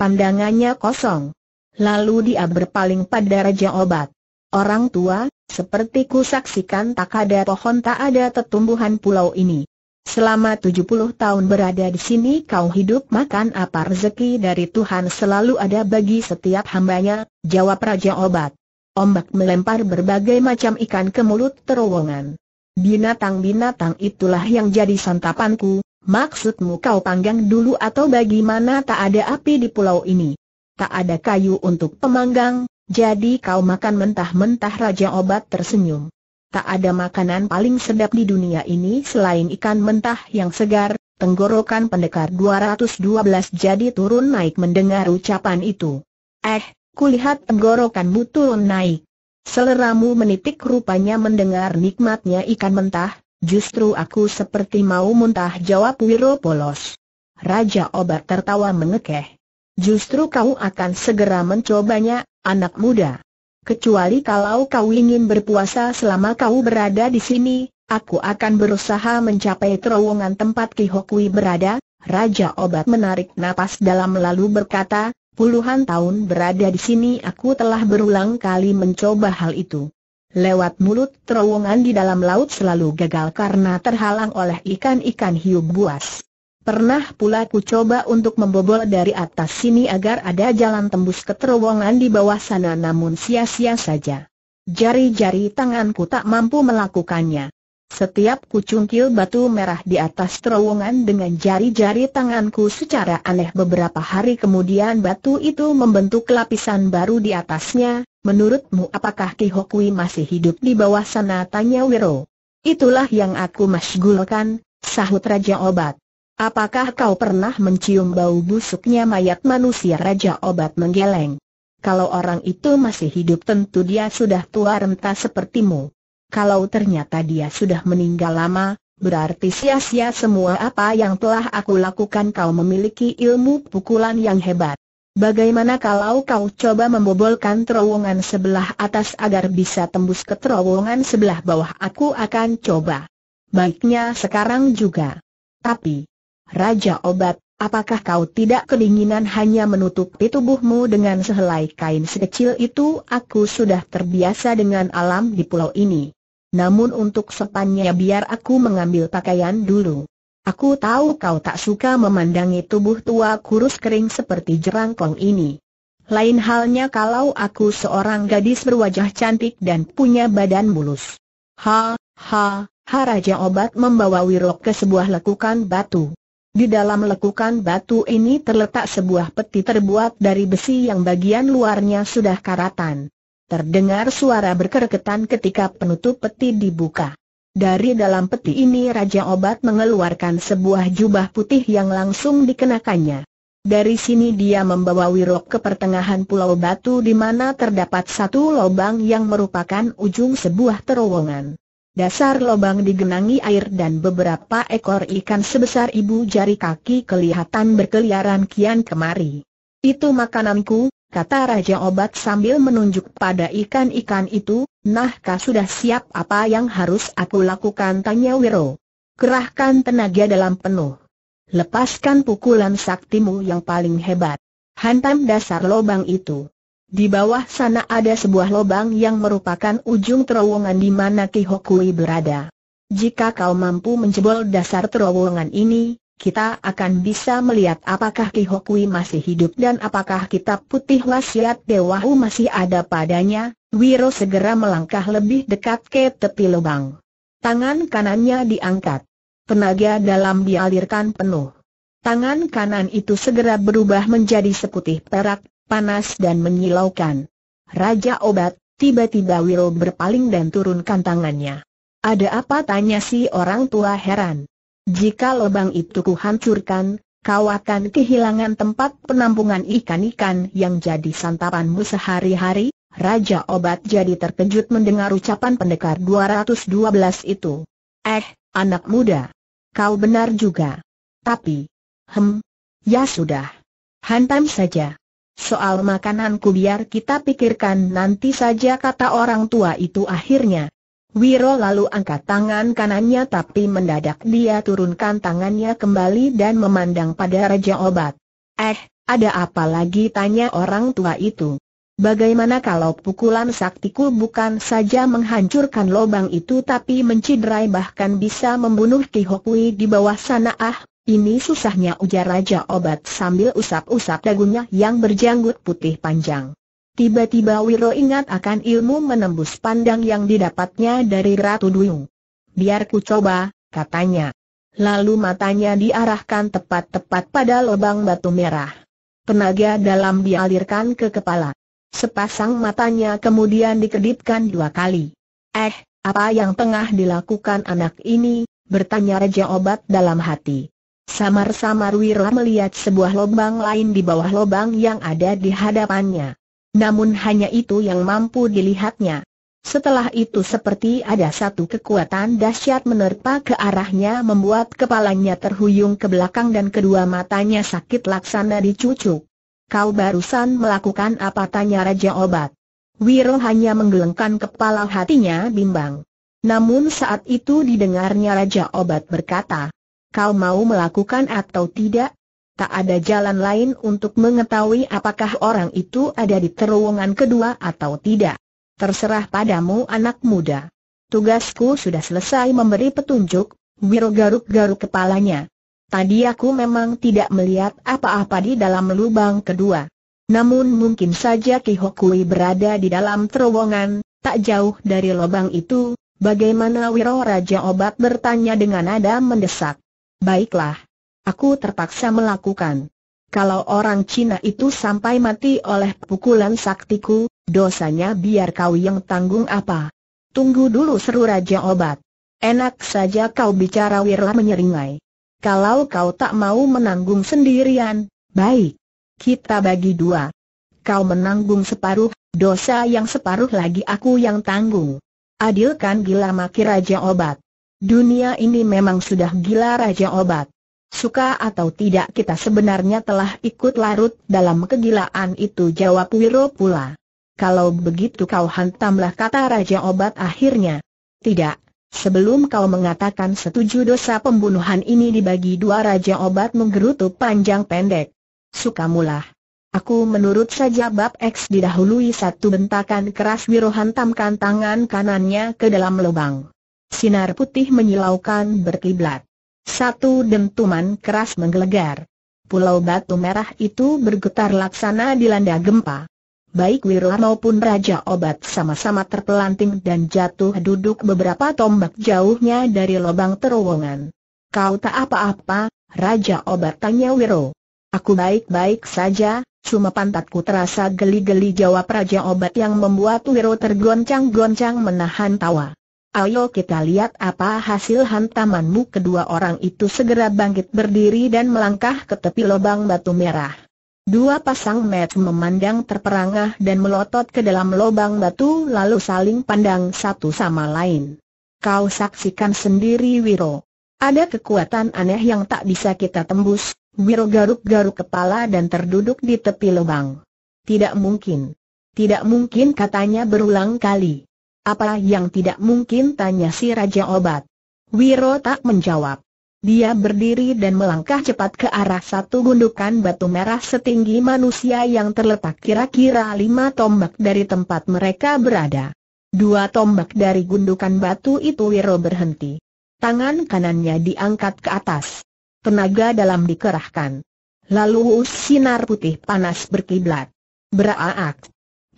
Pandangannya kosong Lalu dia berpaling pada Raja Obat Orang tua, seperti ku saksikan tak ada pohon tak ada tetumbuhan pulau ini Selama 70 tahun berada di sini kau hidup makan apa rezeki dari Tuhan selalu ada bagi setiap hambanya, jawab Raja Obat. Ombak melempar berbagai macam ikan ke mulut terowongan. Binatang-binatang itulah yang jadi santapanku, maksudmu kau panggang dulu atau bagaimana tak ada api di pulau ini? Tak ada kayu untuk pemanggang, jadi kau makan mentah-mentah Raja Obat tersenyum tak ada makanan paling sedap di dunia ini selain ikan mentah yang segar, tenggorokan pendekar 212 jadi turun naik mendengar ucapan itu. Eh, kulihat tenggorokanmu turun naik. Seleramu menitik rupanya mendengar nikmatnya ikan mentah, justru aku seperti mau muntah jawab Wiro Polos. Raja Obat tertawa mengekeh. Justru kau akan segera mencobanya, anak muda kecuali kalau kau ingin berpuasa selama kau berada di sini, aku akan berusaha mencapai terowongan tempat Ki Hokui berada. Raja Obat menarik napas dalam lalu berkata, puluhan tahun berada di sini aku telah berulang kali mencoba hal itu. Lewat mulut terowongan di dalam laut selalu gagal karena terhalang oleh ikan-ikan hiu buas. Pernah pula ku coba untuk membobol dari atas sini agar ada jalan tembus ke terowongan di bawah sana namun sia-sia saja. Jari-jari tanganku tak mampu melakukannya. Setiap ku cungkil batu merah di atas terowongan dengan jari-jari tanganku secara aneh beberapa hari kemudian batu itu membentuk lapisan baru di atasnya, menurutmu apakah Ki Hokui masih hidup di bawah sana tanya Wiro. Itulah yang aku masgulkan, sahut Raja Obat. Apakah kau pernah mencium bau busuknya mayat manusia Raja Obat Menggeleng? Kalau orang itu masih hidup tentu dia sudah tua renta sepertimu. Kalau ternyata dia sudah meninggal lama, berarti sia-sia semua apa yang telah aku lakukan kau memiliki ilmu pukulan yang hebat. Bagaimana kalau kau coba membobolkan terowongan sebelah atas agar bisa tembus ke terowongan sebelah bawah aku akan coba. Baiknya sekarang juga. Tapi, Raja Obat, apakah kau tidak kedinginan hanya menutupi tubuhmu dengan sehelai kain sekecil itu? Aku sudah terbiasa dengan alam di pulau ini. Namun untuk sopannya biar aku mengambil pakaian dulu. Aku tahu kau tak suka memandangi tubuh tua kurus kering seperti jerangkong ini. Lain halnya kalau aku seorang gadis berwajah cantik dan punya badan mulus. Ha, ha, ha Raja Obat membawa Wirok ke sebuah lekukan batu. Di dalam lekukan batu ini terletak sebuah peti terbuat dari besi yang bagian luarnya sudah karatan. Terdengar suara berkerketan ketika penutup peti dibuka. Dari dalam peti ini Raja Obat mengeluarkan sebuah jubah putih yang langsung dikenakannya. Dari sini dia membawa Wirok ke pertengahan pulau batu di mana terdapat satu lubang yang merupakan ujung sebuah terowongan. Dasar lobang digenangi air dan beberapa ekor ikan sebesar ibu jari kaki kelihatan berkeliaran kian kemari. Itu makananku, kata Raja Obat sambil menunjuk pada ikan-ikan itu, Nah, nahkah sudah siap apa yang harus aku lakukan tanya Wiro. Kerahkan tenaga dalam penuh. Lepaskan pukulan saktimu yang paling hebat. Hantam dasar lobang itu. Di bawah sana ada sebuah lubang yang merupakan ujung terowongan di mana Ki Hokui berada. Jika kau mampu menjebol dasar terowongan ini, kita akan bisa melihat apakah Ki Hokui masih hidup dan apakah kitab putih wasiat Dewahu masih ada padanya. Wiro segera melangkah lebih dekat ke tepi lubang. Tangan kanannya diangkat. Tenaga dalam dialirkan penuh. Tangan kanan itu segera berubah menjadi seputih perak, panas dan menyilaukan. Raja obat, tiba-tiba Will berpaling dan turunkan tangannya. Ada apa tanya si orang tua heran. Jika lubang itu kuhancurkan, kau akan kehilangan tempat penampungan ikan-ikan yang jadi santapanmu sehari-hari, Raja obat jadi terkejut mendengar ucapan pendekar 212 itu. Eh, anak muda. Kau benar juga. Tapi, hem, ya sudah. Hantam saja. Soal makananku biar kita pikirkan nanti saja kata orang tua itu akhirnya. Wiro lalu angkat tangan kanannya tapi mendadak dia turunkan tangannya kembali dan memandang pada Raja Obat. Eh, ada apa lagi tanya orang tua itu? Bagaimana kalau pukulan saktiku bukan saja menghancurkan lubang itu tapi menciderai bahkan bisa membunuh Kihokui di bawah sana ah, ini susahnya ujar Raja Obat sambil usap-usap dagunya yang berjanggut putih panjang. Tiba-tiba Wiro ingat akan ilmu menembus pandang yang didapatnya dari Ratu Duyung. Biar ku coba, katanya. Lalu matanya diarahkan tepat-tepat pada lubang batu merah. Tenaga dalam dialirkan ke kepala. Sepasang matanya kemudian dikedipkan dua kali. Eh, apa yang tengah dilakukan anak ini? bertanya Raja Obat dalam hati. Samar-samar Wira melihat sebuah lubang lain di bawah lubang yang ada di hadapannya. Namun hanya itu yang mampu dilihatnya. Setelah itu seperti ada satu kekuatan dahsyat menerpa ke arahnya membuat kepalanya terhuyung ke belakang dan kedua matanya sakit laksana dicucuk. Kau barusan melakukan apa tanya Raja Obat. Wiro hanya menggelengkan kepala hatinya bimbang. Namun saat itu didengarnya Raja Obat berkata, Kau mau melakukan atau tidak? Tak ada jalan lain untuk mengetahui apakah orang itu ada di terowongan kedua atau tidak. Terserah padamu anak muda. Tugasku sudah selesai memberi petunjuk, Wiro garuk-garuk kepalanya. Tadi aku memang tidak melihat apa-apa di dalam lubang kedua. Namun mungkin saja Ki Hokui berada di dalam terowongan, tak jauh dari lubang itu, bagaimana Wiro Raja Obat bertanya dengan nada mendesak. Baiklah. Aku terpaksa melakukan. Kalau orang Cina itu sampai mati oleh pukulan saktiku, dosanya biar kau yang tanggung apa. Tunggu dulu seru Raja Obat. Enak saja kau bicara Wirla menyeringai. Kalau kau tak mau menanggung sendirian, baik. Kita bagi dua. Kau menanggung separuh, dosa yang separuh lagi aku yang tanggung. Adilkan gila maki Raja Obat. Dunia ini memang sudah gila raja obat. Suka atau tidak kita sebenarnya telah ikut larut dalam kegilaan itu jawab Wiro pula. Kalau begitu kau hantamlah kata Raja Obat akhirnya. Tidak, sebelum kau mengatakan setuju dosa pembunuhan ini dibagi dua Raja Obat menggerutu panjang pendek. Sukamulah. Aku menurut saja bab X didahului satu bentakan keras Wiro hantamkan tangan kanannya ke dalam lubang. Sinar putih menyilaukan berkiblat. Satu dentuman keras menggelegar. Pulau Batu Merah itu bergetar laksana dilanda gempa. Baik Wirla maupun Raja Obat sama-sama terpelanting dan jatuh duduk beberapa tombak jauhnya dari lubang terowongan. Kau tak apa-apa, Raja Obat tanya Wiro. Aku baik-baik saja, cuma pantatku terasa geli-geli jawab Raja Obat yang membuat Wiro tergoncang-goncang menahan tawa. Ayo kita lihat apa hasil hantamanmu Kedua orang itu segera bangkit berdiri dan melangkah ke tepi lubang batu merah Dua pasang met memandang terperangah dan melotot ke dalam lubang batu lalu saling pandang satu sama lain Kau saksikan sendiri Wiro Ada kekuatan aneh yang tak bisa kita tembus Wiro garuk-garuk kepala dan terduduk di tepi lubang Tidak mungkin Tidak mungkin katanya berulang kali apa yang tidak mungkin tanya si Raja Obat. Wiro tak menjawab. Dia berdiri dan melangkah cepat ke arah satu gundukan batu merah setinggi manusia yang terletak kira-kira lima tombak dari tempat mereka berada. Dua tombak dari gundukan batu itu Wiro berhenti. Tangan kanannya diangkat ke atas. Tenaga dalam dikerahkan. Lalu sinar putih panas berkiblat. Beraak.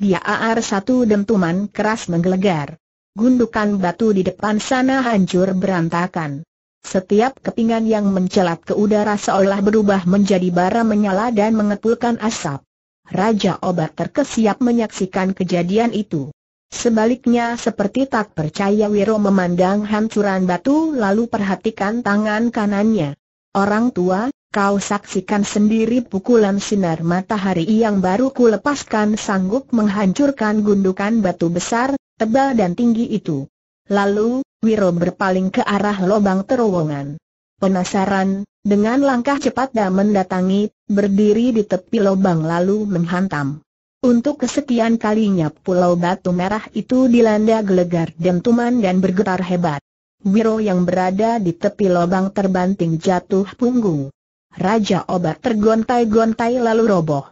Dia aar satu dentuman keras menggelegar. Gundukan batu di depan sana hancur berantakan. Setiap kepingan yang mencelat ke udara seolah berubah menjadi bara menyala dan mengepulkan asap. Raja obat terkesiap menyaksikan kejadian itu. Sebaliknya seperti tak percaya Wiro memandang hancuran batu lalu perhatikan tangan kanannya. Orang tua, Kau saksikan sendiri pukulan sinar matahari yang baru kulepaskan sanggup menghancurkan gundukan batu besar, tebal dan tinggi itu. Lalu, Wiro berpaling ke arah lubang terowongan. Penasaran, dengan langkah cepat dan mendatangi, berdiri di tepi lubang lalu menghantam. Untuk kesekian kalinya pulau batu merah itu dilanda gelegar dentuman dan bergetar hebat. Wiro yang berada di tepi lubang terbanting jatuh punggung. Raja obat tergontai-gontai lalu roboh.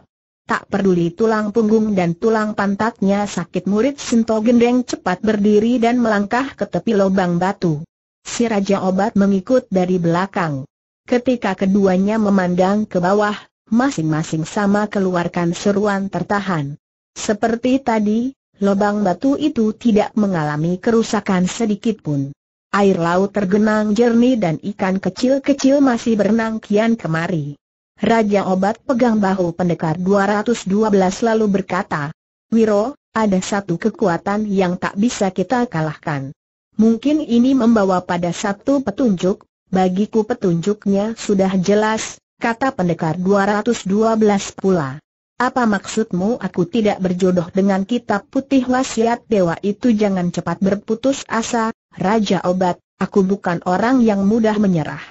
Tak peduli tulang punggung dan tulang pantatnya sakit murid Sinto Gendeng cepat berdiri dan melangkah ke tepi lubang batu. Si Raja Obat mengikut dari belakang. Ketika keduanya memandang ke bawah, masing-masing sama keluarkan seruan tertahan. Seperti tadi, lubang batu itu tidak mengalami kerusakan sedikit pun. Air laut tergenang jernih dan ikan kecil-kecil masih berenang kian kemari. Raja Obat pegang bahu pendekar 212 lalu berkata, Wiro, ada satu kekuatan yang tak bisa kita kalahkan. Mungkin ini membawa pada satu petunjuk, bagiku petunjuknya sudah jelas, kata pendekar 212 pula. Apa maksudmu aku tidak berjodoh dengan kitab putih wasiat dewa itu jangan cepat berputus asa, Raja Obat, aku bukan orang yang mudah menyerah.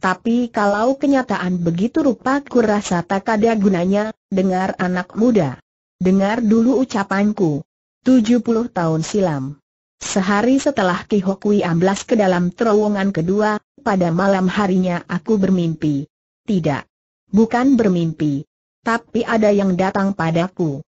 Tapi kalau kenyataan begitu rupa kurasa tak ada gunanya, dengar anak muda. Dengar dulu ucapanku. 70 tahun silam. Sehari setelah Ki Hokui amblas ke dalam terowongan kedua, pada malam harinya aku bermimpi. Tidak. Bukan bermimpi. Tapi ada yang datang padaku.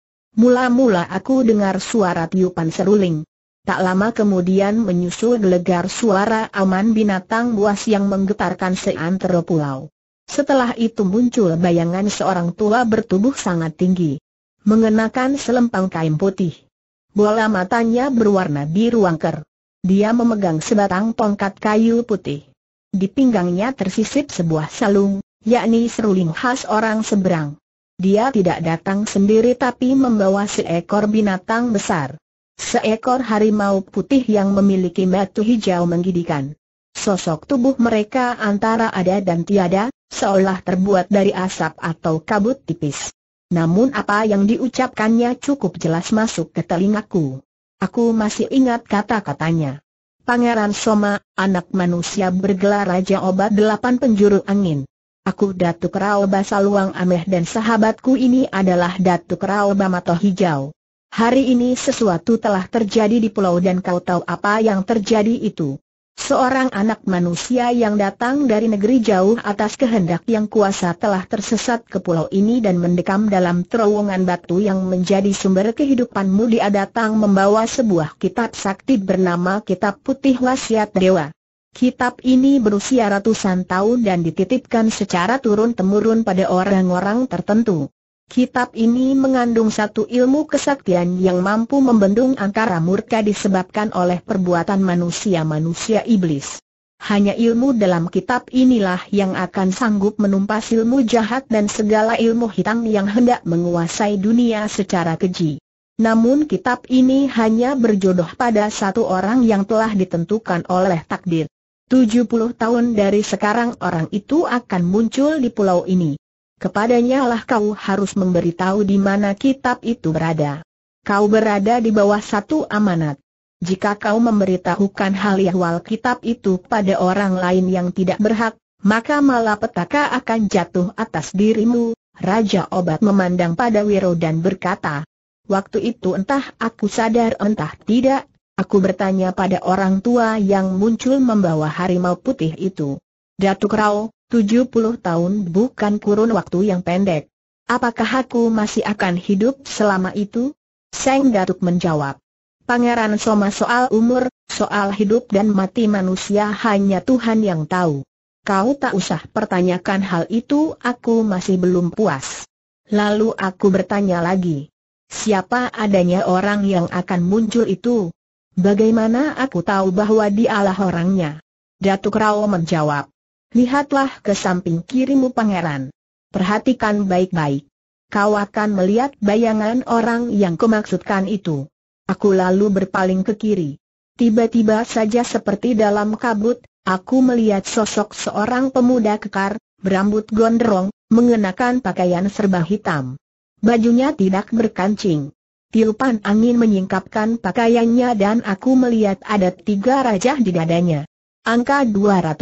Mula-mula aku dengar suara tiupan seruling. Tak lama kemudian menyusul gelegar suara aman binatang buas yang menggetarkan seantero pulau. Setelah itu muncul bayangan seorang tua bertubuh sangat tinggi. Mengenakan selempang kain putih. Bola matanya berwarna biru angker. Dia memegang sebatang tongkat kayu putih. Di pinggangnya tersisip sebuah salung, yakni seruling khas orang seberang. Dia tidak datang sendiri tapi membawa seekor binatang besar. Seekor harimau putih yang memiliki mata hijau menggidikan. Sosok tubuh mereka antara ada dan tiada, seolah terbuat dari asap atau kabut tipis. Namun apa yang diucapkannya cukup jelas masuk ke telingaku. Aku masih ingat kata-katanya. Pangeran Soma, anak manusia bergelar Raja Obat Delapan Penjuru Angin. Aku Datuk Rao Basaluang Ameh dan sahabatku ini adalah Datuk Rao Bamato Hijau. Hari ini sesuatu telah terjadi di pulau dan kau tahu apa yang terjadi itu. Seorang anak manusia yang datang dari negeri jauh atas kehendak yang kuasa telah tersesat ke pulau ini dan mendekam dalam terowongan batu yang menjadi sumber kehidupanmu dia datang membawa sebuah kitab sakti bernama Kitab Putih Wasiat Dewa. Kitab ini berusia ratusan tahun dan dititipkan secara turun-temurun pada orang-orang tertentu. Kitab ini mengandung satu ilmu kesaktian yang mampu membendung antara murka disebabkan oleh perbuatan manusia-manusia iblis. Hanya ilmu dalam kitab inilah yang akan sanggup menumpas ilmu jahat dan segala ilmu hitam yang hendak menguasai dunia secara keji. Namun kitab ini hanya berjodoh pada satu orang yang telah ditentukan oleh takdir. 70 tahun dari sekarang orang itu akan muncul di pulau ini. Kepadanya lah kau harus memberitahu di mana kitab itu berada. Kau berada di bawah satu amanat. Jika kau memberitahukan hal ihwal kitab itu pada orang lain yang tidak berhak, maka malapetaka akan jatuh atas dirimu. Raja Obat memandang pada Wiro dan berkata, Waktu itu entah aku sadar entah tidak, aku bertanya pada orang tua yang muncul membawa harimau putih itu. Datuk Rao, 70 tahun bukan kurun waktu yang pendek. Apakah aku masih akan hidup selama itu? Seng Datuk menjawab. Pangeran Soma soal umur, soal hidup dan mati manusia hanya Tuhan yang tahu. Kau tak usah pertanyakan hal itu, aku masih belum puas. Lalu aku bertanya lagi. Siapa adanya orang yang akan muncul itu? Bagaimana aku tahu bahwa dialah orangnya? Datuk Rao menjawab. Lihatlah ke samping kirimu pangeran. Perhatikan baik-baik. Kau akan melihat bayangan orang yang kumaksudkan itu. Aku lalu berpaling ke kiri. Tiba-tiba saja seperti dalam kabut, aku melihat sosok seorang pemuda kekar, berambut gondrong, mengenakan pakaian serba hitam. Bajunya tidak berkancing. Tiupan angin menyingkapkan pakaiannya dan aku melihat ada tiga rajah di dadanya. Angka 212.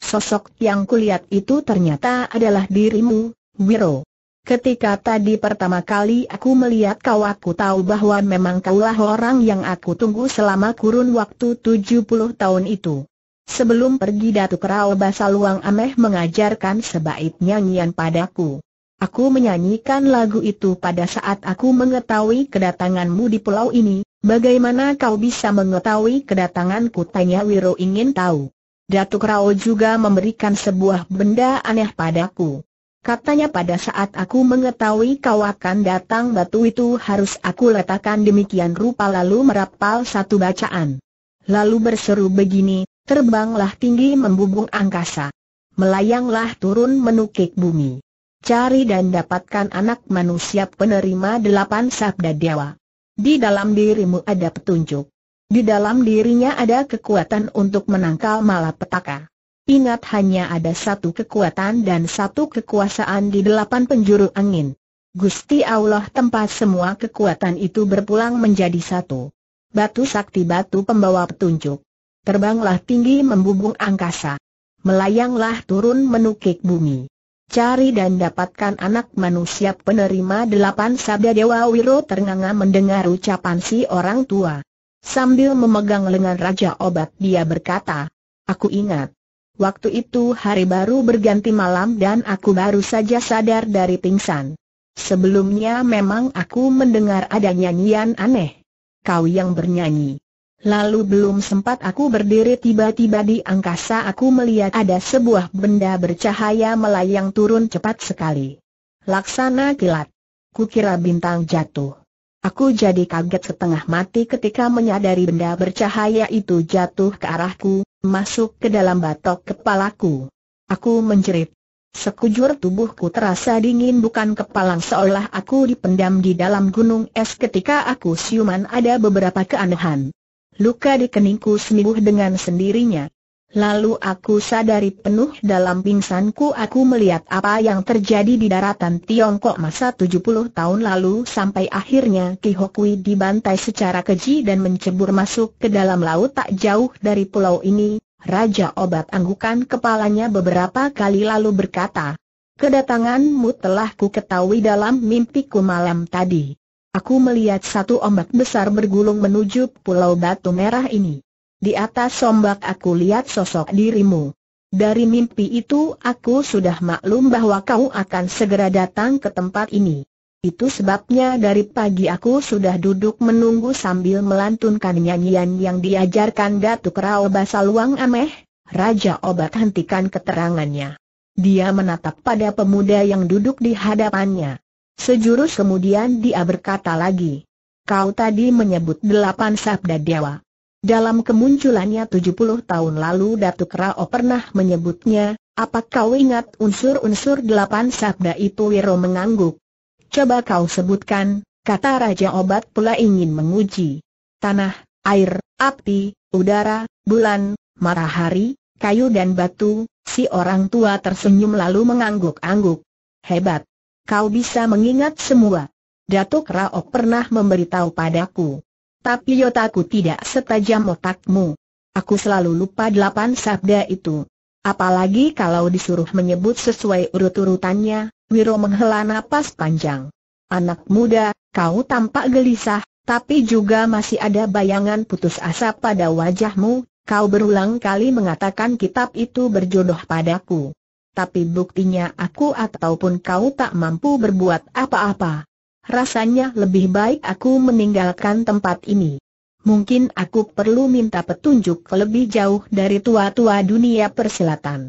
Sosok yang kulihat itu ternyata adalah dirimu, Wiro. Ketika tadi pertama kali aku melihat kau aku tahu bahwa memang kaulah orang yang aku tunggu selama kurun waktu 70 tahun itu. Sebelum pergi Datuk Rao Basaluang Ameh mengajarkan sebaik nyanyian padaku. Aku menyanyikan lagu itu pada saat aku mengetahui kedatanganmu di pulau ini, bagaimana kau bisa mengetahui kedatanganku? Tanya Wiro ingin tahu. Datuk Rao juga memberikan sebuah benda aneh padaku. Katanya pada saat aku mengetahui kau akan datang batu itu harus aku letakkan demikian rupa lalu merapal satu bacaan. Lalu berseru begini, terbanglah tinggi membubung angkasa. Melayanglah turun menukik bumi cari dan dapatkan anak manusia penerima delapan sabda dewa. Di dalam dirimu ada petunjuk. Di dalam dirinya ada kekuatan untuk menangkal malapetaka. Ingat hanya ada satu kekuatan dan satu kekuasaan di delapan penjuru angin. Gusti Allah tempat semua kekuatan itu berpulang menjadi satu. Batu sakti batu pembawa petunjuk. Terbanglah tinggi membubung angkasa. Melayanglah turun menukik bumi. Cari dan dapatkan anak manusia penerima delapan sabda Dewa Wiro ternganga mendengar ucapan si orang tua. Sambil memegang lengan Raja Obat dia berkata, Aku ingat. Waktu itu hari baru berganti malam dan aku baru saja sadar dari pingsan. Sebelumnya memang aku mendengar ada nyanyian aneh. Kau yang bernyanyi. Lalu belum sempat aku berdiri tiba-tiba di angkasa aku melihat ada sebuah benda bercahaya melayang turun cepat sekali. Laksana kilat. Kukira bintang jatuh. Aku jadi kaget setengah mati ketika menyadari benda bercahaya itu jatuh ke arahku, masuk ke dalam batok kepalaku. Aku menjerit. Sekujur tubuhku terasa dingin bukan kepalang seolah aku dipendam di dalam gunung es ketika aku siuman ada beberapa keanehan luka di keningku sembuh dengan sendirinya. Lalu aku sadari penuh dalam pingsanku aku melihat apa yang terjadi di daratan Tiongkok masa 70 tahun lalu sampai akhirnya Ki Hokui dibantai secara keji dan mencebur masuk ke dalam laut tak jauh dari pulau ini. Raja Obat anggukan kepalanya beberapa kali lalu berkata, Kedatanganmu telah ku ketahui dalam mimpiku malam tadi. Aku melihat satu ombak besar bergulung menuju pulau batu merah ini. Di atas ombak aku lihat sosok dirimu. Dari mimpi itu aku sudah maklum bahwa kau akan segera datang ke tempat ini. Itu sebabnya dari pagi aku sudah duduk menunggu sambil melantunkan nyanyian yang diajarkan Datuk Rao Basaluang Ameh, Raja Obat hentikan keterangannya. Dia menatap pada pemuda yang duduk di hadapannya. Sejurus kemudian dia berkata lagi. Kau tadi menyebut delapan sabda dewa. Dalam kemunculannya tujuh puluh tahun lalu Datuk Rao pernah menyebutnya, apa kau ingat unsur-unsur delapan sabda itu Wiro mengangguk. Coba kau sebutkan, kata Raja Obat pula ingin menguji. Tanah, air, api, udara, bulan, marahari, kayu dan batu, si orang tua tersenyum lalu mengangguk-angguk. Hebat kau bisa mengingat semua. Datuk Raok pernah memberitahu padaku. Tapi otakku tidak setajam otakmu. Aku selalu lupa delapan sabda itu. Apalagi kalau disuruh menyebut sesuai urut-urutannya, Wiro menghela napas panjang. Anak muda, kau tampak gelisah, tapi juga masih ada bayangan putus asa pada wajahmu, kau berulang kali mengatakan kitab itu berjodoh padaku tapi buktinya aku ataupun kau tak mampu berbuat apa-apa. Rasanya lebih baik aku meninggalkan tempat ini. Mungkin aku perlu minta petunjuk lebih jauh dari tua-tua dunia persilatan.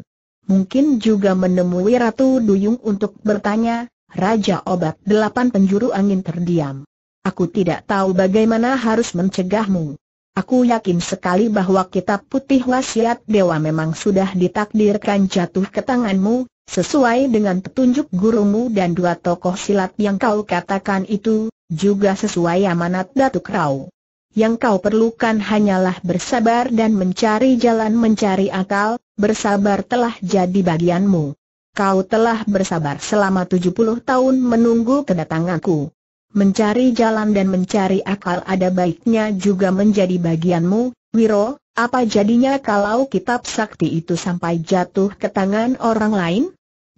Mungkin juga menemui Ratu Duyung untuk bertanya, Raja Obat Delapan Penjuru Angin terdiam. Aku tidak tahu bagaimana harus mencegahmu. Aku yakin sekali bahwa kitab putih wasiat dewa memang sudah ditakdirkan jatuh ke tanganmu, sesuai dengan petunjuk gurumu dan dua tokoh silat yang kau katakan itu, juga sesuai amanat Datuk Rau. Yang kau perlukan hanyalah bersabar dan mencari jalan mencari akal, bersabar telah jadi bagianmu. Kau telah bersabar selama 70 tahun menunggu kedatanganku mencari jalan dan mencari akal ada baiknya juga menjadi bagianmu, Wiro, apa jadinya kalau kitab sakti itu sampai jatuh ke tangan orang lain?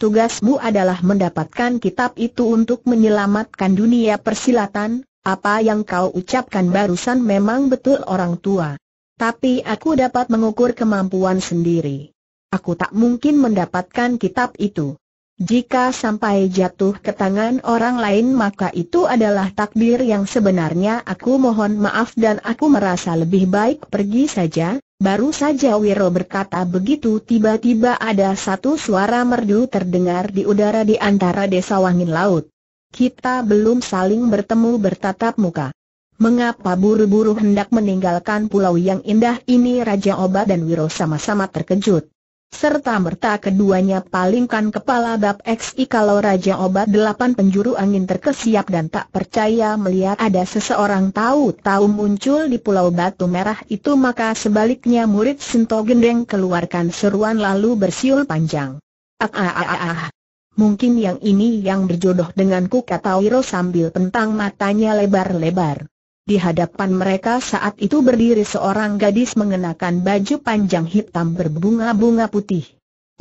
Tugasmu adalah mendapatkan kitab itu untuk menyelamatkan dunia persilatan, apa yang kau ucapkan barusan memang betul orang tua. Tapi aku dapat mengukur kemampuan sendiri. Aku tak mungkin mendapatkan kitab itu. Jika sampai jatuh ke tangan orang lain maka itu adalah takdir yang sebenarnya aku mohon maaf dan aku merasa lebih baik pergi saja. Baru saja Wiro berkata begitu tiba-tiba ada satu suara merdu terdengar di udara di antara desa Wangin Laut. Kita belum saling bertemu bertatap muka. Mengapa buru-buru hendak meninggalkan pulau yang indah ini Raja Oba dan Wiro sama-sama terkejut serta merta keduanya palingkan kepala bab XI kalau Raja Obat Delapan Penjuru Angin terkesiap dan tak percaya melihat ada seseorang tahu-tahu muncul di Pulau Batu Merah itu maka sebaliknya murid Sinto Gendeng keluarkan seruan lalu bersiul panjang. Ah ah, ah, ah, ah, Mungkin yang ini yang berjodoh denganku kata Wiro sambil pentang matanya lebar-lebar. Di hadapan mereka saat itu berdiri seorang gadis mengenakan baju panjang hitam berbunga-bunga putih.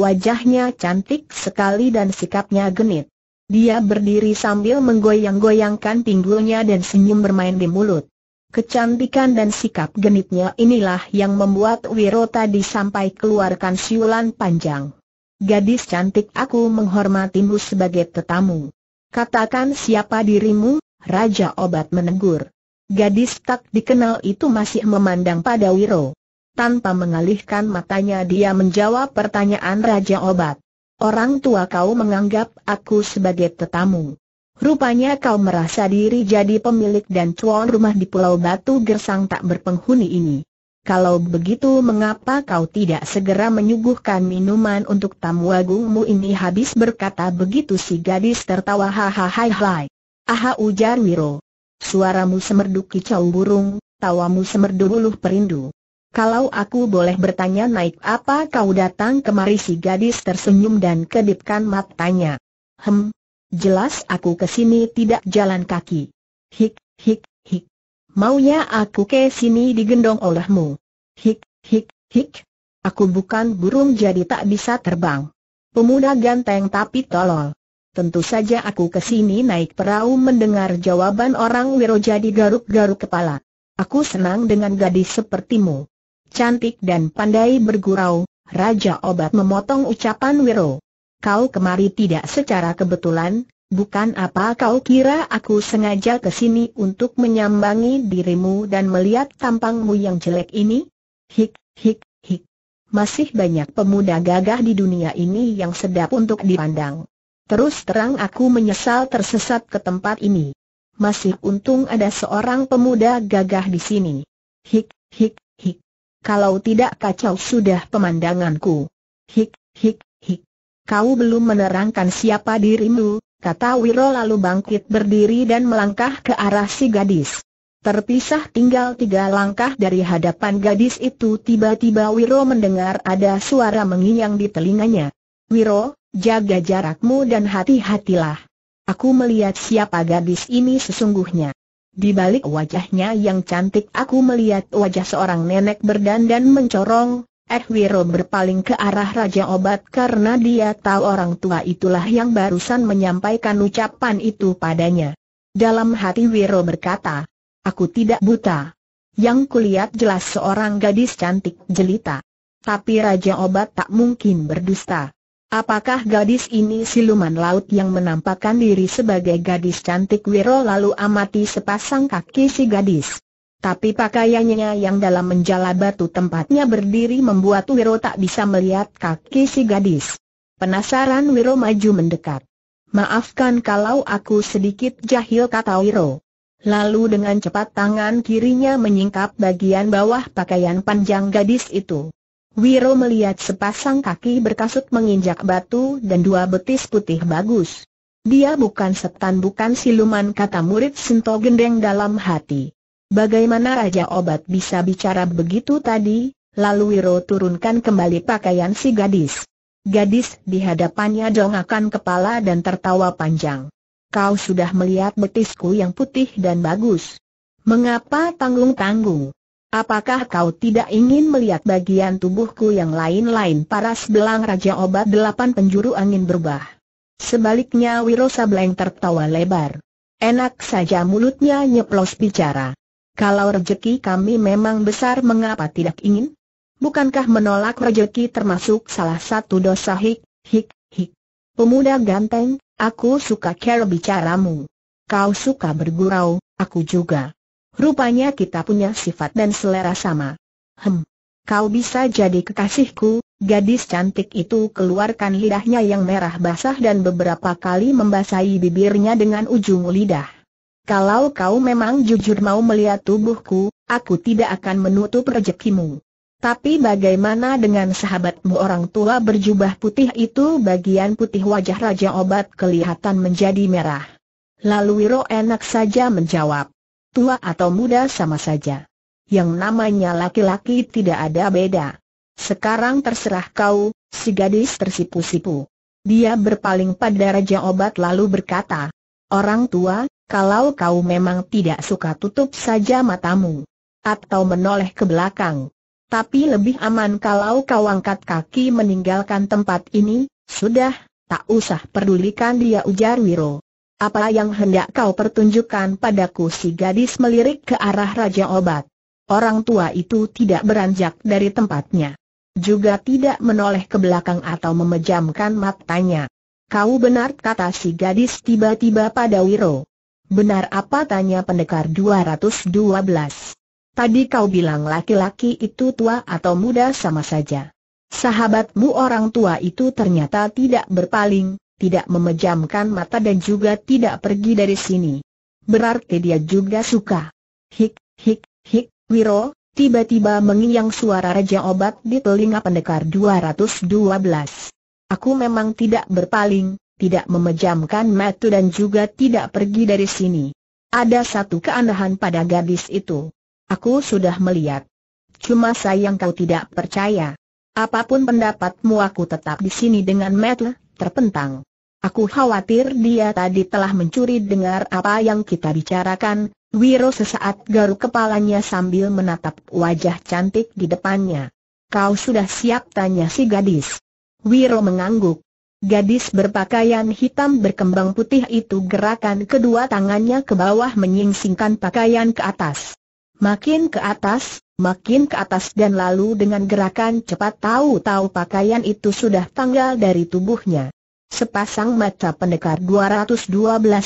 Wajahnya cantik sekali dan sikapnya genit. Dia berdiri sambil menggoyang-goyangkan pinggulnya dan senyum bermain di mulut. Kecantikan dan sikap genitnya inilah yang membuat Wiro disampai keluarkan siulan panjang. Gadis cantik aku menghormatimu sebagai tetamu. Katakan siapa dirimu, Raja Obat menegur. Gadis tak dikenal itu masih memandang pada Wiro. Tanpa mengalihkan matanya dia menjawab pertanyaan Raja Obat. Orang tua kau menganggap aku sebagai tetamu. Rupanya kau merasa diri jadi pemilik dan tuan rumah di Pulau Batu Gersang tak berpenghuni ini. Kalau begitu mengapa kau tidak segera menyuguhkan minuman untuk tamu agungmu ini habis berkata begitu si gadis tertawa hahaha hai. Aha ujar Wiro suaramu semerdu kicau burung, tawamu semerdu buluh perindu. Kalau aku boleh bertanya naik apa kau datang kemari si gadis tersenyum dan kedipkan matanya. Hem, jelas aku kesini tidak jalan kaki. Hik, hik, hik. Maunya aku ke sini digendong olehmu. Hik, hik, hik. Aku bukan burung jadi tak bisa terbang. Pemuda ganteng tapi tolol. Tentu saja aku kesini naik perahu mendengar jawaban orang Wiro jadi garuk-garuk kepala. Aku senang dengan gadis sepertimu. Cantik dan pandai bergurau, Raja Obat memotong ucapan Wiro. Kau kemari tidak secara kebetulan, bukan apa kau kira aku sengaja kesini untuk menyambangi dirimu dan melihat tampangmu yang jelek ini? Hik, hik, hik. Masih banyak pemuda gagah di dunia ini yang sedap untuk dipandang. Terus terang aku menyesal tersesat ke tempat ini. Masih untung ada seorang pemuda gagah di sini. Hik, hik, hik. Kalau tidak kacau sudah pemandanganku. Hik, hik, hik. Kau belum menerangkan siapa dirimu, kata Wiro lalu bangkit berdiri dan melangkah ke arah si gadis. Terpisah tinggal tiga langkah dari hadapan gadis itu tiba-tiba Wiro mendengar ada suara menginyang di telinganya. Wiro, Jaga jarakmu dan hati-hatilah. Aku melihat siapa gadis ini sesungguhnya. Di balik wajahnya yang cantik aku melihat wajah seorang nenek berdandan mencorong, Eh Wiro berpaling ke arah Raja Obat karena dia tahu orang tua itulah yang barusan menyampaikan ucapan itu padanya. Dalam hati Wiro berkata, aku tidak buta. Yang kulihat jelas seorang gadis cantik jelita. Tapi Raja Obat tak mungkin berdusta. Apakah gadis ini siluman laut yang menampakkan diri sebagai gadis cantik Wiro lalu amati sepasang kaki si gadis? Tapi pakaiannya yang dalam menjala batu tempatnya berdiri membuat Wiro tak bisa melihat kaki si gadis. Penasaran Wiro maju mendekat. Maafkan kalau aku sedikit jahil kata Wiro. Lalu dengan cepat tangan kirinya menyingkap bagian bawah pakaian panjang gadis itu. Wiro melihat sepasang kaki berkasut menginjak batu dan dua betis putih bagus. Dia bukan setan bukan siluman kata murid Sinto Gendeng dalam hati. Bagaimana Raja Obat bisa bicara begitu tadi? Lalu Wiro turunkan kembali pakaian si gadis. Gadis di hadapannya dongakan kepala dan tertawa panjang. Kau sudah melihat betisku yang putih dan bagus. Mengapa tanggung-tanggung? Apakah kau tidak ingin melihat bagian tubuhku yang lain-lain paras belang Raja Obat delapan penjuru angin berubah? Sebaliknya Wiro Sableng tertawa lebar. Enak saja mulutnya nyeplos bicara. Kalau rejeki kami memang besar mengapa tidak ingin? Bukankah menolak rejeki termasuk salah satu dosa hik, hik, hik? Pemuda ganteng, aku suka care bicaramu. Kau suka bergurau, aku juga. Rupanya kita punya sifat dan selera sama. Hem. Kau bisa jadi kekasihku, gadis cantik itu keluarkan lidahnya yang merah basah dan beberapa kali membasahi bibirnya dengan ujung lidah. Kalau kau memang jujur mau melihat tubuhku, aku tidak akan menutup rejekimu. Tapi bagaimana dengan sahabatmu orang tua berjubah putih itu bagian putih wajah Raja Obat kelihatan menjadi merah. Lalu Wiro enak saja menjawab tua atau muda sama saja. Yang namanya laki-laki tidak ada beda. Sekarang terserah kau, si gadis tersipu-sipu. Dia berpaling pada Raja Obat lalu berkata, Orang tua, kalau kau memang tidak suka tutup saja matamu. Atau menoleh ke belakang. Tapi lebih aman kalau kau angkat kaki meninggalkan tempat ini, sudah, tak usah pedulikan dia ujar Wiro. Apa yang hendak kau pertunjukkan padaku si gadis melirik ke arah Raja Obat. Orang tua itu tidak beranjak dari tempatnya. Juga tidak menoleh ke belakang atau memejamkan matanya. Kau benar kata si gadis tiba-tiba pada Wiro. Benar apa tanya pendekar 212? Tadi kau bilang laki-laki itu tua atau muda sama saja. Sahabatmu orang tua itu ternyata tidak berpaling, tidak memejamkan mata dan juga tidak pergi dari sini. Berarti dia juga suka. Hik, hik, hik, Wiro, tiba-tiba mengiyang suara Raja Obat di telinga pendekar 212. Aku memang tidak berpaling, tidak memejamkan mata dan juga tidak pergi dari sini. Ada satu keanehan pada gadis itu. Aku sudah melihat. Cuma sayang kau tidak percaya. Apapun pendapatmu aku tetap di sini dengan Matt terpentang. Aku khawatir dia tadi telah mencuri dengar apa yang kita bicarakan, Wiro sesaat garuk kepalanya sambil menatap wajah cantik di depannya. Kau sudah siap tanya si gadis. Wiro mengangguk. Gadis berpakaian hitam berkembang putih itu gerakan kedua tangannya ke bawah menyingsingkan pakaian ke atas. Makin ke atas, makin ke atas dan lalu dengan gerakan cepat tahu-tahu pakaian itu sudah tanggal dari tubuhnya. Sepasang mata pendekar 212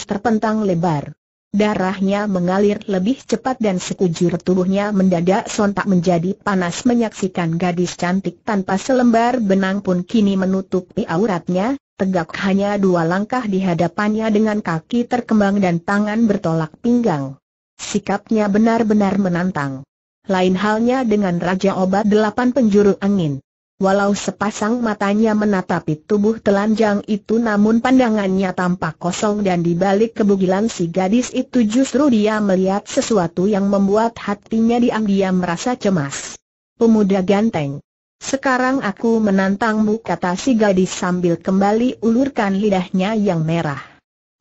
terpentang lebar. Darahnya mengalir lebih cepat dan sekujur tubuhnya mendadak sontak menjadi panas menyaksikan gadis cantik tanpa selembar benang pun kini menutupi auratnya, tegak hanya dua langkah di hadapannya dengan kaki terkembang dan tangan bertolak pinggang. Sikapnya benar-benar menantang lain halnya dengan Raja Obat Delapan Penjuru Angin. Walau sepasang matanya menatapi tubuh telanjang itu namun pandangannya tampak kosong dan di balik kebugilan si gadis itu justru dia melihat sesuatu yang membuat hatinya diam-diam merasa cemas. Pemuda ganteng. Sekarang aku menantangmu kata si gadis sambil kembali ulurkan lidahnya yang merah.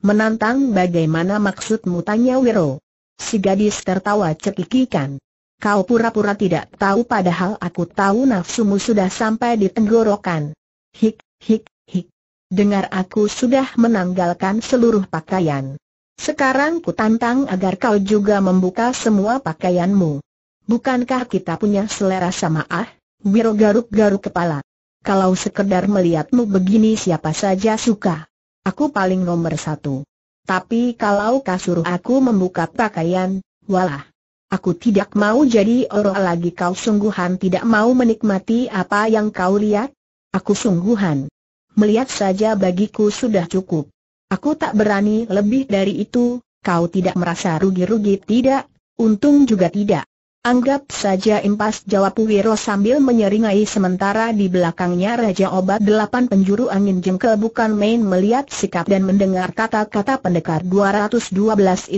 Menantang bagaimana maksudmu tanya Wiro. Si gadis tertawa cekikikan. Kau pura-pura tidak tahu padahal aku tahu nafsumu sudah sampai di tenggorokan. Hik, hik, hik. Dengar aku sudah menanggalkan seluruh pakaian. Sekarang ku tantang agar kau juga membuka semua pakaianmu. Bukankah kita punya selera sama ah? Wiro garuk-garuk kepala. Kalau sekedar melihatmu begini siapa saja suka. Aku paling nomor satu. Tapi kalau kau suruh aku membuka pakaian, walah. Aku tidak mau jadi orang lagi kau sungguhan tidak mau menikmati apa yang kau lihat? Aku sungguhan. Melihat saja bagiku sudah cukup. Aku tak berani lebih dari itu, kau tidak merasa rugi-rugi tidak, untung juga tidak. Anggap saja impas jawab Wiro sambil menyeringai sementara di belakangnya Raja Obat delapan penjuru angin jengkel bukan main melihat sikap dan mendengar kata-kata pendekar 212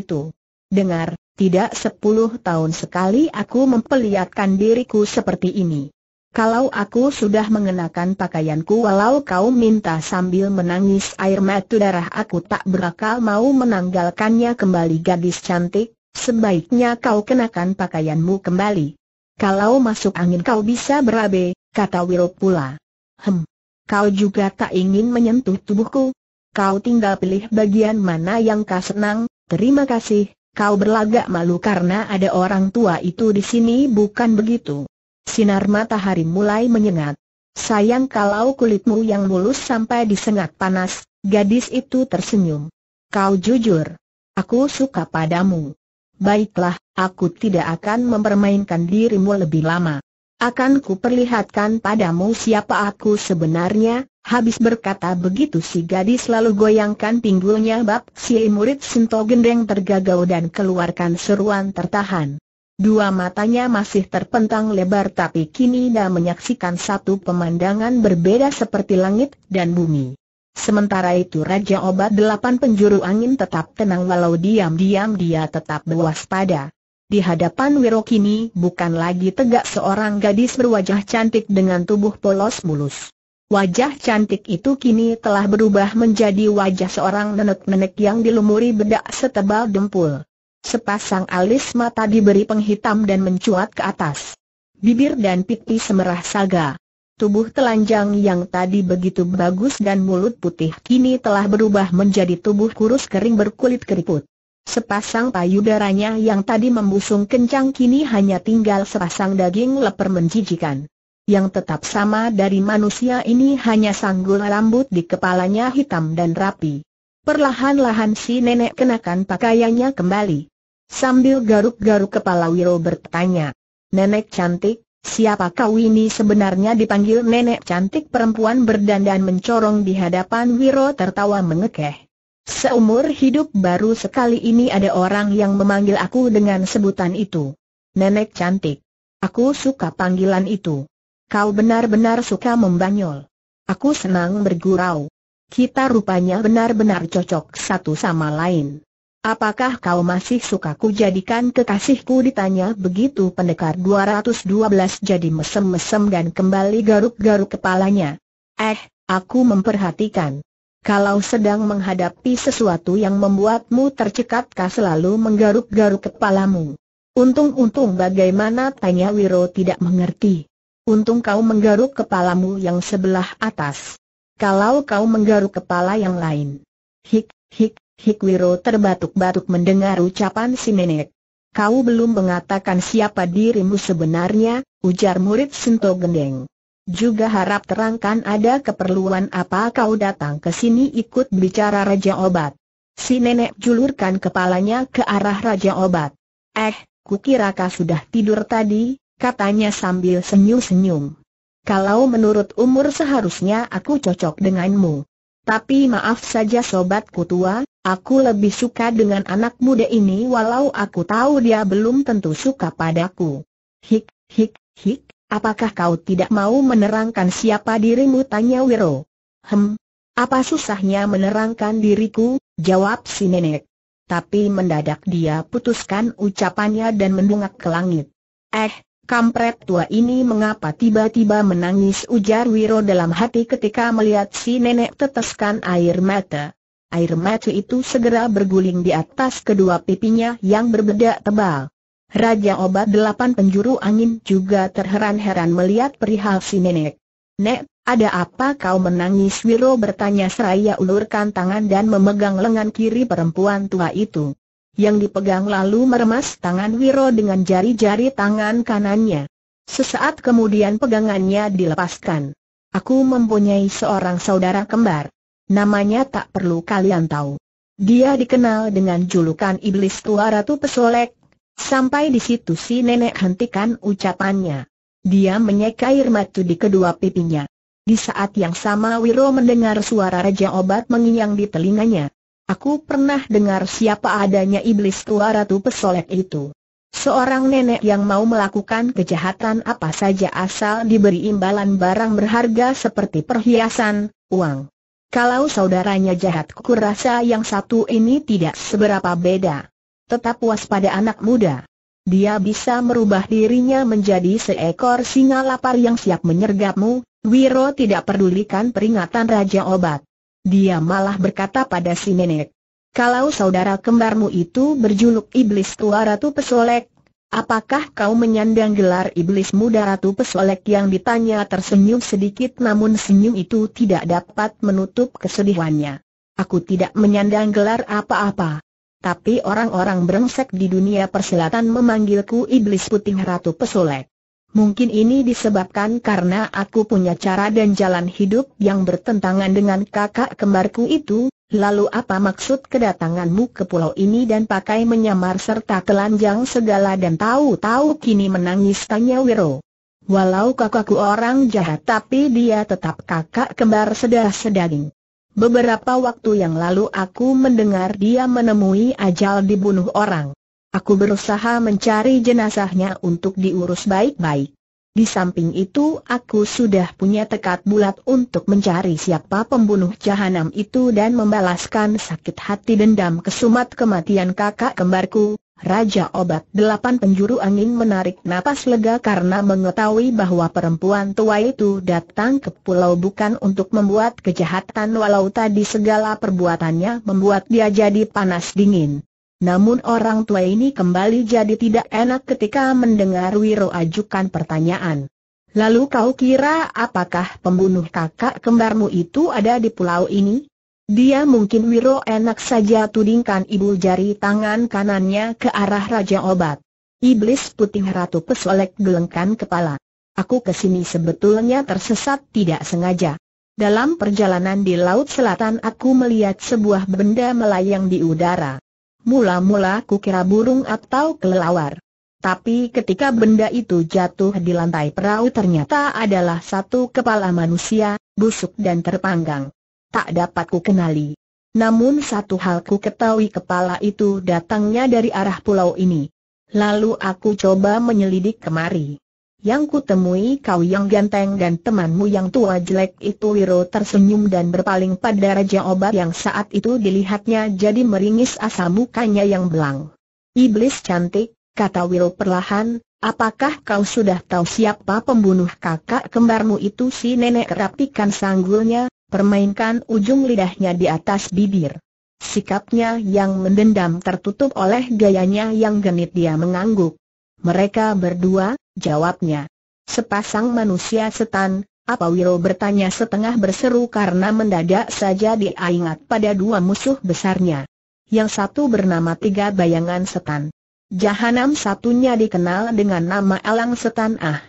itu. Dengar, tidak sepuluh tahun sekali aku memperlihatkan diriku seperti ini. Kalau aku sudah mengenakan pakaianku walau kau minta sambil menangis air mata darah aku tak berakal mau menanggalkannya kembali gadis cantik, sebaiknya kau kenakan pakaianmu kembali. Kalau masuk angin kau bisa berabe, kata Wiro pula. Hem, kau juga tak ingin menyentuh tubuhku? Kau tinggal pilih bagian mana yang kau senang, terima kasih, kau berlagak malu karena ada orang tua itu di sini bukan begitu. Sinar matahari mulai menyengat. Sayang kalau kulitmu yang mulus sampai disengat panas, gadis itu tersenyum. Kau jujur. Aku suka padamu. Baiklah, aku tidak akan mempermainkan dirimu lebih lama. Akan kuperlihatkan padamu siapa aku sebenarnya, habis berkata begitu si gadis lalu goyangkan pinggulnya bab si murid Sinto Gendeng tergagau dan keluarkan seruan tertahan. Dua matanya masih terpentang lebar tapi kini dah menyaksikan satu pemandangan berbeda seperti langit dan bumi. Sementara itu Raja Obat Delapan Penjuru Angin tetap tenang walau diam-diam dia tetap berwaspada. Di hadapan Wirokini bukan lagi tegak seorang gadis berwajah cantik dengan tubuh polos mulus. Wajah cantik itu kini telah berubah menjadi wajah seorang nenek-nenek yang dilumuri bedak setebal dempul. Sepasang alis mata diberi penghitam dan mencuat ke atas. Bibir dan pipi semerah saga. Tubuh telanjang yang tadi begitu bagus dan mulut putih kini telah berubah menjadi tubuh kurus kering berkulit keriput. Sepasang payudaranya yang tadi membusung kencang kini hanya tinggal sepasang daging leper menjijikan. Yang tetap sama dari manusia ini hanya sanggul rambut di kepalanya hitam dan rapi. Perlahan-lahan si nenek kenakan pakaiannya kembali. Sambil garuk-garuk kepala Wiro bertanya, Nenek cantik, siapa kau ini sebenarnya dipanggil nenek cantik perempuan berdandan mencorong di hadapan Wiro tertawa mengekeh. Seumur hidup baru sekali ini ada orang yang memanggil aku dengan sebutan itu. Nenek cantik. Aku suka panggilan itu. Kau benar-benar suka membanyol. Aku senang bergurau. Kita rupanya benar-benar cocok satu sama lain. Apakah kau masih suka ku jadikan kekasihku ditanya begitu pendekar 212 jadi mesem-mesem dan kembali garuk-garuk kepalanya. Eh, aku memperhatikan. Kalau sedang menghadapi sesuatu yang membuatmu tercekat kau selalu menggaruk-garuk kepalamu. Untung-untung bagaimana tanya Wiro tidak mengerti. Untung kau menggaruk kepalamu yang sebelah atas. Kalau kau menggaruk kepala yang lain. Hik, hik, hik Wiro terbatuk-batuk mendengar ucapan si nenek. Kau belum mengatakan siapa dirimu sebenarnya, ujar murid Sinto Gendeng. Juga harap terangkan ada keperluan apa kau datang ke sini ikut bicara Raja Obat. Si nenek julurkan kepalanya ke arah Raja Obat. Eh, kukira kau sudah tidur tadi, katanya sambil senyum-senyum. Kalau menurut umur seharusnya aku cocok denganmu. Tapi maaf saja sobatku tua, aku lebih suka dengan anak muda ini walau aku tahu dia belum tentu suka padaku. Hik, hik, hik, Apakah kau tidak mau menerangkan siapa dirimu? Tanya Wiro. Hem, apa susahnya menerangkan diriku? Jawab si nenek. Tapi mendadak dia putuskan ucapannya dan mendungak ke langit. Eh, kampret tua ini mengapa tiba-tiba menangis ujar Wiro dalam hati ketika melihat si nenek teteskan air mata. Air mata itu segera berguling di atas kedua pipinya yang berbeda tebal. Raja Obat Delapan Penjuru Angin juga terheran-heran melihat perihal si nenek. Nek, ada apa kau menangis? Wiro bertanya seraya ulurkan tangan dan memegang lengan kiri perempuan tua itu. Yang dipegang lalu meremas tangan Wiro dengan jari-jari tangan kanannya. Sesaat kemudian pegangannya dilepaskan. Aku mempunyai seorang saudara kembar. Namanya tak perlu kalian tahu. Dia dikenal dengan julukan Iblis Tua Ratu Pesolek Sampai di situ si nenek hentikan ucapannya. Dia menyeka air mata di kedua pipinya. Di saat yang sama Wiro mendengar suara Raja Obat mengiang di telinganya. Aku pernah dengar siapa adanya iblis tua Ratu Pesolek itu. Seorang nenek yang mau melakukan kejahatan apa saja asal diberi imbalan barang berharga seperti perhiasan, uang. Kalau saudaranya jahat kurasa yang satu ini tidak seberapa beda. Tetap waspada anak muda. Dia bisa merubah dirinya menjadi seekor singa lapar yang siap menyergapmu, Wiro tidak pedulikan peringatan Raja Obat. Dia malah berkata pada si nenek, kalau saudara kembarmu itu berjuluk Iblis Tua Ratu Pesolek, apakah kau menyandang gelar Iblis Muda Ratu Pesolek yang ditanya tersenyum sedikit namun senyum itu tidak dapat menutup kesedihannya. Aku tidak menyandang gelar apa-apa. Tapi orang-orang brengsek di dunia persilatan memanggilku Iblis Putih Ratu Pesolek. Mungkin ini disebabkan karena aku punya cara dan jalan hidup yang bertentangan dengan kakak kembarku itu, lalu apa maksud kedatanganmu ke pulau ini dan pakai menyamar serta telanjang segala dan tahu-tahu kini menangis tanya Wiro. Walau kakakku orang jahat tapi dia tetap kakak kembar sedah sedaging. Beberapa waktu yang lalu aku mendengar dia menemui ajal dibunuh orang. Aku berusaha mencari jenazahnya untuk diurus baik-baik. Di samping itu aku sudah punya tekad bulat untuk mencari siapa pembunuh jahanam itu dan membalaskan sakit hati dendam kesumat kematian kakak kembarku, Raja Obat Delapan Penjuru Angin menarik napas lega karena mengetahui bahwa perempuan tua itu datang ke pulau bukan untuk membuat kejahatan walau tadi segala perbuatannya membuat dia jadi panas dingin. Namun orang tua ini kembali jadi tidak enak ketika mendengar Wiro ajukan pertanyaan. Lalu kau kira apakah pembunuh kakak kembarmu itu ada di pulau ini? Dia mungkin wiro enak saja tudingkan ibu jari tangan kanannya ke arah Raja Obat. Iblis putih Ratu Pesolek gelengkan kepala. Aku kesini sebetulnya tersesat tidak sengaja. Dalam perjalanan di Laut Selatan aku melihat sebuah benda melayang di udara. Mula-mula aku kira burung atau kelelawar. Tapi ketika benda itu jatuh di lantai perahu ternyata adalah satu kepala manusia, busuk dan terpanggang tak dapat ku kenali. Namun satu hal ku ketahui kepala itu datangnya dari arah pulau ini. Lalu aku coba menyelidik kemari. Yang ku temui kau yang ganteng dan temanmu yang tua jelek itu Wiro tersenyum dan berpaling pada Raja Obat yang saat itu dilihatnya jadi meringis asa mukanya yang belang. Iblis cantik, kata Wiro perlahan, apakah kau sudah tahu siapa pembunuh kakak kembarmu itu si nenek rapikan sanggulnya, permainkan ujung lidahnya di atas bibir. Sikapnya yang mendendam tertutup oleh gayanya yang genit dia mengangguk. Mereka berdua, jawabnya. Sepasang manusia setan, apa Wiro bertanya setengah berseru karena mendadak saja dia ingat pada dua musuh besarnya. Yang satu bernama Tiga Bayangan Setan. Jahanam satunya dikenal dengan nama Elang Setan Ah.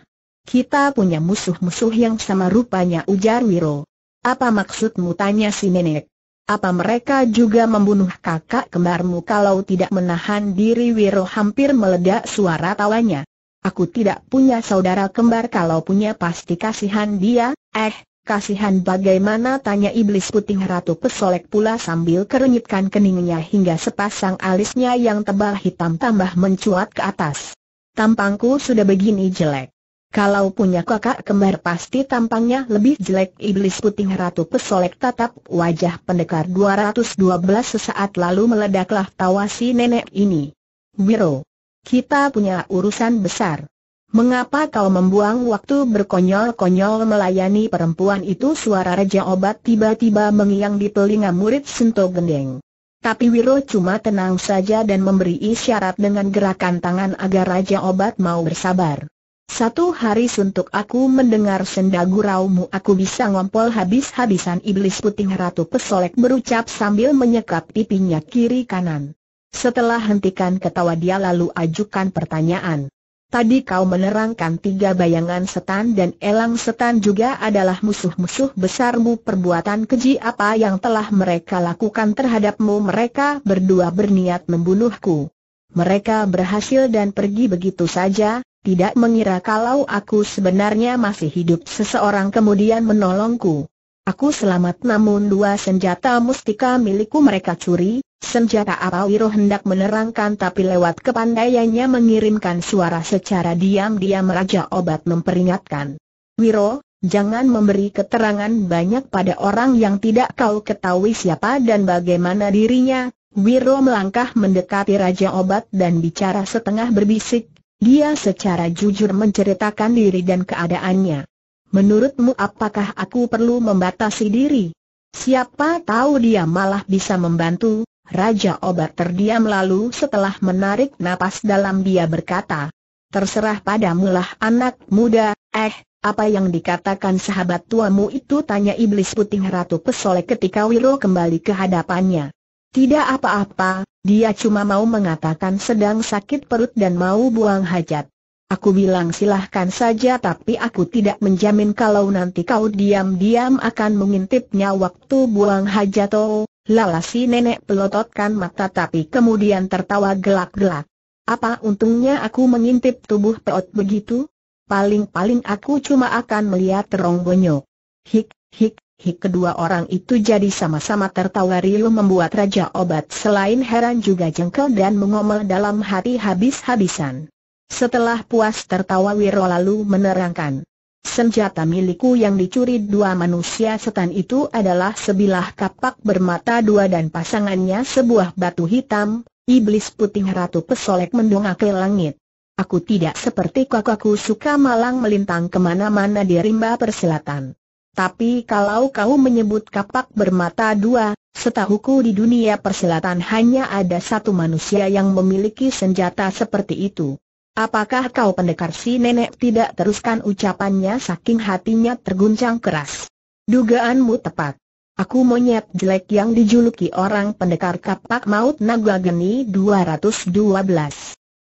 Kita punya musuh-musuh yang sama rupanya ujar Wiro. Apa maksudmu tanya si nenek? Apa mereka juga membunuh kakak kembarmu kalau tidak menahan diri Wiro hampir meledak suara tawanya. Aku tidak punya saudara kembar kalau punya pasti kasihan dia, eh, kasihan bagaimana tanya iblis putih ratu pesolek pula sambil kerenyitkan keningnya hingga sepasang alisnya yang tebal hitam tambah mencuat ke atas. Tampangku sudah begini jelek. Kalau punya kakak kembar pasti tampangnya lebih jelek Iblis putih Ratu Pesolek tatap wajah pendekar 212 sesaat lalu meledaklah tawa si nenek ini. Wiro, kita punya urusan besar. Mengapa kau membuang waktu berkonyol-konyol melayani perempuan itu suara Raja Obat tiba-tiba mengiang di telinga murid Sento Gendeng. Tapi Wiro cuma tenang saja dan memberi isyarat dengan gerakan tangan agar Raja Obat mau bersabar. Satu hari suntuk aku mendengar senda guraumu aku bisa ngompol habis-habisan iblis putih ratu pesolek berucap sambil menyekap pipinya kiri kanan. Setelah hentikan ketawa dia lalu ajukan pertanyaan. Tadi kau menerangkan tiga bayangan setan dan elang setan juga adalah musuh-musuh besarmu perbuatan keji apa yang telah mereka lakukan terhadapmu mereka berdua berniat membunuhku. Mereka berhasil dan pergi begitu saja, tidak mengira kalau aku sebenarnya masih hidup seseorang kemudian menolongku. Aku selamat namun dua senjata mustika milikku mereka curi, senjata apa Wiro hendak menerangkan tapi lewat kepandaiannya mengirimkan suara secara diam-diam Raja Obat memperingatkan. Wiro, Jangan memberi keterangan banyak pada orang yang tidak kau ketahui siapa dan bagaimana dirinya. Wiro melangkah mendekati Raja Obat dan bicara setengah berbisik, dia secara jujur menceritakan diri dan keadaannya. Menurutmu apakah aku perlu membatasi diri? Siapa tahu dia malah bisa membantu, Raja Obat terdiam lalu setelah menarik napas dalam dia berkata, Terserah padamu lah anak muda, eh, apa yang dikatakan sahabat tuamu itu tanya iblis putih Ratu Pesole ketika Wiro kembali ke hadapannya. Tidak apa-apa, dia cuma mau mengatakan sedang sakit perut dan mau buang hajat. Aku bilang silahkan saja tapi aku tidak menjamin kalau nanti kau diam-diam akan mengintipnya waktu buang hajat oh. Lala si nenek pelototkan mata tapi kemudian tertawa gelak-gelak. Apa untungnya aku mengintip tubuh peot begitu? Paling-paling aku cuma akan melihat terong bonyok. Hik, hik, kedua orang itu jadi sama-sama tertawa rilu membuat Raja Obat selain heran juga jengkel dan mengomel dalam hati habis-habisan. Setelah puas tertawa Wiro lalu menerangkan. Senjata milikku yang dicuri dua manusia setan itu adalah sebilah kapak bermata dua dan pasangannya sebuah batu hitam, iblis putih ratu pesolek mendongak ke langit. Aku tidak seperti kakakku suka malang melintang kemana-mana di rimba perselatan. Tapi kalau kau menyebut kapak bermata dua, setahuku di dunia perselatan hanya ada satu manusia yang memiliki senjata seperti itu. Apakah kau pendekar si nenek tidak teruskan ucapannya saking hatinya terguncang keras? Dugaanmu tepat. Aku monyet jelek yang dijuluki orang pendekar kapak maut naga geni 212.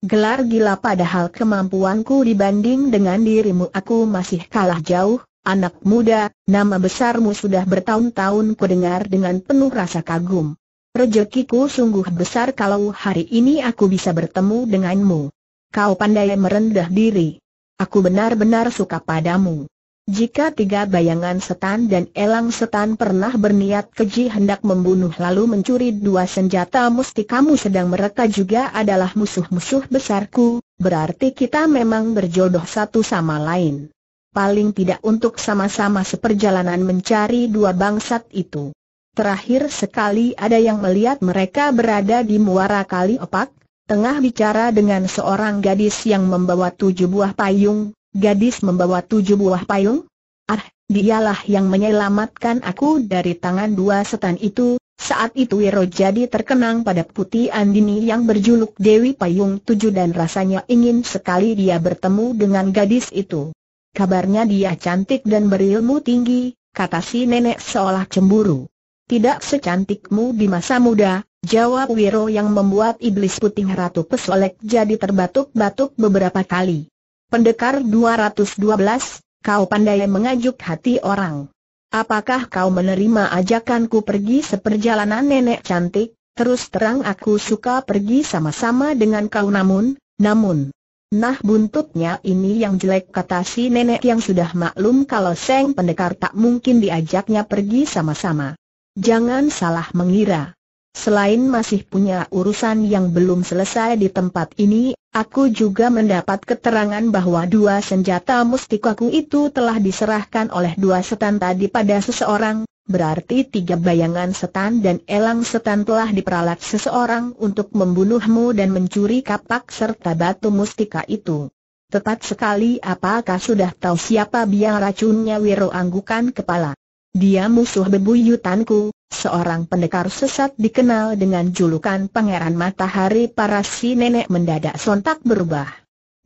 Gelar gila padahal kemampuanku dibanding dengan dirimu aku masih kalah jauh, Anak muda, nama besarmu sudah bertahun-tahun kudengar dengan penuh rasa kagum. Rezekiku sungguh besar kalau hari ini aku bisa bertemu denganmu. Kau pandai merendah diri. Aku benar-benar suka padamu. Jika tiga bayangan setan dan elang setan pernah berniat keji hendak membunuh lalu mencuri dua senjata mustikamu sedang mereka juga adalah musuh-musuh besarku, berarti kita memang berjodoh satu sama lain paling tidak untuk sama-sama seperjalanan mencari dua bangsat itu. Terakhir sekali ada yang melihat mereka berada di muara kali opak, tengah bicara dengan seorang gadis yang membawa tujuh buah payung, gadis membawa tujuh buah payung? Ah, dialah yang menyelamatkan aku dari tangan dua setan itu, saat itu Wiro jadi terkenang pada Putih Andini yang berjuluk Dewi Payung Tujuh dan rasanya ingin sekali dia bertemu dengan gadis itu. Kabarnya dia cantik dan berilmu tinggi, kata si nenek seolah cemburu. Tidak secantikmu di masa muda, jawab Wiro yang membuat iblis putih Ratu Pesolek jadi terbatuk-batuk beberapa kali. Pendekar 212, kau pandai mengajuk hati orang. Apakah kau menerima ajakanku pergi seperjalanan nenek cantik? Terus terang aku suka pergi sama-sama dengan kau namun, namun, Nah buntutnya ini yang jelek kata si nenek yang sudah maklum kalau Seng Pendekar tak mungkin diajaknya pergi sama-sama. Jangan salah mengira. Selain masih punya urusan yang belum selesai di tempat ini, aku juga mendapat keterangan bahwa dua senjata mustikaku itu telah diserahkan oleh dua setan tadi pada seseorang, berarti tiga bayangan setan dan elang setan telah diperalat seseorang untuk membunuhmu dan mencuri kapak serta batu mustika itu. Tepat sekali apakah sudah tahu siapa biang racunnya Wiro anggukan kepala. Dia musuh bebuyutanku, seorang pendekar sesat dikenal dengan julukan Pangeran Matahari para si nenek mendadak sontak berubah.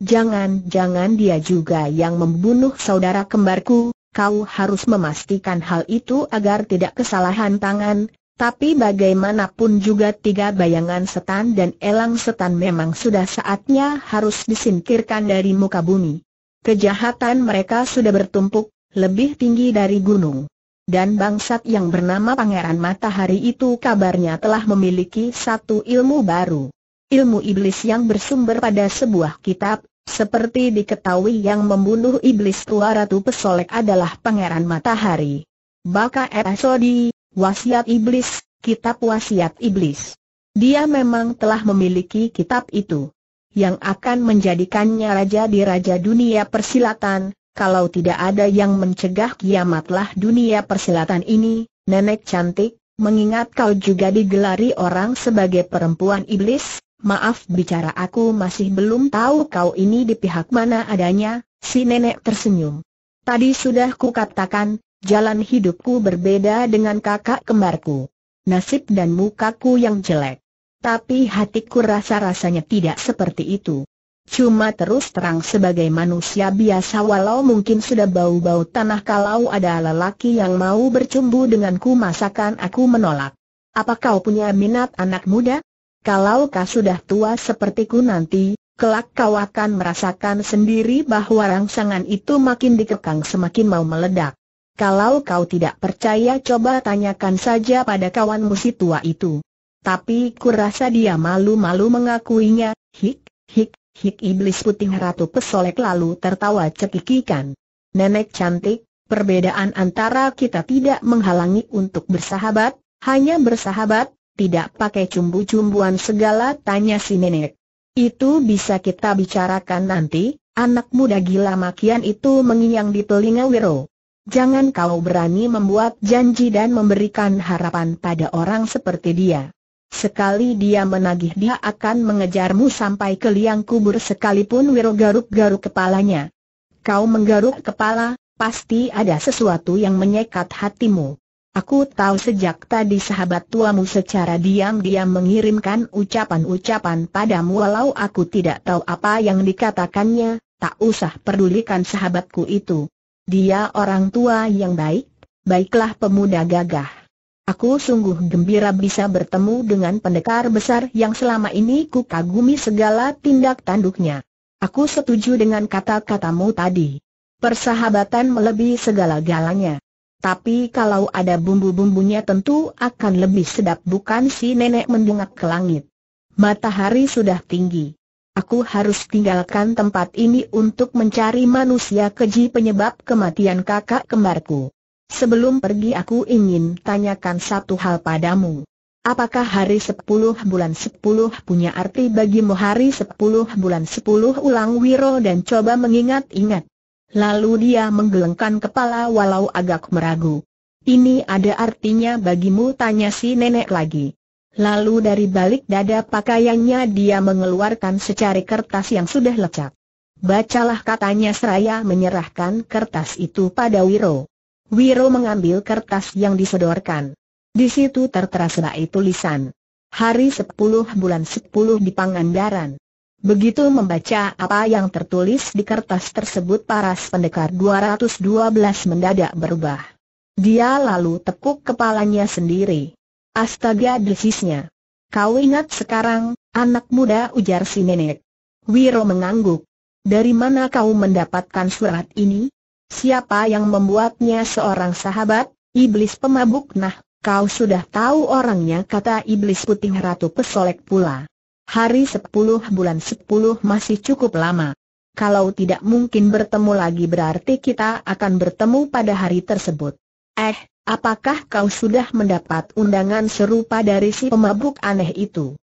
Jangan-jangan dia juga yang membunuh saudara kembarku, kau harus memastikan hal itu agar tidak kesalahan tangan, tapi bagaimanapun juga tiga bayangan setan dan elang setan memang sudah saatnya harus disingkirkan dari muka bumi. Kejahatan mereka sudah bertumpuk, lebih tinggi dari gunung. Dan bangsat yang bernama Pangeran Matahari itu kabarnya telah memiliki satu ilmu baru. Ilmu iblis yang bersumber pada sebuah kitab, seperti diketahui yang membunuh iblis tua Ratu Pesolek adalah Pangeran Matahari. Baka Esodi, wasiat iblis, kitab wasiat iblis. Dia memang telah memiliki kitab itu. Yang akan menjadikannya raja di raja dunia persilatan, kalau tidak ada yang mencegah kiamatlah dunia persilatan ini, nenek cantik, mengingat kau juga digelari orang sebagai perempuan iblis, Maaf bicara aku masih belum tahu kau ini di pihak mana adanya, si nenek tersenyum. Tadi sudah ku katakan, jalan hidupku berbeda dengan kakak kembarku. Nasib dan mukaku yang jelek. Tapi hatiku rasa-rasanya tidak seperti itu. Cuma terus terang sebagai manusia biasa walau mungkin sudah bau-bau tanah kalau ada lelaki yang mau bercumbu denganku masakan aku menolak. Apa kau punya minat anak muda? Kalau kau sudah tua sepertiku nanti, kelak kau akan merasakan sendiri bahwa rangsangan itu makin dikekang semakin mau meledak. Kalau kau tidak percaya coba tanyakan saja pada kawanmu si tua itu. Tapi kurasa dia malu-malu mengakuinya, hik, hik, hik iblis putih ratu pesolek lalu tertawa cekikikan. Nenek cantik, perbedaan antara kita tidak menghalangi untuk bersahabat, hanya bersahabat, tidak pakai cumbu-cumbuan segala tanya si nenek. Itu bisa kita bicarakan nanti, anak muda gila makian itu menginyang di telinga Wiro. Jangan kau berani membuat janji dan memberikan harapan pada orang seperti dia. Sekali dia menagih dia akan mengejarmu sampai ke liang kubur sekalipun Wiro garuk-garuk kepalanya. Kau menggaruk kepala, pasti ada sesuatu yang menyekat hatimu. Aku tahu sejak tadi sahabat tuamu secara diam-diam mengirimkan ucapan ucapan padamu walau aku tidak tahu apa yang dikatakannya, tak usah pedulikan sahabatku itu. Dia orang tua yang baik, baiklah pemuda gagah. Aku sungguh gembira bisa bertemu dengan pendekar besar yang selama ini ku kagumi segala tindak tanduknya. Aku setuju dengan kata-katamu tadi. Persahabatan melebihi segala galanya. Tapi kalau ada bumbu-bumbunya tentu akan lebih sedap bukan si nenek mendungak ke langit. Matahari sudah tinggi. Aku harus tinggalkan tempat ini untuk mencari manusia keji penyebab kematian kakak kembarku. Sebelum pergi aku ingin tanyakan satu hal padamu. Apakah hari sepuluh bulan sepuluh punya arti bagimu hari sepuluh bulan sepuluh ulang Wiro dan coba mengingat-ingat. Lalu dia menggelengkan kepala walau agak meragu. Ini ada artinya bagimu tanya si nenek lagi. Lalu dari balik dada pakaiannya dia mengeluarkan secari kertas yang sudah lecak. Bacalah katanya seraya menyerahkan kertas itu pada Wiro. Wiro mengambil kertas yang disodorkan. Di situ tertera serai tulisan. Hari 10 bulan 10 di Pangandaran. Begitu membaca apa yang tertulis di kertas tersebut paras pendekar 212 mendadak berubah. Dia lalu tepuk kepalanya sendiri. Astaga desisnya. Kau ingat sekarang, anak muda ujar si nenek. Wiro mengangguk. Dari mana kau mendapatkan surat ini? Siapa yang membuatnya seorang sahabat, iblis pemabuk nah, kau sudah tahu orangnya kata iblis putih ratu pesolek pula. Hari sepuluh bulan sepuluh masih cukup lama. Kalau tidak mungkin bertemu lagi berarti kita akan bertemu pada hari tersebut. Eh, apakah kau sudah mendapat undangan serupa dari si pemabuk aneh itu?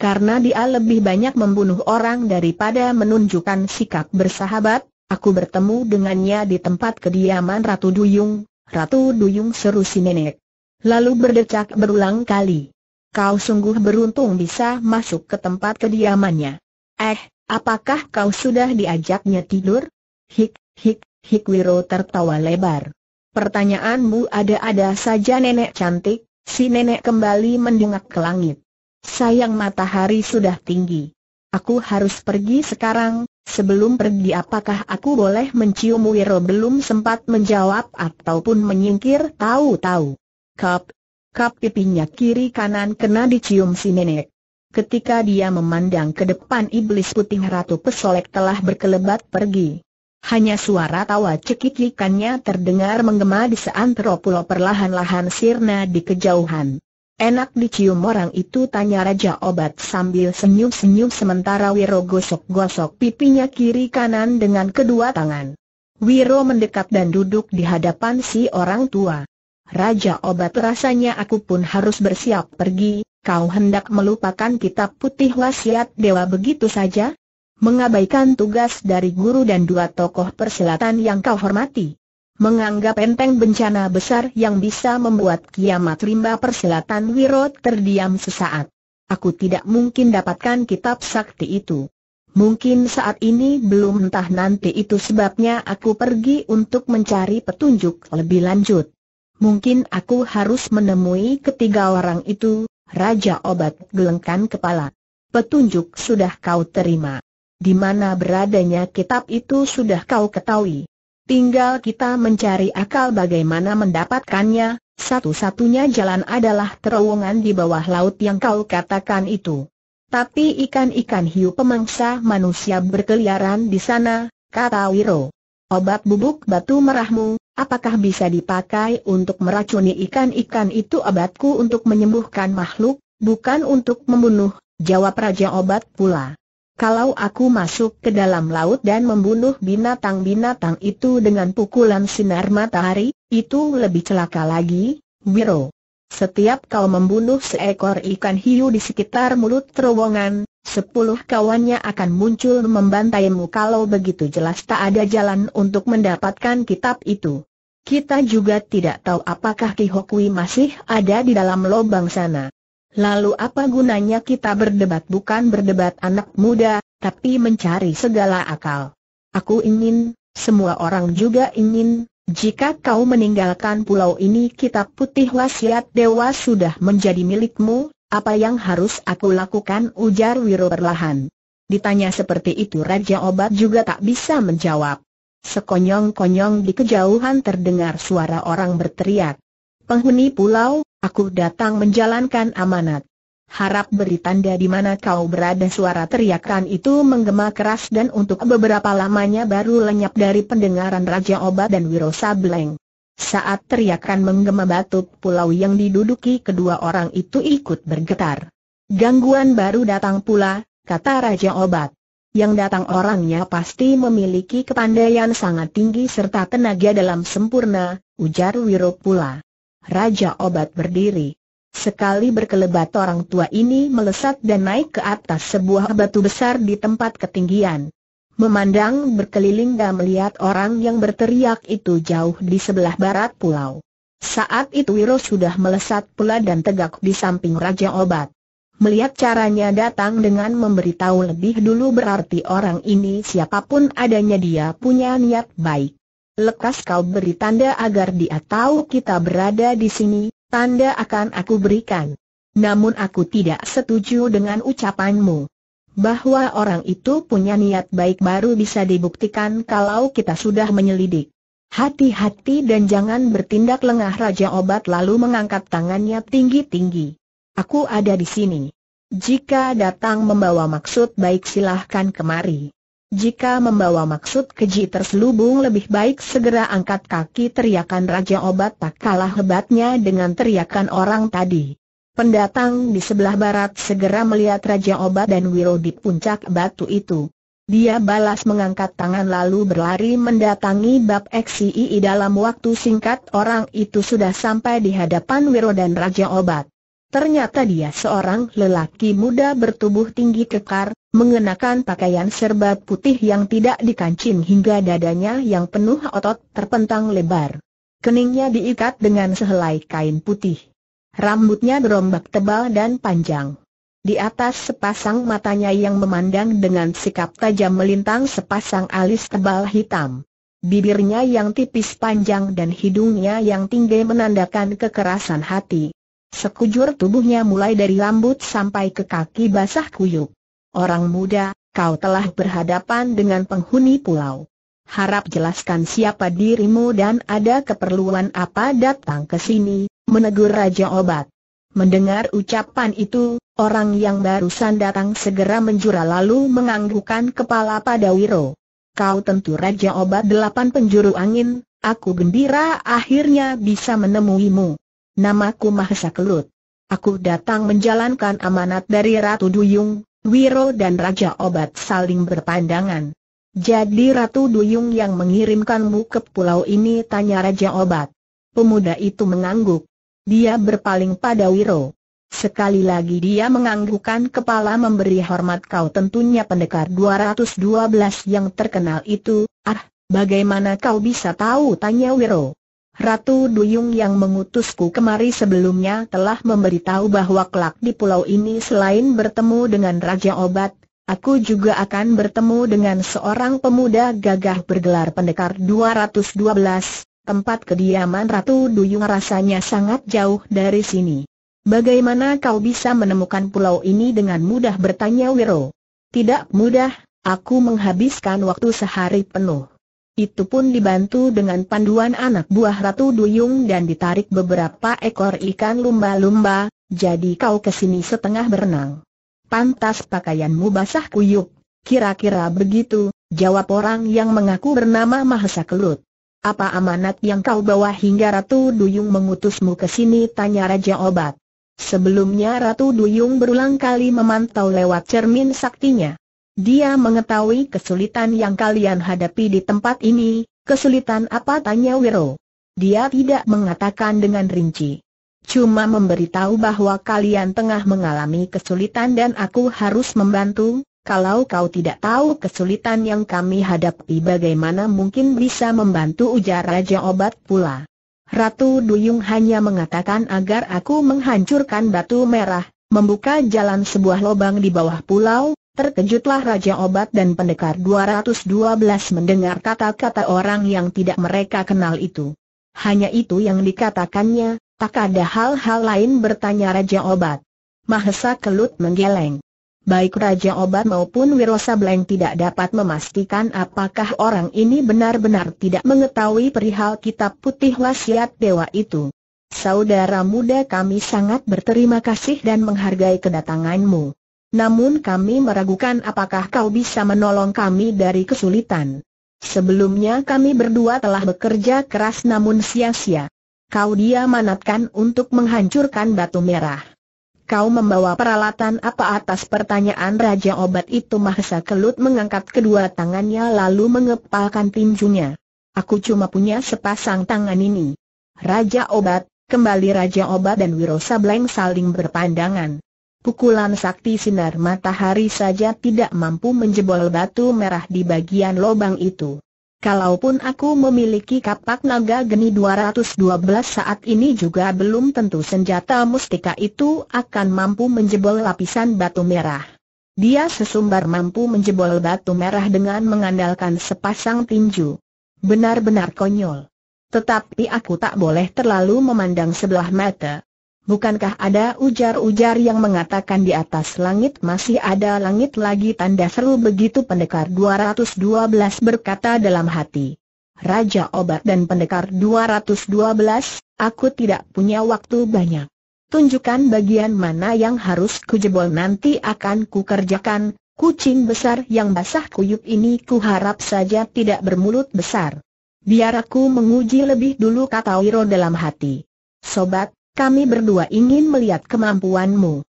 Karena dia lebih banyak membunuh orang daripada menunjukkan sikap bersahabat, aku bertemu dengannya di tempat kediaman Ratu Duyung. Ratu Duyung seru si nenek. Lalu berdecak berulang kali kau sungguh beruntung bisa masuk ke tempat kediamannya. Eh, apakah kau sudah diajaknya tidur? Hik, hik, hik Wiro tertawa lebar. Pertanyaanmu ada-ada saja nenek cantik, si nenek kembali mendengak ke langit. Sayang matahari sudah tinggi. Aku harus pergi sekarang, sebelum pergi apakah aku boleh mencium Wiro belum sempat menjawab ataupun menyingkir tahu-tahu. Kap, Kap pipinya kiri kanan kena dicium si nenek. Ketika dia memandang ke depan iblis putih Ratu Pesolek telah berkelebat pergi. Hanya suara tawa cekikikannya terdengar menggema di seantero pulau perlahan-lahan sirna di kejauhan. Enak dicium orang itu tanya Raja Obat sambil senyum-senyum sementara Wiro gosok-gosok pipinya kiri kanan dengan kedua tangan. Wiro mendekat dan duduk di hadapan si orang tua. Raja Obat rasanya aku pun harus bersiap pergi, kau hendak melupakan kitab putih wasiat dewa begitu saja? Mengabaikan tugas dari guru dan dua tokoh persilatan yang kau hormati. Menganggap enteng bencana besar yang bisa membuat kiamat rimba persilatan Wirot terdiam sesaat. Aku tidak mungkin dapatkan kitab sakti itu. Mungkin saat ini belum entah nanti itu sebabnya aku pergi untuk mencari petunjuk lebih lanjut. Mungkin aku harus menemui ketiga orang itu, Raja Obat gelengkan kepala. Petunjuk sudah kau terima. Di mana beradanya kitab itu sudah kau ketahui. Tinggal kita mencari akal bagaimana mendapatkannya, satu-satunya jalan adalah terowongan di bawah laut yang kau katakan itu. Tapi ikan-ikan hiu pemangsa manusia berkeliaran di sana, kata Wiro. Obat bubuk batu merahmu, Apakah bisa dipakai untuk meracuni ikan-ikan itu obatku untuk menyembuhkan makhluk, bukan untuk membunuh, jawab Raja Obat pula. Kalau aku masuk ke dalam laut dan membunuh binatang-binatang itu dengan pukulan sinar matahari, itu lebih celaka lagi, Wiro. Setiap kau membunuh seekor ikan hiu di sekitar mulut terowongan, sepuluh kawannya akan muncul membantaimu kalau begitu jelas tak ada jalan untuk mendapatkan kitab itu. Kita juga tidak tahu apakah Ki Hokui masih ada di dalam lubang sana. Lalu apa gunanya kita berdebat bukan berdebat anak muda, tapi mencari segala akal. Aku ingin, semua orang juga ingin, jika kau meninggalkan pulau ini kitab putih wasiat dewa sudah menjadi milikmu, apa yang harus aku lakukan ujar Wiro perlahan. Ditanya seperti itu Raja Obat juga tak bisa menjawab. Sekonyong-konyong di kejauhan terdengar suara orang berteriak. Penghuni pulau, aku datang menjalankan amanat. Harap beri tanda di mana kau berada suara teriakan itu menggema keras dan untuk beberapa lamanya baru lenyap dari pendengaran Raja Obat dan Wiro Sableng. Saat teriakan menggema batuk pulau yang diduduki kedua orang itu ikut bergetar. Gangguan baru datang pula, kata Raja Obat yang datang orangnya pasti memiliki kepandaian sangat tinggi serta tenaga dalam sempurna, ujar Wiro pula. Raja obat berdiri. Sekali berkelebat orang tua ini melesat dan naik ke atas sebuah batu besar di tempat ketinggian. Memandang berkeliling dan melihat orang yang berteriak itu jauh di sebelah barat pulau. Saat itu Wiro sudah melesat pula dan tegak di samping Raja Obat. Melihat caranya datang dengan memberitahu lebih dulu berarti orang ini siapapun adanya dia punya niat baik. Lekas kau beri tanda agar dia tahu kita berada di sini, tanda akan aku berikan. Namun aku tidak setuju dengan ucapanmu. Bahwa orang itu punya niat baik baru bisa dibuktikan kalau kita sudah menyelidik. Hati-hati dan jangan bertindak lengah Raja Obat lalu mengangkat tangannya tinggi-tinggi. Aku ada di sini. Jika datang membawa maksud baik silahkan kemari. Jika membawa maksud keji terselubung lebih baik segera angkat kaki teriakan Raja Obat tak kalah hebatnya dengan teriakan orang tadi. Pendatang di sebelah barat segera melihat Raja Obat dan Wiro di puncak batu itu. Dia balas mengangkat tangan lalu berlari mendatangi bab Xii dalam waktu singkat orang itu sudah sampai di hadapan Wiro dan Raja Obat. Ternyata dia seorang lelaki muda bertubuh tinggi kekar, mengenakan pakaian serba putih yang tidak dikancing hingga dadanya yang penuh otot terpentang lebar. Keningnya diikat dengan sehelai kain putih. Rambutnya berombak tebal dan panjang. Di atas sepasang matanya yang memandang dengan sikap tajam melintang sepasang alis tebal hitam. Bibirnya yang tipis panjang dan hidungnya yang tinggi menandakan kekerasan hati. Sekujur tubuhnya mulai dari rambut sampai ke kaki basah kuyuk. Orang muda, kau telah berhadapan dengan penghuni pulau. Harap jelaskan siapa dirimu dan ada keperluan apa datang ke sini, menegur Raja Obat. Mendengar ucapan itu, orang yang barusan datang segera menjura lalu menganggukkan kepala pada Wiro. Kau tentu Raja Obat delapan penjuru angin, aku gembira akhirnya bisa menemuimu. Namaku Mahesa Kelut. Aku datang menjalankan amanat dari Ratu Duyung, Wiro dan Raja Obat saling berpandangan. Jadi Ratu Duyung yang mengirimkanmu ke pulau ini tanya Raja Obat. Pemuda itu mengangguk. Dia berpaling pada Wiro. Sekali lagi dia menganggukkan kepala memberi hormat kau tentunya pendekar 212 yang terkenal itu, ah, bagaimana kau bisa tahu tanya Wiro. Ratu Duyung yang mengutusku kemari sebelumnya telah memberitahu bahwa kelak di pulau ini selain bertemu dengan Raja Obat, aku juga akan bertemu dengan seorang pemuda gagah bergelar pendekar 212, tempat kediaman Ratu Duyung rasanya sangat jauh dari sini. Bagaimana kau bisa menemukan pulau ini dengan mudah bertanya Wiro? Tidak mudah, aku menghabiskan waktu sehari penuh itu pun dibantu dengan panduan anak buah Ratu Duyung dan ditarik beberapa ekor ikan lumba-lumba, jadi kau kesini setengah berenang. Pantas pakaianmu basah kuyuk, kira-kira begitu, jawab orang yang mengaku bernama Mahesa Kelut. Apa amanat yang kau bawa hingga Ratu Duyung mengutusmu ke sini? Tanya Raja Obat. Sebelumnya Ratu Duyung berulang kali memantau lewat cermin saktinya. Dia mengetahui kesulitan yang kalian hadapi di tempat ini, kesulitan apa tanya Wiro. Dia tidak mengatakan dengan rinci. Cuma memberitahu bahwa kalian tengah mengalami kesulitan dan aku harus membantu, kalau kau tidak tahu kesulitan yang kami hadapi bagaimana mungkin bisa membantu ujar Raja Obat pula. Ratu Duyung hanya mengatakan agar aku menghancurkan batu merah, membuka jalan sebuah lubang di bawah pulau, Terkejutlah Raja Obat dan Pendekar 212 mendengar kata-kata orang yang tidak mereka kenal itu. Hanya itu yang dikatakannya, tak ada hal-hal lain bertanya Raja Obat. Mahesa Kelut menggeleng. Baik Raja Obat maupun Wirosa Bleng tidak dapat memastikan apakah orang ini benar-benar tidak mengetahui perihal kitab putih wasiat dewa itu. Saudara muda kami sangat berterima kasih dan menghargai kedatanganmu. Namun kami meragukan apakah kau bisa menolong kami dari kesulitan. Sebelumnya kami berdua telah bekerja keras namun sia-sia. Kau dia manatkan untuk menghancurkan batu merah. Kau membawa peralatan apa atas pertanyaan Raja Obat itu Mahesa Kelut mengangkat kedua tangannya lalu mengepalkan tinjunya. Aku cuma punya sepasang tangan ini. Raja Obat, kembali Raja Obat dan Wiro Sableng saling berpandangan. Pukulan sakti sinar matahari saja tidak mampu menjebol batu merah di bagian lobang itu. Kalaupun aku memiliki kapak naga geni 212 saat ini juga belum tentu senjata mustika itu akan mampu menjebol lapisan batu merah. Dia sesumbar mampu menjebol batu merah dengan mengandalkan sepasang tinju. Benar-benar konyol. Tetapi aku tak boleh terlalu memandang sebelah mata. Bukankah ada ujar-ujar yang mengatakan di atas langit masih ada langit lagi tanda seru begitu pendekar 212 berkata dalam hati. Raja Obat dan pendekar 212, aku tidak punya waktu banyak. Tunjukkan bagian mana yang harus kujebol nanti akan kukerjakan, kucing besar yang basah kuyup ini kuharap saja tidak bermulut besar. Biar aku menguji lebih dulu kata Wiro dalam hati. Sobat, kami berdua ingin melihat kemampuanmu.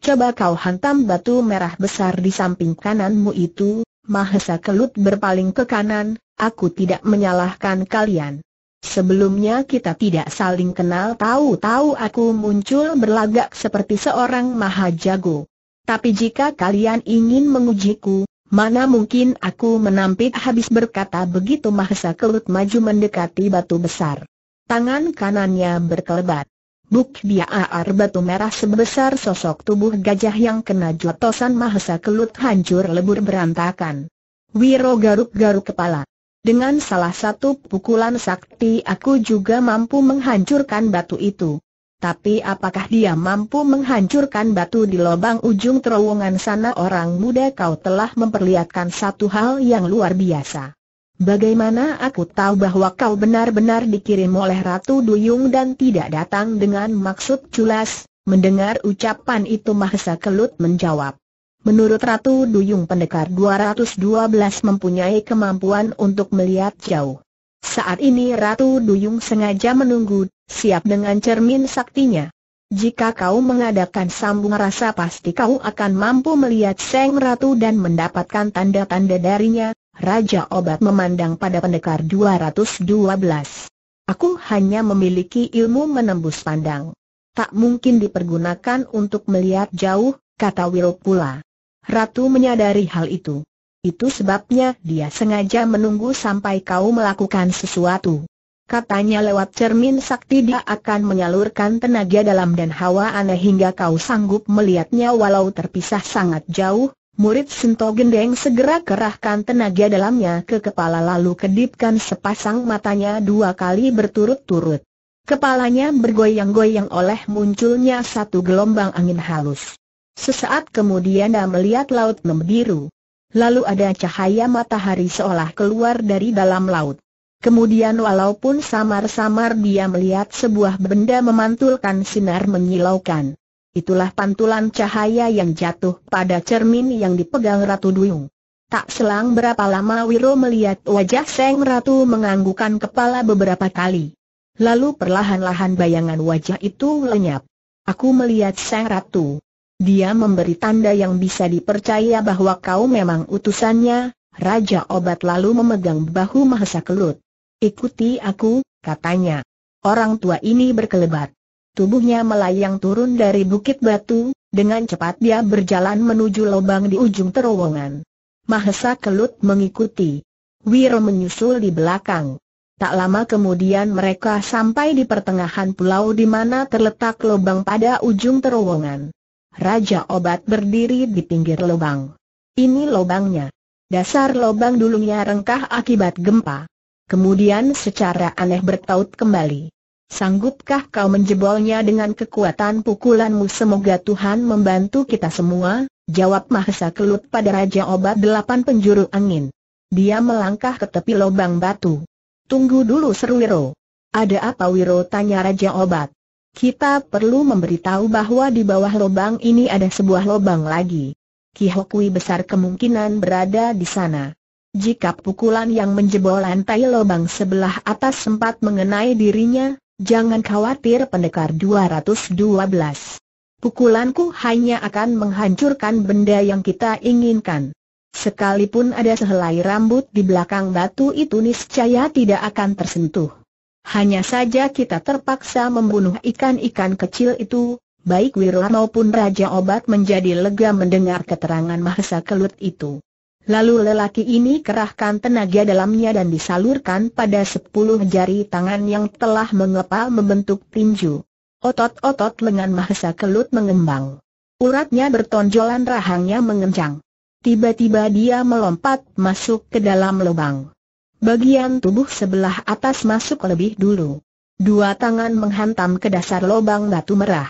Coba kau hantam batu merah besar di samping kananmu itu, Mahesa Kelut berpaling ke kanan, aku tidak menyalahkan kalian. Sebelumnya kita tidak saling kenal tahu-tahu aku muncul berlagak seperti seorang maha jago. Tapi jika kalian ingin mengujiku, Mana mungkin aku menampik habis berkata begitu Mahesa Kelut maju mendekati batu besar. Tangan kanannya berkelebat. Buk dia aar batu merah sebesar sosok tubuh gajah yang kena jotosan mahesa kelut hancur lebur berantakan. Wiro garuk-garuk kepala. Dengan salah satu pukulan sakti aku juga mampu menghancurkan batu itu. Tapi apakah dia mampu menghancurkan batu di lubang ujung terowongan sana orang muda kau telah memperlihatkan satu hal yang luar biasa. Bagaimana aku tahu bahwa kau benar-benar dikirim oleh Ratu Duyung dan tidak datang dengan maksud culas? Mendengar ucapan itu Mahesa Kelut menjawab. Menurut Ratu Duyung Pendekar 212 mempunyai kemampuan untuk melihat jauh. Saat ini Ratu Duyung sengaja menunggu, siap dengan cermin saktinya. Jika kau mengadakan sambung rasa pasti kau akan mampu melihat Seng Ratu dan mendapatkan tanda-tanda darinya, Raja Obat memandang pada pendekar 212. Aku hanya memiliki ilmu menembus pandang. Tak mungkin dipergunakan untuk melihat jauh, kata Wiro pula. Ratu menyadari hal itu. Itu sebabnya dia sengaja menunggu sampai kau melakukan sesuatu. Katanya lewat cermin sakti dia akan menyalurkan tenaga dalam dan hawa aneh hingga kau sanggup melihatnya walau terpisah sangat jauh, Murid Sento Gendeng segera kerahkan tenaga dalamnya ke kepala lalu kedipkan sepasang matanya dua kali berturut-turut. Kepalanya bergoyang-goyang oleh munculnya satu gelombang angin halus. Sesaat kemudian dia melihat laut membiru. Lalu ada cahaya matahari seolah keluar dari dalam laut. Kemudian walaupun samar-samar dia melihat sebuah benda memantulkan sinar menyilaukan. Itulah pantulan cahaya yang jatuh pada cermin yang dipegang Ratu Duyung. Tak selang berapa lama Wiro melihat wajah Seng Ratu menganggukan kepala beberapa kali. Lalu perlahan-lahan bayangan wajah itu lenyap. Aku melihat Seng Ratu. Dia memberi tanda yang bisa dipercaya bahwa kau memang utusannya, Raja Obat lalu memegang bahu Mahesa Kelut. Ikuti aku, katanya. Orang tua ini berkelebat. Tubuhnya melayang turun dari bukit batu, dengan cepat dia berjalan menuju lubang di ujung terowongan. Mahesa Kelut mengikuti. Wiro menyusul di belakang. Tak lama kemudian mereka sampai di pertengahan pulau di mana terletak lubang pada ujung terowongan. Raja Obat berdiri di pinggir lubang. Ini lubangnya. Dasar lubang dulunya rengkah akibat gempa. Kemudian secara aneh bertaut kembali. Sanggupkah kau menjebolnya dengan kekuatan pukulanmu? Semoga Tuhan membantu kita semua, jawab Mahesa Kelut pada Raja Obat Delapan Penjuru Angin. Dia melangkah ke tepi lubang batu. Tunggu dulu seru Wiro. Ada apa Wiro tanya Raja Obat. Kita perlu memberitahu bahwa di bawah lubang ini ada sebuah lubang lagi. Ki Hokui besar kemungkinan berada di sana. Jika pukulan yang menjebol lantai lubang sebelah atas sempat mengenai dirinya, Jangan khawatir pendekar 212. Pukulanku hanya akan menghancurkan benda yang kita inginkan. Sekalipun ada sehelai rambut di belakang batu itu niscaya tidak akan tersentuh. Hanya saja kita terpaksa membunuh ikan-ikan kecil itu, baik Wirla maupun Raja Obat menjadi lega mendengar keterangan Mahesa Kelut itu. Lalu lelaki ini kerahkan tenaga dalamnya dan disalurkan pada sepuluh jari tangan yang telah mengepal membentuk tinju. Otot-otot lengan Mahesa Kelut mengembang. Uratnya bertonjolan rahangnya mengencang. Tiba-tiba dia melompat masuk ke dalam lubang. Bagian tubuh sebelah atas masuk lebih dulu. Dua tangan menghantam ke dasar lubang batu merah.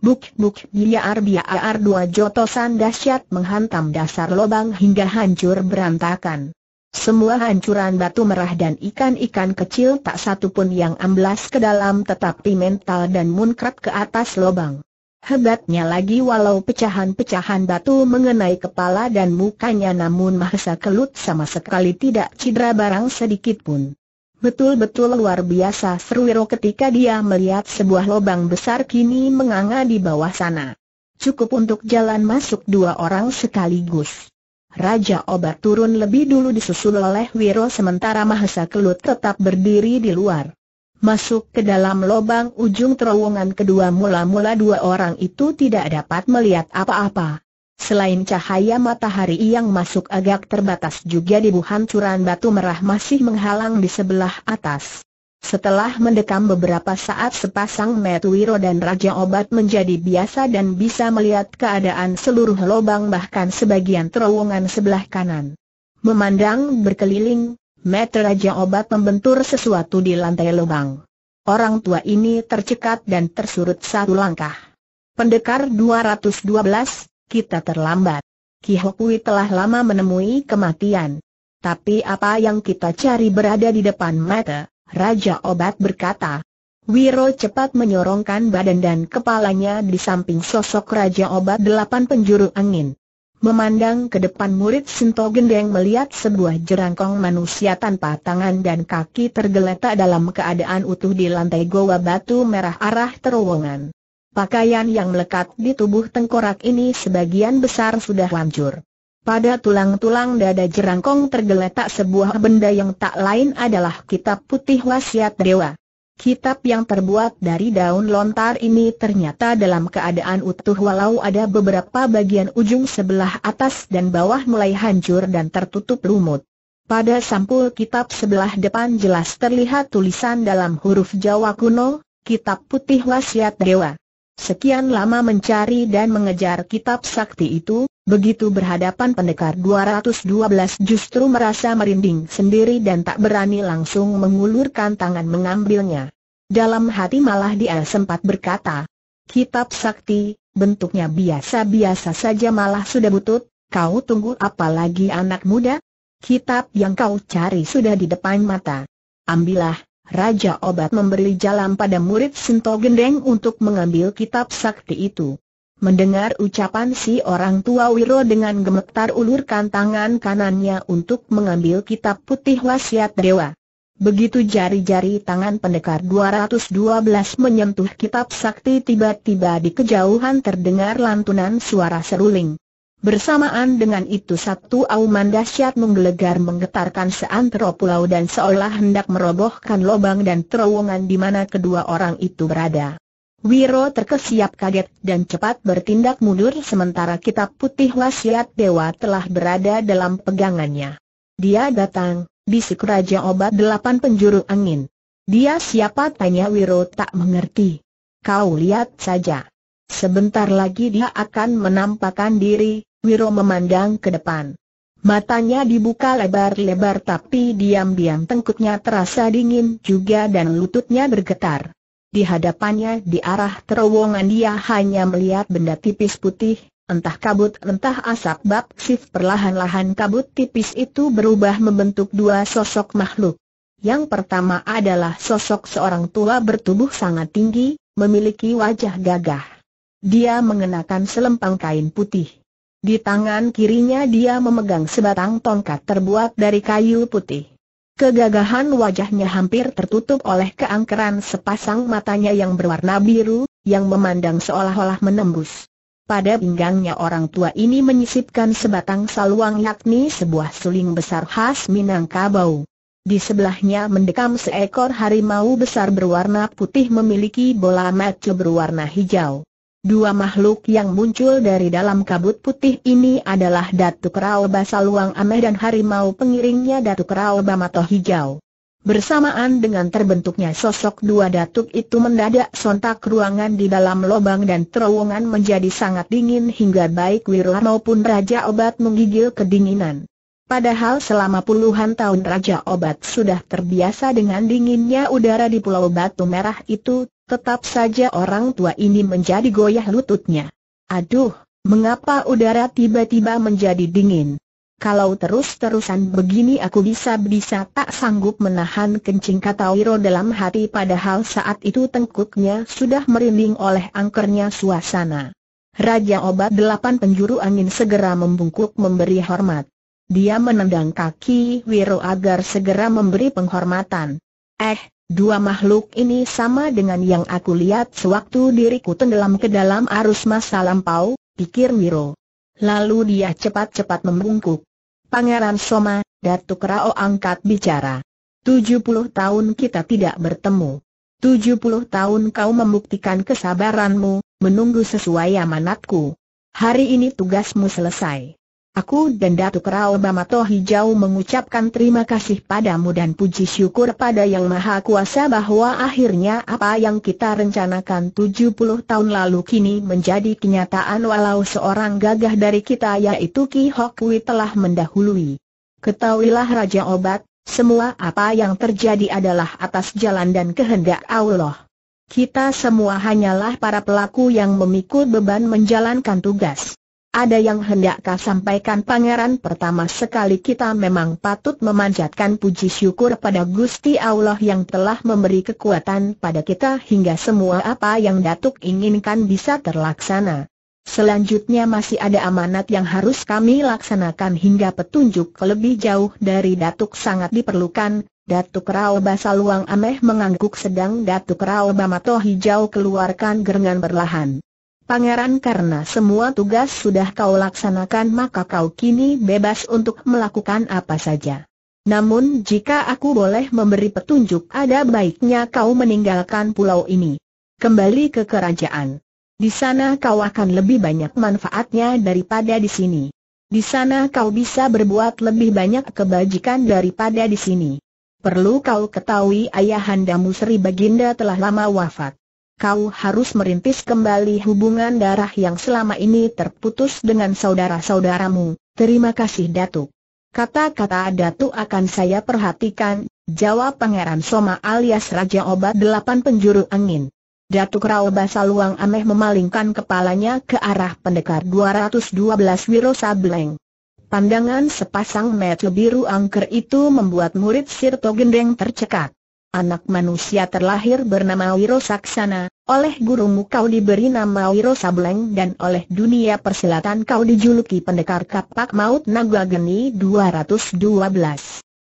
Buk-buk biar-biar dua jotosan dahsyat menghantam dasar lobang hingga hancur berantakan. Semua hancuran batu merah dan ikan-ikan kecil tak satu pun yang amblas ke dalam tetapi mental dan munkrat ke atas lobang. Hebatnya lagi walau pecahan-pecahan batu mengenai kepala dan mukanya namun Mahesa Kelut sama sekali tidak cedera barang sedikit pun. Betul-betul luar biasa seru Wiro ketika dia melihat sebuah lubang besar kini menganga di bawah sana. Cukup untuk jalan masuk dua orang sekaligus. Raja Obat turun lebih dulu disusul oleh Wiro sementara Mahesa Kelut tetap berdiri di luar. Masuk ke dalam lubang ujung terowongan kedua mula-mula dua orang itu tidak dapat melihat apa-apa. Selain cahaya matahari yang masuk agak terbatas juga di curan batu merah masih menghalang di sebelah atas. Setelah mendekam beberapa saat sepasang Metwiro dan Raja Obat menjadi biasa dan bisa melihat keadaan seluruh lubang bahkan sebagian terowongan sebelah kanan. Memandang berkeliling, Met Raja Obat membentur sesuatu di lantai lubang. Orang tua ini tercekat dan tersurut satu langkah. Pendekar 212, kita terlambat. Ki Hokui telah lama menemui kematian. Tapi apa yang kita cari berada di depan mata, Raja Obat berkata. Wiro cepat menyorongkan badan dan kepalanya di samping sosok Raja Obat delapan penjuru angin. Memandang ke depan murid Sinto Gendeng melihat sebuah jerangkong manusia tanpa tangan dan kaki tergeletak dalam keadaan utuh di lantai goa batu merah arah terowongan. Pakaian yang melekat di tubuh tengkorak ini sebagian besar sudah hancur. Pada tulang-tulang dada jerangkong tergeletak sebuah benda yang tak lain adalah kitab putih wasiat dewa. Kitab yang terbuat dari daun lontar ini ternyata dalam keadaan utuh walau ada beberapa bagian ujung sebelah atas dan bawah mulai hancur dan tertutup lumut. Pada sampul kitab sebelah depan jelas terlihat tulisan dalam huruf Jawa kuno, Kitab Putih Wasiat Dewa. Sekian lama mencari dan mengejar kitab sakti itu, begitu berhadapan pendekar 212 justru merasa merinding sendiri dan tak berani langsung mengulurkan tangan mengambilnya. Dalam hati malah dia sempat berkata, Kitab sakti, bentuknya biasa-biasa saja malah sudah butut, kau tunggu apa lagi anak muda? Kitab yang kau cari sudah di depan mata. Ambillah, Raja Obat memberi jalan pada murid Sinto Gendeng untuk mengambil kitab sakti itu. Mendengar ucapan si orang tua Wiro dengan gemetar ulurkan tangan kanannya untuk mengambil kitab putih wasiat dewa. Begitu jari-jari tangan pendekar 212 menyentuh kitab sakti tiba-tiba di kejauhan terdengar lantunan suara seruling. Bersamaan dengan itu satu auman dahsyat menggelegar menggetarkan seantero pulau dan seolah hendak merobohkan lubang dan terowongan di mana kedua orang itu berada. Wiro terkesiap kaget dan cepat bertindak mundur sementara kitab putih wasiat dewa telah berada dalam pegangannya. Dia datang, bisik Raja Obat Delapan Penjuru Angin. Dia siapa tanya Wiro tak mengerti. Kau lihat saja. Sebentar lagi dia akan menampakkan diri, Wiro memandang ke depan. Matanya dibuka lebar-lebar tapi diam-diam tengkuknya terasa dingin juga dan lututnya bergetar. Di hadapannya di arah terowongan dia hanya melihat benda tipis putih, entah kabut entah asap bab sif perlahan-lahan kabut tipis itu berubah membentuk dua sosok makhluk. Yang pertama adalah sosok seorang tua bertubuh sangat tinggi, memiliki wajah gagah. Dia mengenakan selempang kain putih. Di tangan kirinya dia memegang sebatang tongkat terbuat dari kayu putih. Kegagahan wajahnya hampir tertutup oleh keangkeran sepasang matanya yang berwarna biru, yang memandang seolah-olah menembus. Pada pinggangnya orang tua ini menyisipkan sebatang saluang yakni sebuah suling besar khas Minangkabau. Di sebelahnya mendekam seekor harimau besar berwarna putih memiliki bola mata berwarna hijau. Dua makhluk yang muncul dari dalam kabut putih ini adalah Datuk Rao Basaluang Ameh dan harimau pengiringnya Datuk Rao Bamato Hijau. Bersamaan dengan terbentuknya sosok dua datuk itu mendadak sontak ruangan di dalam lubang dan terowongan menjadi sangat dingin hingga baik Wirla maupun Raja Obat menggigil kedinginan. Padahal selama puluhan tahun Raja Obat sudah terbiasa dengan dinginnya udara di Pulau Batu Merah itu, Tetap saja orang tua ini menjadi goyah lututnya. Aduh, mengapa udara tiba-tiba menjadi dingin? Kalau terus-terusan begini aku bisa-bisa tak sanggup menahan kencing kata Wiro dalam hati padahal saat itu tengkuknya sudah merinding oleh angkernya suasana. Raja obat delapan penjuru angin segera membungkuk memberi hormat. Dia menendang kaki Wiro agar segera memberi penghormatan. Eh, Dua makhluk ini sama dengan yang aku lihat sewaktu diriku tenggelam ke dalam arus masa lampau, pikir Wiro. Lalu dia cepat-cepat membungkuk. Pangeran Soma, Datuk Rao angkat bicara. Tujuh puluh tahun kita tidak bertemu. Tujuh puluh tahun kau membuktikan kesabaranmu, menunggu sesuai amanatku. Hari ini tugasmu selesai. Aku dan Datuk bama toh Hijau mengucapkan terima kasih padamu dan puji syukur pada Yang Maha Kuasa bahwa akhirnya apa yang kita rencanakan 70 tahun lalu kini menjadi kenyataan walau seorang gagah dari kita yaitu Ki Hok Kui telah mendahului. Ketahuilah Raja Obat, semua apa yang terjadi adalah atas jalan dan kehendak Allah. Kita semua hanyalah para pelaku yang memikul beban menjalankan tugas. Ada yang hendakkah sampaikan pangeran pertama sekali kita memang patut memanjatkan puji syukur pada Gusti Allah yang telah memberi kekuatan pada kita hingga semua apa yang Datuk inginkan bisa terlaksana. Selanjutnya masih ada amanat yang harus kami laksanakan hingga petunjuk lebih jauh dari Datuk sangat diperlukan. Datuk Rao Basaluang Ameh mengangguk sedang Datuk Rao Bamato Hijau keluarkan gerengan berlahan. Pangeran karena semua tugas sudah kau laksanakan maka kau kini bebas untuk melakukan apa saja. Namun jika aku boleh memberi petunjuk ada baiknya kau meninggalkan pulau ini. Kembali ke kerajaan. Di sana kau akan lebih banyak manfaatnya daripada di sini. Di sana kau bisa berbuat lebih banyak kebajikan daripada di sini. Perlu kau ketahui ayahandamu Sri Baginda telah lama wafat kau harus merintis kembali hubungan darah yang selama ini terputus dengan saudara-saudaramu. Terima kasih Datuk. Kata-kata Datuk akan saya perhatikan, jawab Pangeran Soma alias Raja Obat Delapan Penjuru Angin. Datuk Rao Basaluang Ameh memalingkan kepalanya ke arah pendekar 212 Wiro Sableng. Pandangan sepasang mata biru angker itu membuat murid Sirto Gendeng tercekat. Anak manusia terlahir bernama Wiro Saksana, oleh gurumu kau diberi nama Wiro Sableng dan oleh dunia persilatan kau dijuluki pendekar kapak maut naga geni 212.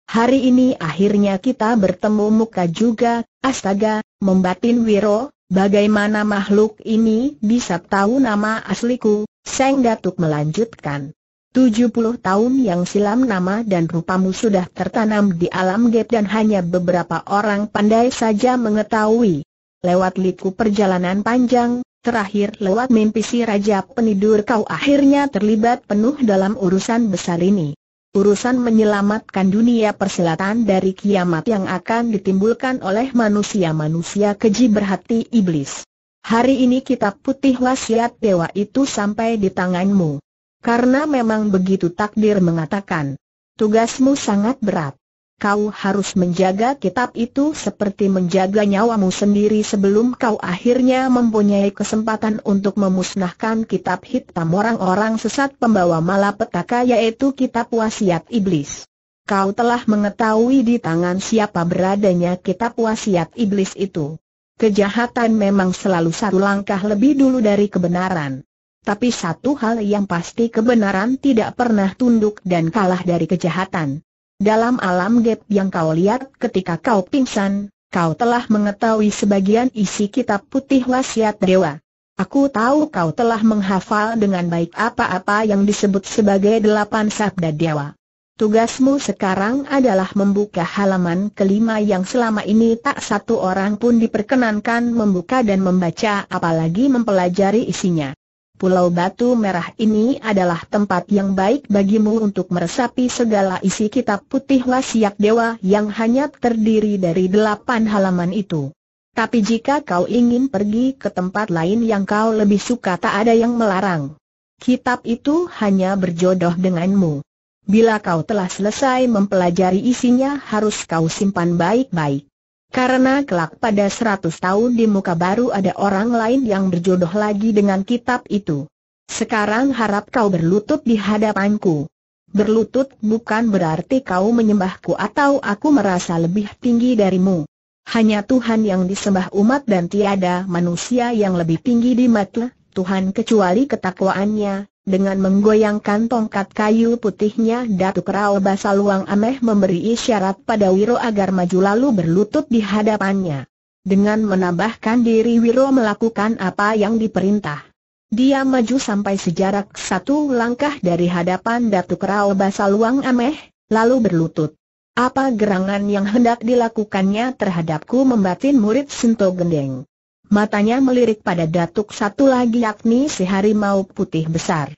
Hari ini akhirnya kita bertemu muka juga, astaga, membatin Wiro, bagaimana makhluk ini bisa tahu nama asliku, Seng Datuk melanjutkan. 70 tahun yang silam nama dan rupamu sudah tertanam di alam gap dan hanya beberapa orang pandai saja mengetahui. Lewat liku perjalanan panjang, terakhir lewat mimpi si Raja Penidur kau akhirnya terlibat penuh dalam urusan besar ini. Urusan menyelamatkan dunia persilatan dari kiamat yang akan ditimbulkan oleh manusia-manusia keji berhati iblis. Hari ini kitab putih wasiat dewa itu sampai di tanganmu. Karena memang begitu takdir mengatakan. Tugasmu sangat berat. Kau harus menjaga kitab itu seperti menjaga nyawamu sendiri sebelum kau akhirnya mempunyai kesempatan untuk memusnahkan kitab hitam orang-orang sesat pembawa malapetaka yaitu kitab wasiat iblis. Kau telah mengetahui di tangan siapa beradanya kitab wasiat iblis itu. Kejahatan memang selalu satu langkah lebih dulu dari kebenaran. Tapi satu hal yang pasti kebenaran tidak pernah tunduk dan kalah dari kejahatan. Dalam alam gap yang kau lihat ketika kau pingsan, kau telah mengetahui sebagian isi kitab putih wasiat dewa. Aku tahu kau telah menghafal dengan baik apa-apa yang disebut sebagai delapan sabda dewa. Tugasmu sekarang adalah membuka halaman kelima yang selama ini tak satu orang pun diperkenankan membuka dan membaca apalagi mempelajari isinya. Pulau Batu Merah ini adalah tempat yang baik bagimu untuk meresapi segala isi kitab putih wasiak dewa yang hanya terdiri dari delapan halaman itu. Tapi jika kau ingin pergi ke tempat lain yang kau lebih suka tak ada yang melarang. Kitab itu hanya berjodoh denganmu. Bila kau telah selesai mempelajari isinya harus kau simpan baik-baik. Karena kelak pada seratus tahun di muka baru ada orang lain yang berjodoh lagi dengan kitab itu. Sekarang harap kau berlutut di hadapanku. Berlutut bukan berarti kau menyembahku atau aku merasa lebih tinggi darimu. Hanya Tuhan yang disembah umat dan tiada manusia yang lebih tinggi di mata Tuhan kecuali ketakwaannya, dengan menggoyangkan tongkat kayu putihnya Datuk Rao Basaluang Ameh memberi isyarat pada Wiro agar maju lalu berlutut di hadapannya. Dengan menambahkan diri Wiro melakukan apa yang diperintah. Dia maju sampai sejarak satu langkah dari hadapan Datuk Rao Basaluang Ameh, lalu berlutut. Apa gerangan yang hendak dilakukannya terhadapku membatin murid Sinto Gendeng. Matanya melirik pada datuk satu lagi yakni si harimau putih besar.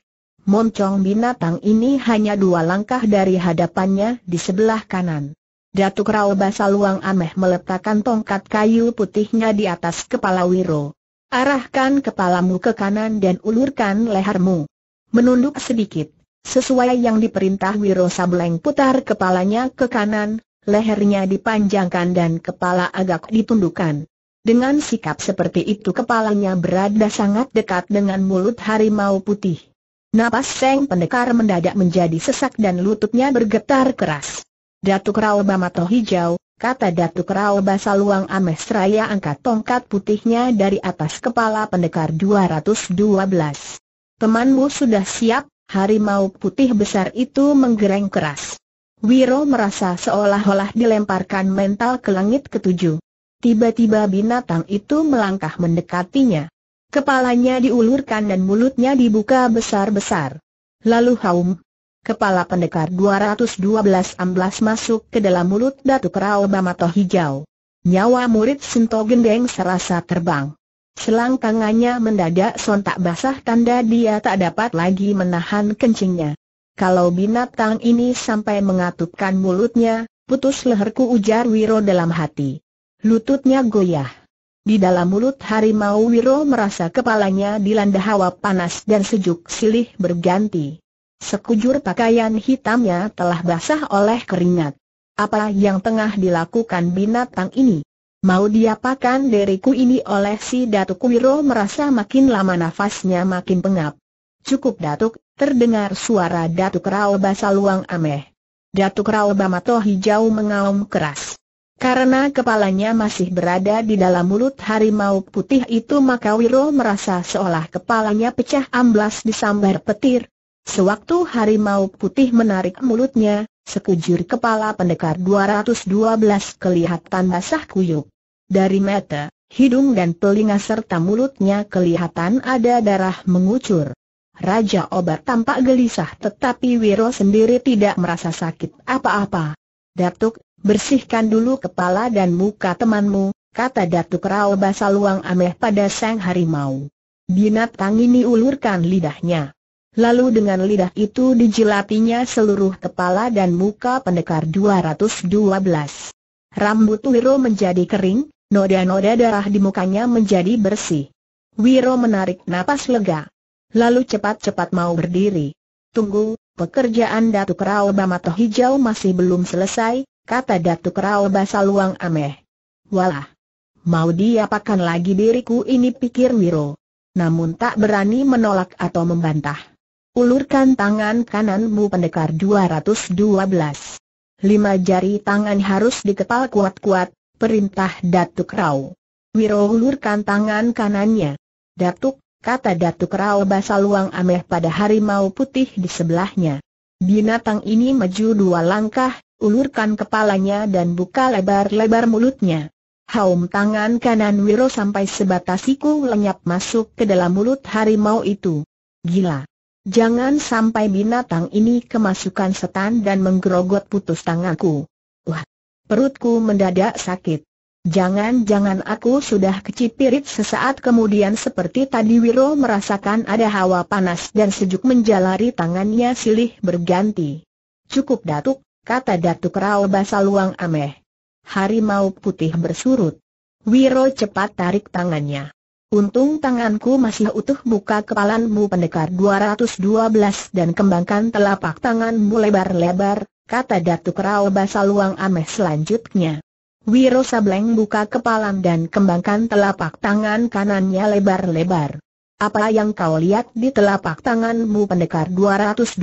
Moncong binatang ini hanya dua langkah dari hadapannya di sebelah kanan. Datuk Rao Basaluang Ameh meletakkan tongkat kayu putihnya di atas kepala Wiro. Arahkan kepalamu ke kanan dan ulurkan lehermu. Menunduk sedikit, sesuai yang diperintah Wiro Sableng putar kepalanya ke kanan, lehernya dipanjangkan dan kepala agak ditundukkan. Dengan sikap seperti itu kepalanya berada sangat dekat dengan mulut harimau putih. Napas Seng Pendekar mendadak menjadi sesak dan lututnya bergetar keras. Datuk Rao Bamato Hijau, kata Datuk Rao Basaluang Amesraya angkat tongkat putihnya dari atas kepala pendekar 212. Temanmu sudah siap, harimau putih besar itu menggereng keras. Wiro merasa seolah-olah dilemparkan mental ke langit ketujuh. Tiba-tiba binatang itu melangkah mendekatinya. Kepalanya diulurkan dan mulutnya dibuka besar-besar. Lalu haum. Kepala pendekar 212 amblas masuk ke dalam mulut Datuk Rao Bamato Hijau. Nyawa murid Sinto Gendeng serasa terbang. Selang tangannya mendadak sontak basah tanda dia tak dapat lagi menahan kencingnya. Kalau binatang ini sampai mengatupkan mulutnya, putus leherku ujar Wiro dalam hati. Lututnya goyah. Di dalam mulut harimau Wiro merasa kepalanya dilanda hawa panas dan sejuk silih berganti. Sekujur pakaian hitamnya telah basah oleh keringat. Apa yang tengah dilakukan binatang ini? Mau diapakan diriku ini oleh si Datuk Wiro merasa makin lama nafasnya makin pengap. Cukup Datuk, terdengar suara Datuk Rao Basaluang Ameh. Datuk Rao Bamato Hijau mengaum keras. Karena kepalanya masih berada di dalam mulut harimau putih itu maka Wiro merasa seolah kepalanya pecah amblas disambar petir. Sewaktu harimau putih menarik mulutnya, sekujur kepala pendekar 212 kelihatan basah kuyuk. Dari mata, hidung dan telinga serta mulutnya kelihatan ada darah mengucur. Raja obat tampak gelisah tetapi Wiro sendiri tidak merasa sakit apa-apa. Datuk, Bersihkan dulu kepala dan muka temanmu, kata Datuk Rao Basaluang Ameh pada sang harimau. Binatang ini ulurkan lidahnya. Lalu dengan lidah itu dijilatinya seluruh kepala dan muka pendekar 212. Rambut Wiro menjadi kering, noda-noda darah di mukanya menjadi bersih. Wiro menarik napas lega. Lalu cepat-cepat mau berdiri. Tunggu, pekerjaan Datuk Rao Bamato Hijau masih belum selesai, kata Datuk Rao Basaluang Ameh. Walah! Mau diapakan lagi diriku ini pikir Wiro. Namun tak berani menolak atau membantah. Ulurkan tangan kananmu pendekar 212. Lima jari tangan harus dikepal kuat-kuat, perintah Datuk Rao. Wiro ulurkan tangan kanannya. Datuk, kata Datuk Rao Basaluang Ameh pada harimau putih di sebelahnya. Binatang ini maju dua langkah, ulurkan kepalanya dan buka lebar-lebar mulutnya. Haum tangan kanan Wiro sampai sebatas siku lenyap masuk ke dalam mulut harimau itu. Gila! Jangan sampai binatang ini kemasukan setan dan menggerogot putus tanganku. Wah, perutku mendadak sakit. Jangan-jangan aku sudah kecipirit sesaat kemudian seperti tadi Wiro merasakan ada hawa panas dan sejuk menjalari tangannya silih berganti. Cukup datuk, kata Datuk Rao Basaluang Ameh. hari mau putih bersurut. Wiro cepat tarik tangannya. Untung tanganku masih utuh buka kepalanmu pendekar 212 dan kembangkan telapak tanganmu lebar-lebar, kata Datuk Rao Basaluang Ameh selanjutnya. Wiro Sableng buka kepalan dan kembangkan telapak tangan kanannya lebar-lebar. Apa yang kau lihat di telapak tanganmu pendekar 212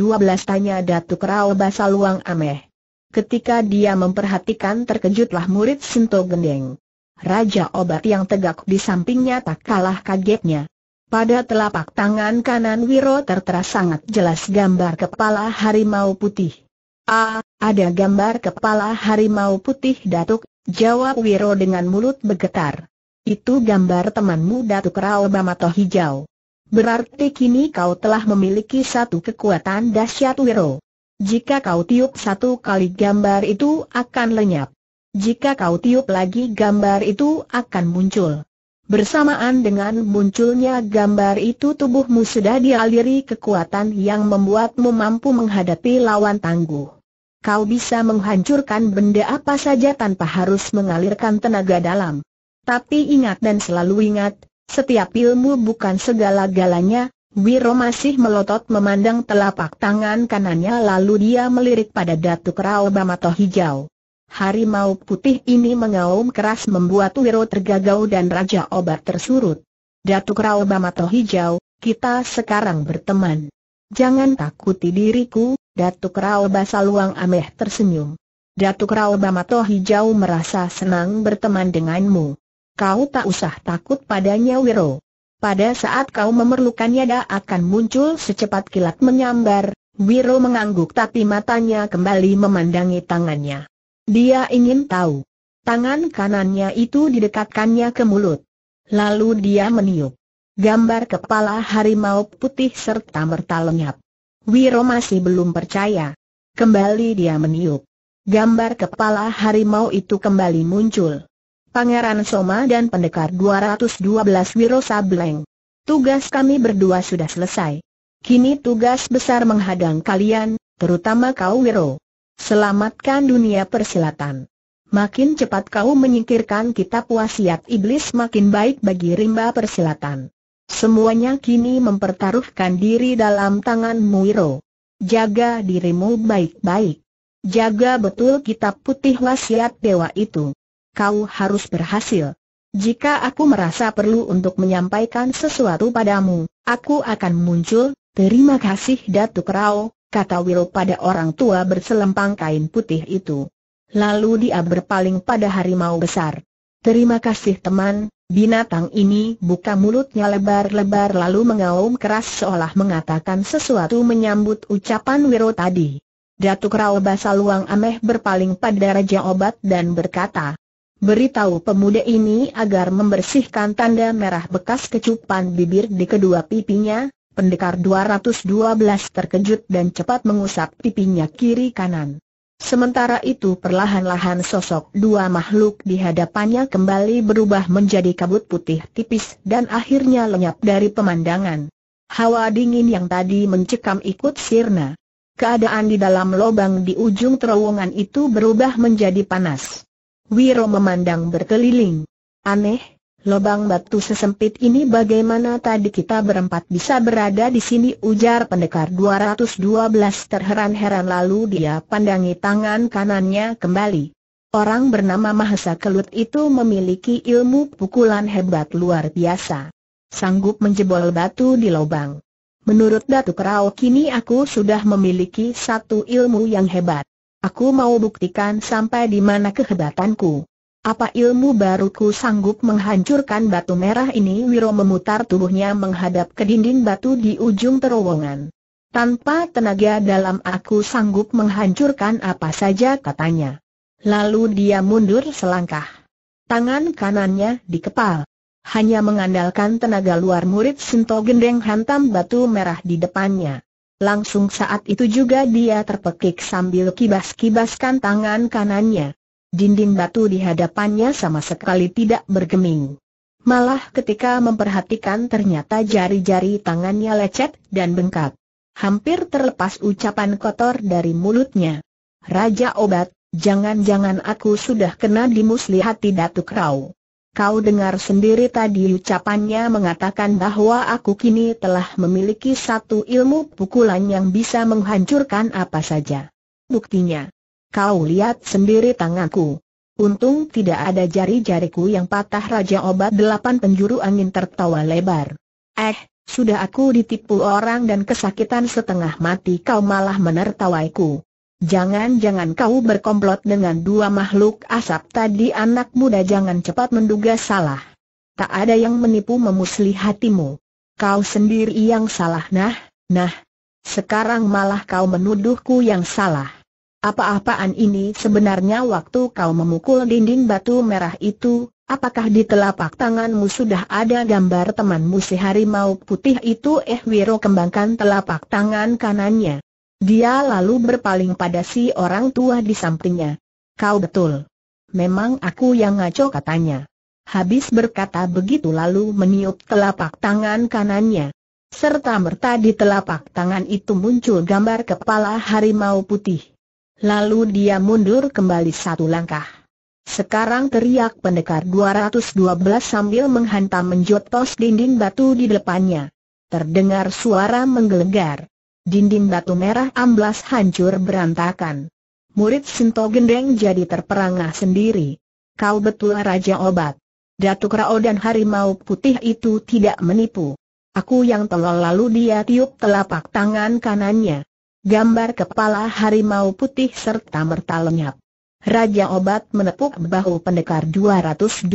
tanya Datuk Rao Basaluang Ameh. Ketika dia memperhatikan terkejutlah murid Sinto Gendeng. Raja obat yang tegak di sampingnya tak kalah kagetnya. Pada telapak tangan kanan Wiro tertera sangat jelas gambar kepala harimau putih. Ah, ada gambar kepala harimau putih Datuk, jawab Wiro dengan mulut bergetar. Itu gambar temanmu Datuk Rao Bamato Hijau. Berarti kini kau telah memiliki satu kekuatan dahsyat Wiro. Jika kau tiup satu kali gambar itu akan lenyap. Jika kau tiup lagi gambar itu akan muncul. Bersamaan dengan munculnya gambar itu tubuhmu sudah dialiri kekuatan yang membuatmu mampu menghadapi lawan tangguh. Kau bisa menghancurkan benda apa saja tanpa harus mengalirkan tenaga dalam. Tapi ingat dan selalu ingat, setiap ilmu bukan segala-galanya, Wiro masih melotot memandang telapak tangan kanannya lalu dia melirik pada Datuk Rao Bamato Hijau. Harimau putih ini mengaum keras membuat Wiro tergagau dan Raja Obat tersurut. Datuk Rao Bamato Hijau, kita sekarang berteman. Jangan takuti diriku, Datuk Rao Basaluang Ameh tersenyum. Datuk Rao Bamato Hijau merasa senang berteman denganmu. Kau tak usah takut padanya Wiro. Pada saat kau memerlukannya dia akan muncul secepat kilat menyambar, Wiro mengangguk tapi matanya kembali memandangi tangannya. Dia ingin tahu. Tangan kanannya itu didekatkannya ke mulut. Lalu dia meniup. Gambar kepala harimau putih serta merta lenyap. Wiro masih belum percaya. Kembali dia meniup. Gambar kepala harimau itu kembali muncul. Pangeran Soma dan Pendekar 212 Wiro Sableng. Tugas kami berdua sudah selesai. Kini tugas besar menghadang kalian, terutama kau Wiro. Selamatkan dunia persilatan. Makin cepat kau menyingkirkan kitab wasiat iblis makin baik bagi rimba persilatan. Semuanya kini mempertaruhkan diri dalam tangan Wiro. Jaga dirimu baik-baik. Jaga betul kitab putih wasiat dewa itu kau harus berhasil. Jika aku merasa perlu untuk menyampaikan sesuatu padamu, aku akan muncul, terima kasih Datuk Rao, kata Will pada orang tua berselempang kain putih itu. Lalu dia berpaling pada harimau besar. Terima kasih teman, binatang ini buka mulutnya lebar-lebar lalu mengaum keras seolah mengatakan sesuatu menyambut ucapan Wiro tadi. Datuk Rao Basaluang Ameh berpaling pada Raja Obat dan berkata, Beritahu pemuda ini agar membersihkan tanda merah bekas kecupan bibir di kedua pipinya, pendekar 212 terkejut dan cepat mengusap pipinya kiri kanan. Sementara itu perlahan-lahan sosok dua makhluk di hadapannya kembali berubah menjadi kabut putih tipis dan akhirnya lenyap dari pemandangan. Hawa dingin yang tadi mencekam ikut sirna. Keadaan di dalam lubang di ujung terowongan itu berubah menjadi panas. Wiro memandang berkeliling. Aneh, lubang batu sesempit ini bagaimana tadi kita berempat bisa berada di sini ujar pendekar 212 terheran-heran lalu dia pandangi tangan kanannya kembali. Orang bernama Mahesa Kelut itu memiliki ilmu pukulan hebat luar biasa. Sanggup menjebol batu di lubang. Menurut Datuk Rao kini aku sudah memiliki satu ilmu yang hebat. Aku mau buktikan sampai di mana kehebatanku. Apa ilmu baruku sanggup menghancurkan batu merah ini? Wiro memutar tubuhnya menghadap ke dinding batu di ujung terowongan. Tanpa tenaga dalam aku sanggup menghancurkan apa saja katanya. Lalu dia mundur selangkah. Tangan kanannya dikepal. Hanya mengandalkan tenaga luar murid Sinto Gendeng hantam batu merah di depannya. Langsung saat itu juga dia terpekik sambil kibas-kibaskan tangan kanannya. Dinding batu di hadapannya sama sekali tidak bergeming. Malah ketika memperhatikan ternyata jari-jari tangannya lecet dan bengkak. Hampir terlepas ucapan kotor dari mulutnya. Raja obat, jangan-jangan aku sudah kena di muslihat Datuk tukrau. Kau dengar sendiri tadi ucapannya mengatakan bahwa aku kini telah memiliki satu ilmu pukulan yang bisa menghancurkan apa saja. Buktinya, kau lihat sendiri tanganku. Untung tidak ada jari-jariku yang patah Raja Obat Delapan Penjuru Angin tertawa lebar. Eh, sudah aku ditipu orang dan kesakitan setengah mati kau malah menertawaiku. Jangan-jangan kau berkomplot dengan dua makhluk asap tadi anak muda jangan cepat menduga salah. Tak ada yang menipu memusli hatimu. Kau sendiri yang salah nah, nah. Sekarang malah kau menuduhku yang salah. Apa-apaan ini sebenarnya waktu kau memukul dinding batu merah itu, apakah di telapak tanganmu sudah ada gambar temanmu si harimau putih itu eh Wiro kembangkan telapak tangan kanannya. Dia lalu berpaling pada si orang tua di sampingnya. Kau betul. Memang aku yang ngaco katanya. Habis berkata begitu lalu meniup telapak tangan kanannya. Serta merta di telapak tangan itu muncul gambar kepala harimau putih. Lalu dia mundur kembali satu langkah. Sekarang teriak pendekar 212 sambil menghantam menjotos dinding batu di depannya. Terdengar suara menggelegar. Dinding batu merah amblas hancur berantakan. Murid Sinto Gendeng jadi terperangah sendiri. Kau betul Raja Obat. Datuk Rao dan Harimau Putih itu tidak menipu. Aku yang tolol lalu dia tiup telapak tangan kanannya. Gambar kepala harimau putih serta merta lenyap. Raja Obat menepuk bahu pendekar 212.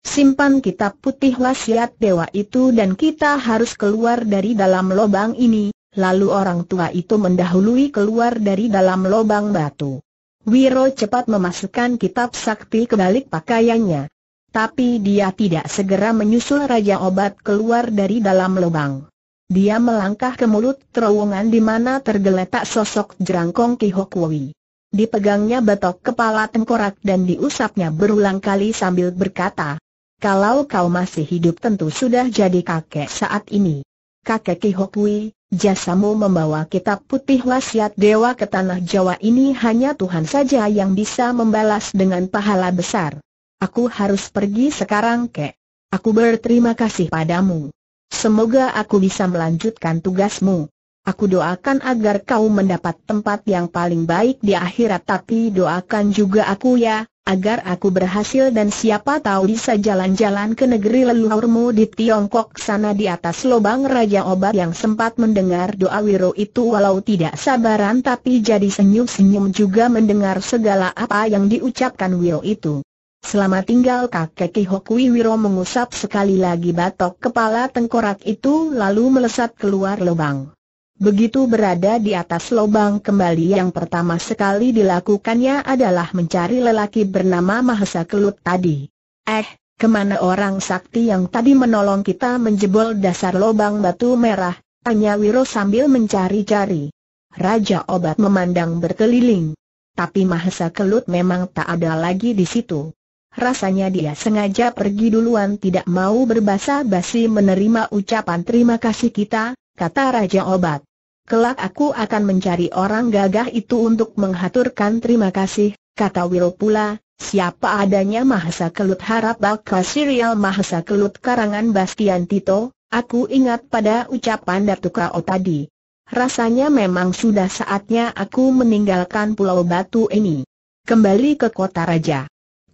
Simpan kitab putih wasiat dewa itu dan kita harus keluar dari dalam lubang ini, Lalu orang tua itu mendahului keluar dari dalam lubang batu. Wiro cepat memasukkan kitab sakti ke balik pakaiannya. Tapi dia tidak segera menyusul Raja Obat keluar dari dalam lubang. Dia melangkah ke mulut terowongan di mana tergeletak sosok jerangkong Hokwui. Dipegangnya batok kepala tengkorak dan diusapnya berulang kali sambil berkata, Kalau kau masih hidup tentu sudah jadi kakek saat ini. Kakek Hokwui. Jasamu membawa kitab putih wasiat dewa ke tanah Jawa ini hanya Tuhan saja yang bisa membalas dengan pahala besar. Aku harus pergi sekarang kek. Aku berterima kasih padamu. Semoga aku bisa melanjutkan tugasmu. Aku doakan agar kau mendapat tempat yang paling baik di akhirat tapi doakan juga aku ya, agar aku berhasil dan siapa tahu bisa jalan-jalan ke negeri leluhurmu di Tiongkok sana di atas lubang Raja Obat yang sempat mendengar doa Wiro itu walau tidak sabaran tapi jadi senyum-senyum juga mendengar segala apa yang diucapkan Wiro itu. Selama tinggal kakek Kihokui Wiro mengusap sekali lagi batok kepala tengkorak itu lalu melesat keluar lubang. Begitu berada di atas lubang kembali yang pertama sekali dilakukannya adalah mencari lelaki bernama Mahesa Kelut tadi. Eh, kemana orang sakti yang tadi menolong kita menjebol dasar lubang batu merah? Tanya Wiro sambil mencari-cari. Raja Obat memandang berkeliling. Tapi Mahesa Kelut memang tak ada lagi di situ. Rasanya dia sengaja pergi duluan tidak mau berbasa basi menerima ucapan terima kasih kita, kata Raja Obat. Kelak aku akan mencari orang gagah itu untuk menghaturkan terima kasih, kata Will pula, siapa adanya Mahasa Kelut Harap Balka serial Mahasa Kelut karangan Bastian Tito, aku ingat pada ucapan Datuk Kao tadi. Rasanya memang sudah saatnya aku meninggalkan Pulau Batu ini. Kembali ke kota raja.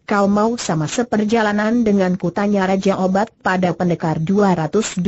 Kau mau sama seperjalanan dengan kutanya Raja Obat pada pendekar 212.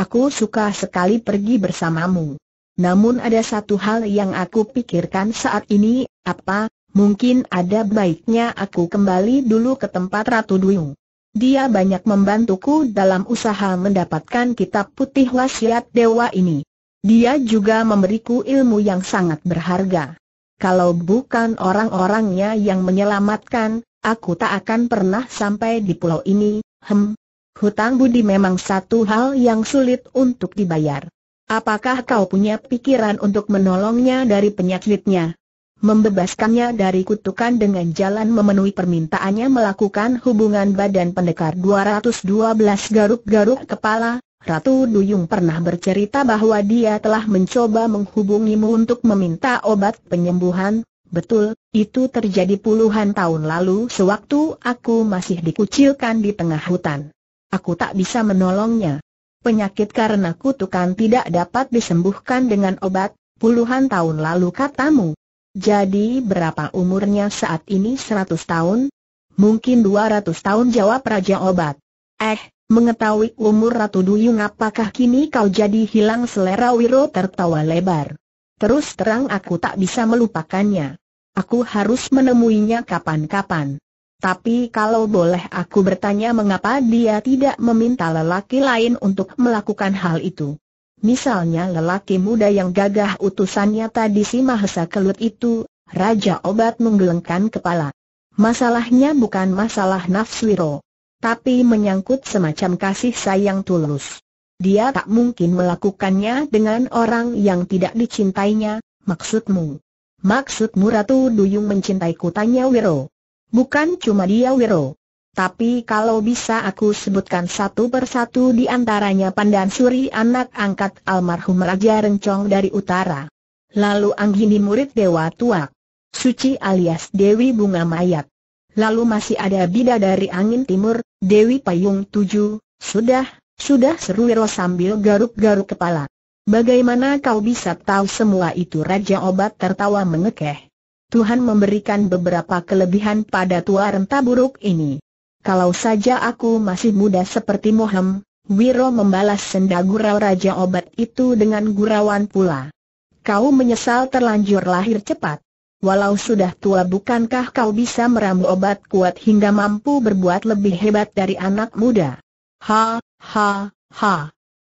Aku suka sekali pergi bersamamu. Namun ada satu hal yang aku pikirkan saat ini, apa, mungkin ada baiknya aku kembali dulu ke tempat Ratu Duyung. Dia banyak membantuku dalam usaha mendapatkan kitab putih wasiat dewa ini. Dia juga memberiku ilmu yang sangat berharga. Kalau bukan orang-orangnya yang menyelamatkan, aku tak akan pernah sampai di pulau ini, hem, hutang budi memang satu hal yang sulit untuk dibayar. Apakah kau punya pikiran untuk menolongnya dari penyakitnya? Membebaskannya dari kutukan dengan jalan memenuhi permintaannya melakukan hubungan badan pendekar 212 garuk-garuk kepala, Ratu Duyung pernah bercerita bahwa dia telah mencoba menghubungimu untuk meminta obat penyembuhan. Betul, itu terjadi puluhan tahun lalu sewaktu aku masih dikucilkan di tengah hutan. Aku tak bisa menolongnya. Penyakit karena kutukan tidak dapat disembuhkan dengan obat, puluhan tahun lalu katamu. Jadi berapa umurnya saat ini 100 tahun? Mungkin 200 tahun jawab Raja Obat. Eh, mengetahui umur Ratu Duyung apakah kini kau jadi hilang selera Wiro tertawa lebar. Terus terang aku tak bisa melupakannya. Aku harus menemuinya kapan-kapan. Tapi kalau boleh aku bertanya mengapa dia tidak meminta lelaki lain untuk melakukan hal itu. Misalnya lelaki muda yang gagah utusannya tadi si Mahesa Kelut itu, Raja Obat menggelengkan kepala. Masalahnya bukan masalah nafswiro, tapi menyangkut semacam kasih sayang tulus. Dia tak mungkin melakukannya dengan orang yang tidak dicintainya, maksudmu. Maksudmu Ratu Duyung mencintai kutanya Wiro. Bukan cuma dia Wiro. Tapi kalau bisa aku sebutkan satu persatu di antaranya Pandan Suri anak angkat almarhum Raja Rencong dari Utara. Lalu Anggini murid Dewa Tuak. Suci alias Dewi Bunga Mayat. Lalu masih ada Bida dari Angin Timur, Dewi Payung Tujuh, sudah, sudah seru Wiro sambil garuk-garuk kepala. Bagaimana kau bisa tahu semua itu Raja Obat tertawa mengekeh. Tuhan memberikan beberapa kelebihan pada tua renta buruk ini. Kalau saja aku masih muda seperti Mohem, Wiro membalas senda gurau Raja Obat itu dengan gurauan pula. Kau menyesal terlanjur lahir cepat. Walau sudah tua bukankah kau bisa meramu obat kuat hingga mampu berbuat lebih hebat dari anak muda? Ha, ha, ha.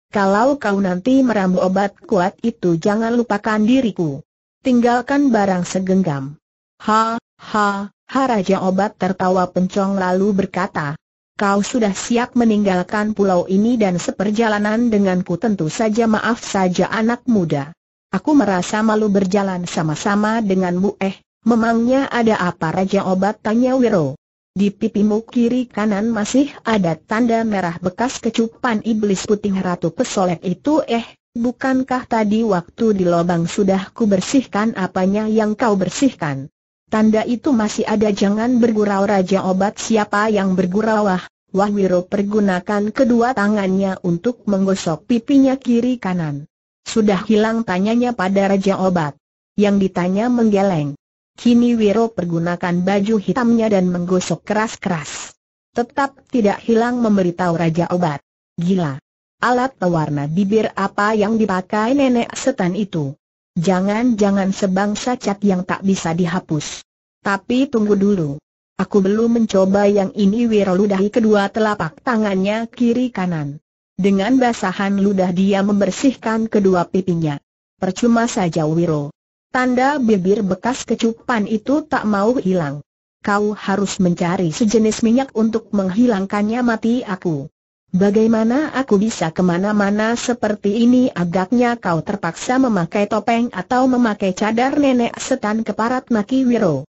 Kalau kau nanti meramu obat kuat itu jangan lupakan diriku. Tinggalkan barang segenggam. Ha, ha, ha Raja Obat tertawa pencong lalu berkata, kau sudah siap meninggalkan pulau ini dan seperjalanan denganku tentu saja maaf saja anak muda. Aku merasa malu berjalan sama-sama denganmu eh, memangnya ada apa Raja Obat tanya Wiro. Di pipimu kiri kanan masih ada tanda merah bekas kecupan iblis putih ratu pesolek itu eh, bukankah tadi waktu di lobang sudah kubersihkan apanya yang kau bersihkan? Tanda itu masih ada jangan bergurau Raja Obat siapa yang bergurau ah. Wahwiro pergunakan kedua tangannya untuk menggosok pipinya kiri kanan. Sudah hilang tanyanya pada Raja Obat. Yang ditanya menggeleng. Kini Wiro pergunakan baju hitamnya dan menggosok keras-keras. Tetap tidak hilang memberitahu Raja Obat. Gila. Alat pewarna bibir apa yang dipakai nenek setan itu? Jangan-jangan sebangsa cat yang tak bisa dihapus. Tapi tunggu dulu. Aku belum mencoba yang ini Wiro ludahi kedua telapak tangannya kiri kanan. Dengan basahan ludah dia membersihkan kedua pipinya. Percuma saja Wiro. Tanda bibir bekas kecupan itu tak mau hilang. Kau harus mencari sejenis minyak untuk menghilangkannya mati aku. Bagaimana aku bisa kemana-mana seperti ini agaknya kau terpaksa memakai topeng atau memakai cadar nenek setan keparat Maki Wiro.